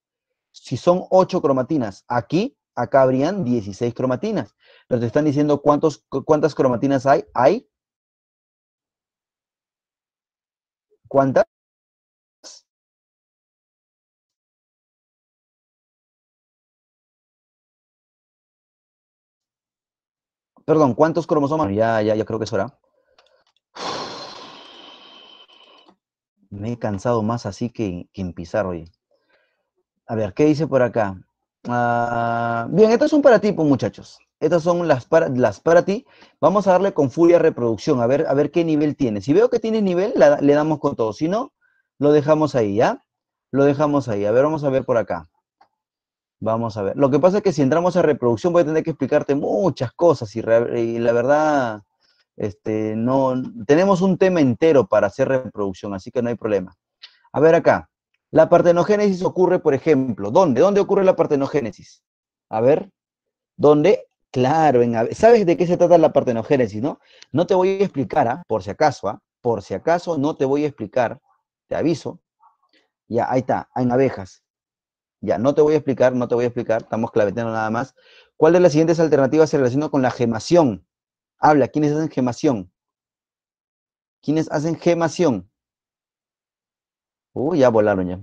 si son ocho cromatinas aquí, acá habrían 16 cromatinas. Pero están diciendo cuántos, cuántas cromatinas hay. ¿Hay? ¿Cuántas? Perdón, ¿cuántos cromosomas? Ya, ya, ya creo que es hora. Me he cansado más así que, que en pizarro. A ver, ¿qué dice por acá? Ah, bien, estas son para ti, pues, muchachos. Estas son las para, las para ti. Vamos a darle con furia reproducción, a ver, a ver qué nivel tiene. Si veo que tiene nivel, le damos con todo. Si no, lo dejamos ahí, ¿ya? Lo dejamos ahí. A ver, vamos a ver por acá. Vamos a ver. Lo que pasa es que si entramos a reproducción voy a tener que explicarte muchas cosas y, y la verdad, este, no, tenemos un tema entero para hacer reproducción, así que no hay problema. A ver acá. La partenogénesis ocurre, por ejemplo, ¿dónde? ¿Dónde ocurre la partenogénesis? A ver, ¿dónde? Claro, en, ¿sabes de qué se trata la partenogénesis, no? No te voy a explicar, ¿ah? por si acaso, ¿ah? por si acaso no te voy a explicar, te aviso. Ya, ahí está, en abejas. Ya, no te voy a explicar, no te voy a explicar, estamos claveteando nada más. ¿Cuál de las siguientes alternativas se relaciona con la gemación? Habla, ¿quiénes hacen gemación? ¿Quiénes hacen gemación? Uy, ya volaron ya.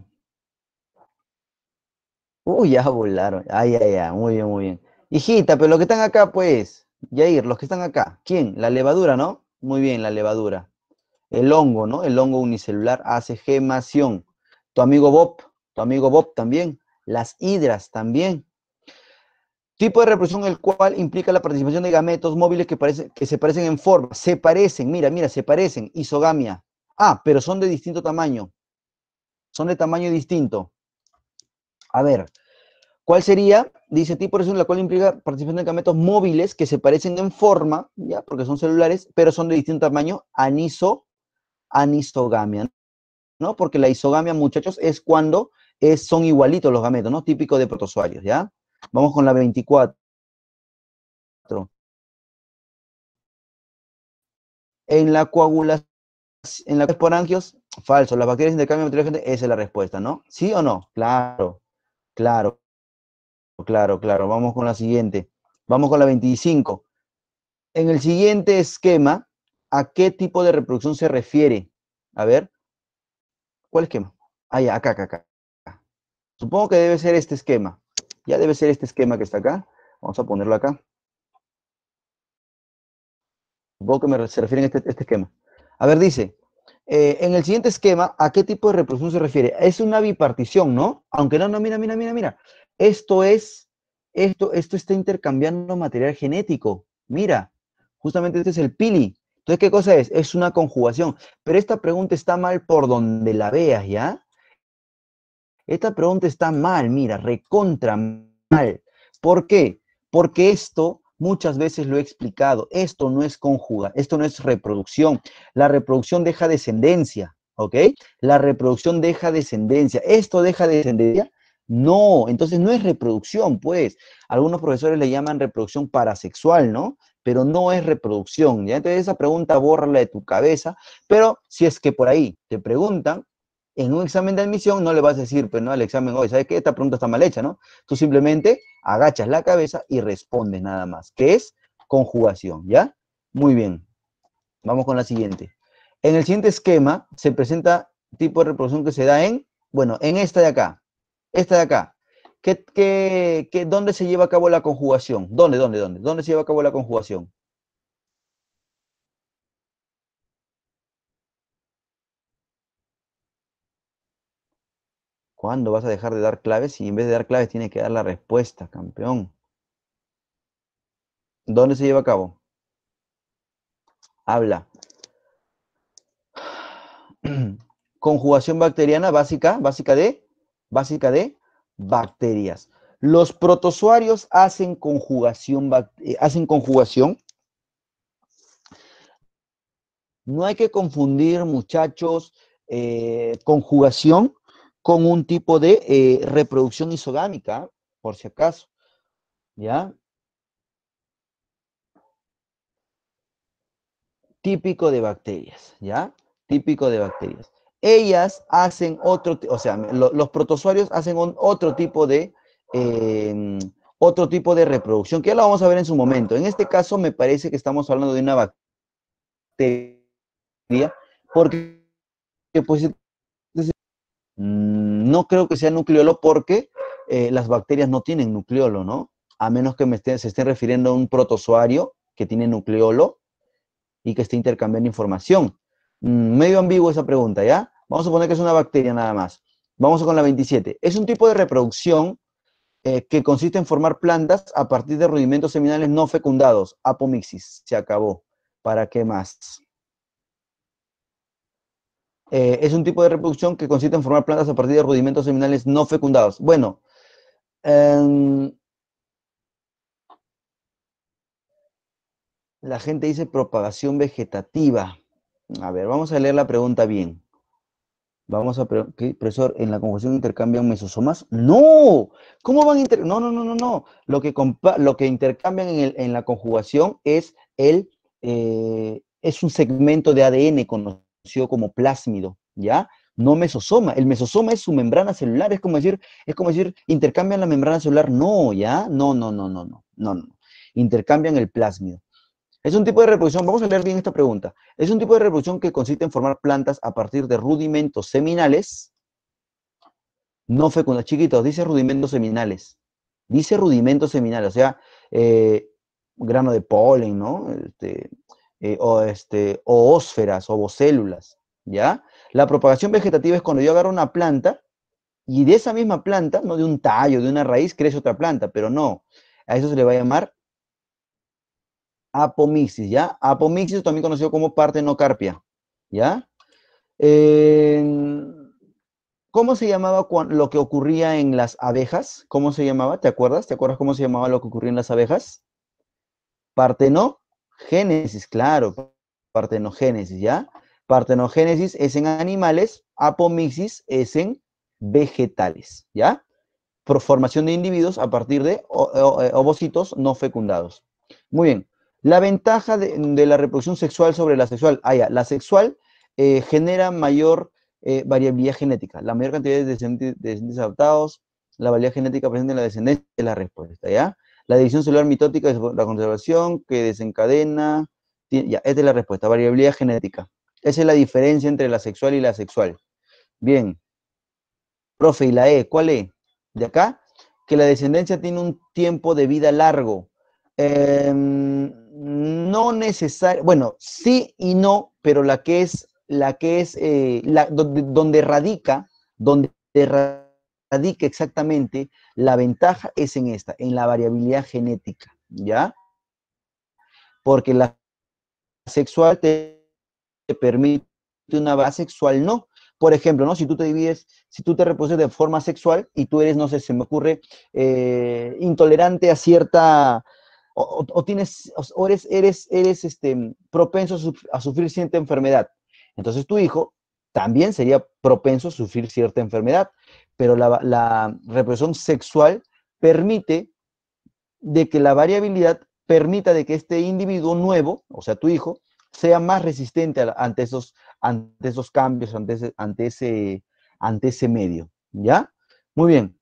Uy, ya volaron. Ay, ay, ay. Muy bien, muy bien. Hijita, pero los que están acá, pues. Yair, los que están acá. ¿Quién? La levadura, ¿no? Muy bien, la levadura. El hongo, ¿no? El hongo unicelular hace gemación. Tu amigo Bob, tu amigo Bob también. Las hidras también. Tipo de reproducción el cual implica la participación de gametos móviles que, parece, que se parecen en forma. Se parecen, mira, mira, se parecen. Isogamia. Ah, pero son de distinto tamaño son de tamaño distinto. A ver, ¿cuál sería? Dice tipo de en la cual implica participación de gametos móviles que se parecen en forma, ya, porque son celulares, pero son de distinto tamaño, aniso, anisogamia, ¿no? Porque la isogamia, muchachos, es cuando son igualitos los gametos, ¿no? Típico de protozoarios, ¿ya? Vamos con la 24. En la coagulación, en la esporangios, Falso. Las bacterias intercambian material Esa es la respuesta, ¿no? ¿Sí o no? Claro, claro, claro, claro. Vamos con la siguiente. Vamos con la 25. En el siguiente esquema, ¿a qué tipo de reproducción se refiere? A ver. ¿Cuál esquema? Ah, ya, acá, acá, acá. Supongo que debe ser este esquema. Ya debe ser este esquema que está acá. Vamos a ponerlo acá. Supongo que me, se refiere a este, este esquema. A ver, dice, eh, en el siguiente esquema, ¿a qué tipo de reproducción se refiere? Es una bipartición, ¿no? Aunque no, no, mira, mira, mira, mira. Esto es, esto, esto está intercambiando material genético. Mira, justamente este es el pili. Entonces, ¿qué cosa es? Es una conjugación. Pero esta pregunta está mal por donde la veas, ¿ya? Esta pregunta está mal, mira, recontra mal. ¿Por qué? Porque esto Muchas veces lo he explicado, esto no es conjuga, esto no es reproducción. La reproducción deja descendencia, ¿ok? La reproducción deja descendencia. ¿Esto deja descendencia? No, entonces no es reproducción, pues. Algunos profesores le llaman reproducción parasexual, ¿no? Pero no es reproducción, ¿ya? Entonces esa pregunta bórrala de tu cabeza, pero si es que por ahí te preguntan, en un examen de admisión no le vas a decir, pero pues, no al examen, hoy, ¿sabes qué? Esta pregunta está mal hecha, ¿no? Tú simplemente agachas la cabeza y respondes nada más, que es conjugación, ¿ya? Muy bien. Vamos con la siguiente. En el siguiente esquema se presenta tipo de reproducción que se da en, bueno, en esta de acá, esta de acá. ¿Qué, qué, qué, dónde se lleva a cabo la conjugación? ¿Dónde, dónde, dónde? ¿Dónde se lleva a cabo la conjugación? ¿Cuándo vas a dejar de dar claves Y en vez de dar claves tienes que dar la respuesta, campeón? ¿Dónde se lleva a cabo? Habla. Conjugación bacteriana básica, básica de, básica de bacterias. Los protozoarios hacen conjugación, eh, hacen conjugación. No hay que confundir, muchachos, eh, conjugación con un tipo de eh, reproducción isogámica, por si acaso. ¿Ya? Típico de bacterias, ¿ya? Típico de bacterias. Ellas hacen otro, o sea, los protozoarios hacen otro tipo de em, otro tipo de reproducción, que ya lo vamos a ver en su momento. En este caso me parece que estamos hablando de una bacteria, porque pues, no creo que sea nucleolo porque eh, las bacterias no tienen nucleolo, ¿no? A menos que se estén refiriendo a un protozoario que tiene nucleolo y que esté intercambiando información. Mm, medio ambiguo esa pregunta, ¿ya? Vamos a poner que es una bacteria nada más. Vamos con la 27. Es un tipo de reproducción eh, que consiste en formar plantas a partir de rudimentos seminales no fecundados. Apomixis. Se acabó. ¿Para qué más? Eh, es un tipo de reproducción que consiste en formar plantas a partir de rudimentos seminales no fecundados. Bueno, em, la gente dice propagación vegetativa. A ver, vamos a leer la pregunta bien. Vamos a ¿qué, profesor, en la conjugación intercambian mesosomas. No, ¿cómo van a intercambiar? No, no, no, no, no. Lo que, lo que intercambian en, la conjugación es el eh, es un segmento de ADN con como plásmido, ¿ya? No mesosoma. El mesosoma es su membrana celular, es como decir, es como decir, intercambian la membrana celular. No, ¿ya? No, no, no, no, no, no, no. Intercambian el plásmido. Es un tipo de reproducción, vamos a leer bien esta pregunta. Es un tipo de reproducción que consiste en formar plantas a partir de rudimentos seminales, no fecundas chiquitos, dice rudimentos seminales. Dice rudimentos seminales, o sea, eh, grano de polen, ¿no? Este, eh, o, este, o ósferas, o células, ¿ya? La propagación vegetativa es cuando yo agarro una planta y de esa misma planta, no de un tallo, de una raíz, crece otra planta, pero no. A eso se le va a llamar apomixis, ¿ya? Apomixis también conocido como partenocarpia, ¿ya? ¿Cómo se llamaba lo que ocurría en las abejas? ¿Cómo se llamaba? ¿Te acuerdas? ¿Te acuerdas cómo se llamaba lo que ocurría en las abejas? partenó Génesis, claro, partenogénesis, ¿ya? Partenogénesis es en animales, apomixis es en vegetales, ¿ya? Por formación de individuos a partir de eh, ovocitos no fecundados. Muy bien. La ventaja de, la reproducción sexual sobre la sexual. Ah, la sexual eh, genera mayor eh, variabilidad genética. La mayor cantidad de descendientes, adaptados, la variabilidad genética presente en la descendencia es la respuesta, ¿ya? La división celular mitótica es la conservación que desencadena. Ya, esta es la respuesta, variabilidad genética. Esa es la diferencia entre la sexual y la sexual. Bien. Profe, ¿y la E? ¿Cuál E? De acá, que la descendencia tiene un tiempo de vida largo. Em, no necesario, bueno, sí y no, pero la que es, la que es, eh, donde, donde radica, donde radica radica exactamente la ventaja es en esta, en la variabilidad genética, ¿ya? Porque la sexual te permite una base sexual, no. Por ejemplo, ¿no? Si tú te divides, si tú te reposes de forma sexual y tú eres, no sé, se me ocurre, eh, intolerante a cierta, o, o, tienes, o eres, eres, eres este, propenso a, sufrir cierta enfermedad. Entonces tu hijo también sería propenso a sufrir cierta enfermedad, pero la, reproducción represión sexual permite de que la variabilidad permita de que este individuo nuevo, o sea, tu hijo, sea más resistente ante, esos, ante esos cambios, ante ese, ante, ese, ante ese medio. ¿Ya? Muy bien.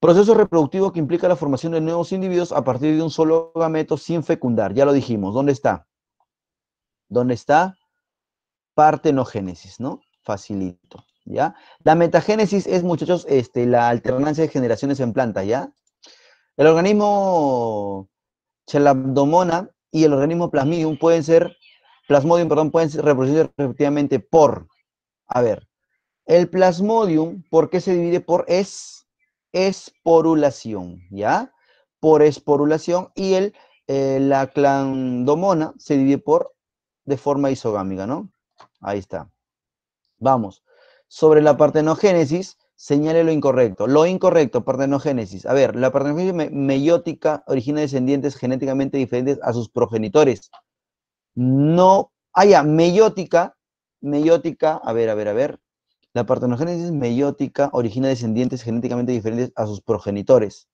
Proceso reproductivo que implica la formación de nuevos individuos a partir de un solo gameto sin fecundar. Ya lo dijimos. ¿Dónde está? ¿Dónde está? Partenogénesis, ¿no? facilito, ¿ya? La metagénesis es, muchachos, este, la alternancia de generaciones en plantas, ¿ya? El organismo chelabdomona y el organismo plasmidium pueden ser, plasmodium, perdón, pueden reproducirse respectivamente por, a ver, el plasmodium, ¿por qué se divide por es? Esporulación, ¿ya? Por esporulación y el, eh, la clandomona se divide por de forma isogámica, ¿no? Ahí está. Vamos. Sobre la partenogénesis, señale lo incorrecto. Lo incorrecto, partenogénesis. A ver, la partenogénesis meiótica origina descendientes genéticamente diferentes a sus progenitores. No, haya ah, meiótica, meiótica, a ver, a ver, a ver. La partenogénesis meiótica origina descendientes genéticamente diferentes a sus progenitores.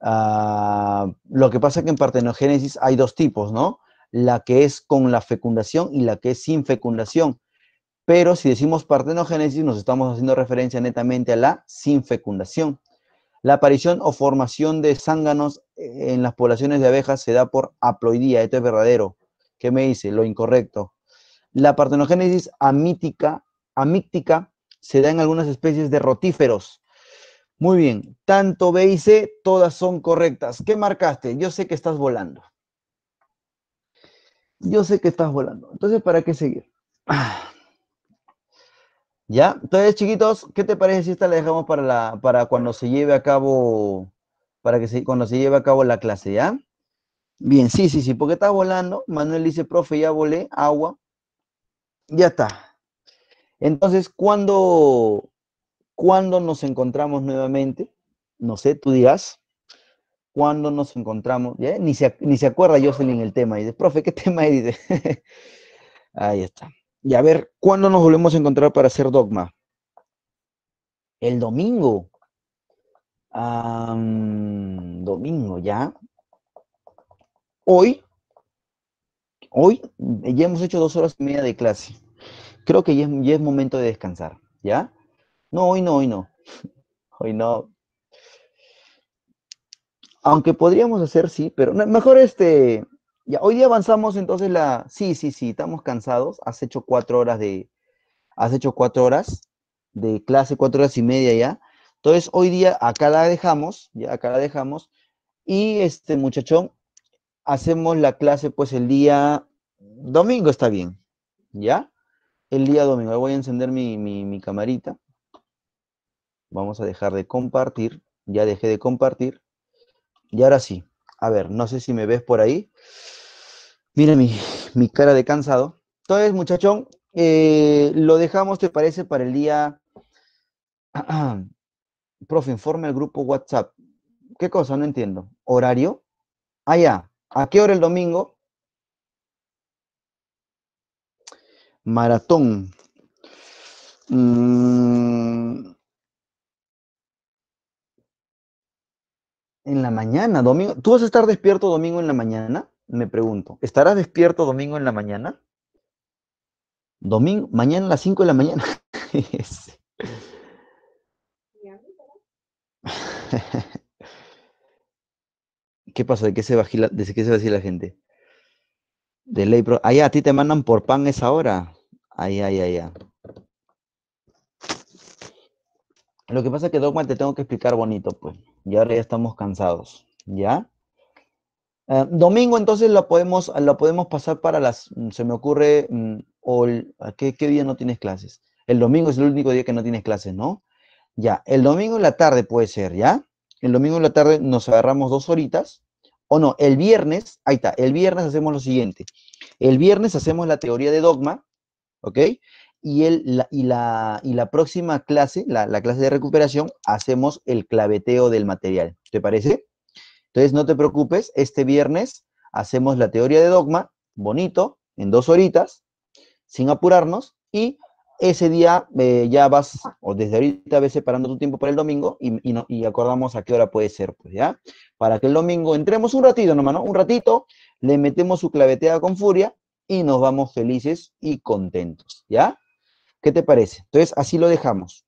Ah, lo que pasa es que en partenogénesis hay dos tipos, ¿no? La que es con la fecundación y la que es sin fecundación. Pero si decimos partenogénesis, nos estamos haciendo referencia netamente a la sin fecundación. La aparición o formación de zánganos eh, en las poblaciones de abejas se da por aploidía. Esto es verdadero. ¿Qué me dice? Lo incorrecto. La partenogénesis amítica, amíctica se da en algunas especies de rotíferos. Muy bien, tanto B y C, todas son correctas. ¿Qué marcaste? Yo sé que estás volando. Yo sé que estás volando. Entonces, ¿para qué seguir? Ah. ¿Ya? Entonces, chiquitos, ¿qué te parece si esta la dejamos para, la, para cuando se lleve a cabo, para que cuando se lleve a cabo la clase, ¿ya? Bien, sí, sí, sí, porque está volando. Manuel dice, profe, ya volé, agua. Ya está. Entonces, ¿cuándo, cuando nos encontramos nuevamente? No sé, tú digas. ¿Cuándo nos encontramos? Ni, se, ni se acuerda Jocelyn el tema. Y dice, profe, ¿qué tema es? Ahí está. Y a ver, ¿cuándo nos volvemos a encontrar para hacer dogma? El domingo. domingo, ¿ya? Hoy, hoy ya hemos hecho dos horas y media de clase. Creo que ya es momento de descansar, ¿ya? No, hoy no, hoy no. Hoy no, aunque podríamos hacer, sí, pero mejor este, ya, hoy día avanzamos entonces la. Sí, sí, sí, estamos cansados. Has hecho cuatro horas de. Has hecho cuatro horas de clase, cuatro horas y media ya. Entonces, hoy día acá la dejamos, ya acá la dejamos. Y este muchachón, hacemos la clase pues el día domingo, está bien, ¿ya? El día domingo. voy a encender mi, mi, mi camarita. Vamos a dejar de compartir. Ya dejé de compartir. Y ahora sí. A ver, no sé si me ves por ahí. Mira mi, cara de cansado. Entonces, muchachón, eh, lo dejamos, ¿te parece, para el día... Profe, informe al grupo WhatsApp. ¿Qué cosa? No entiendo. ¿Horario? Ah, ya. ¿A qué hora el domingo? Maratón. Mm. En la mañana, domingo. ¿Tú vas a estar despierto domingo en la mañana? me pregunto, ¿estarás despierto domingo en la mañana? Domingo, mañana a las 5 de la mañana. ¿Qué pasa? ¿De qué se vacila, de qué se vacila la gente? De ley pro. Ah, a ti te mandan por pan esa hora. Ay, ay, ay, Lo que pasa es que Dogma te tengo que explicar bonito, pues. Y ahora ya estamos cansados. ¿Ya? Ah, domingo entonces lo podemos, lo podemos pasar para las, mm, se me ocurre, mm, o ah, ¿qué, día no tienes clases? El domingo es el único día que no tienes clases, ¿no? Ya, el domingo en la tarde puede ser, ¿ya? El domingo en la tarde nos agarramos dos horitas, o no, el viernes, ahí está, el viernes hacemos lo siguiente. El viernes hacemos la teoría de dogma, ¿ok? Y, el, la, y, la, la próxima clase, la, la clase de recuperación, hacemos el claveteo del material. ¿Te parece? Entonces, no te preocupes, este viernes hacemos la teoría de dogma, bonito, en dos horitas, sin apurarnos, y ese día eh, ya vas, o desde ahorita ves separando tu tiempo para el domingo y, acordamos a qué hora puede ser, pues ya, para que el domingo entremos un ratito nomás, ¿no? Un ratito, le metemos su claveteada con furia y nos vamos felices y contentos, ¿ya? ¿Qué te parece? Entonces, así lo dejamos.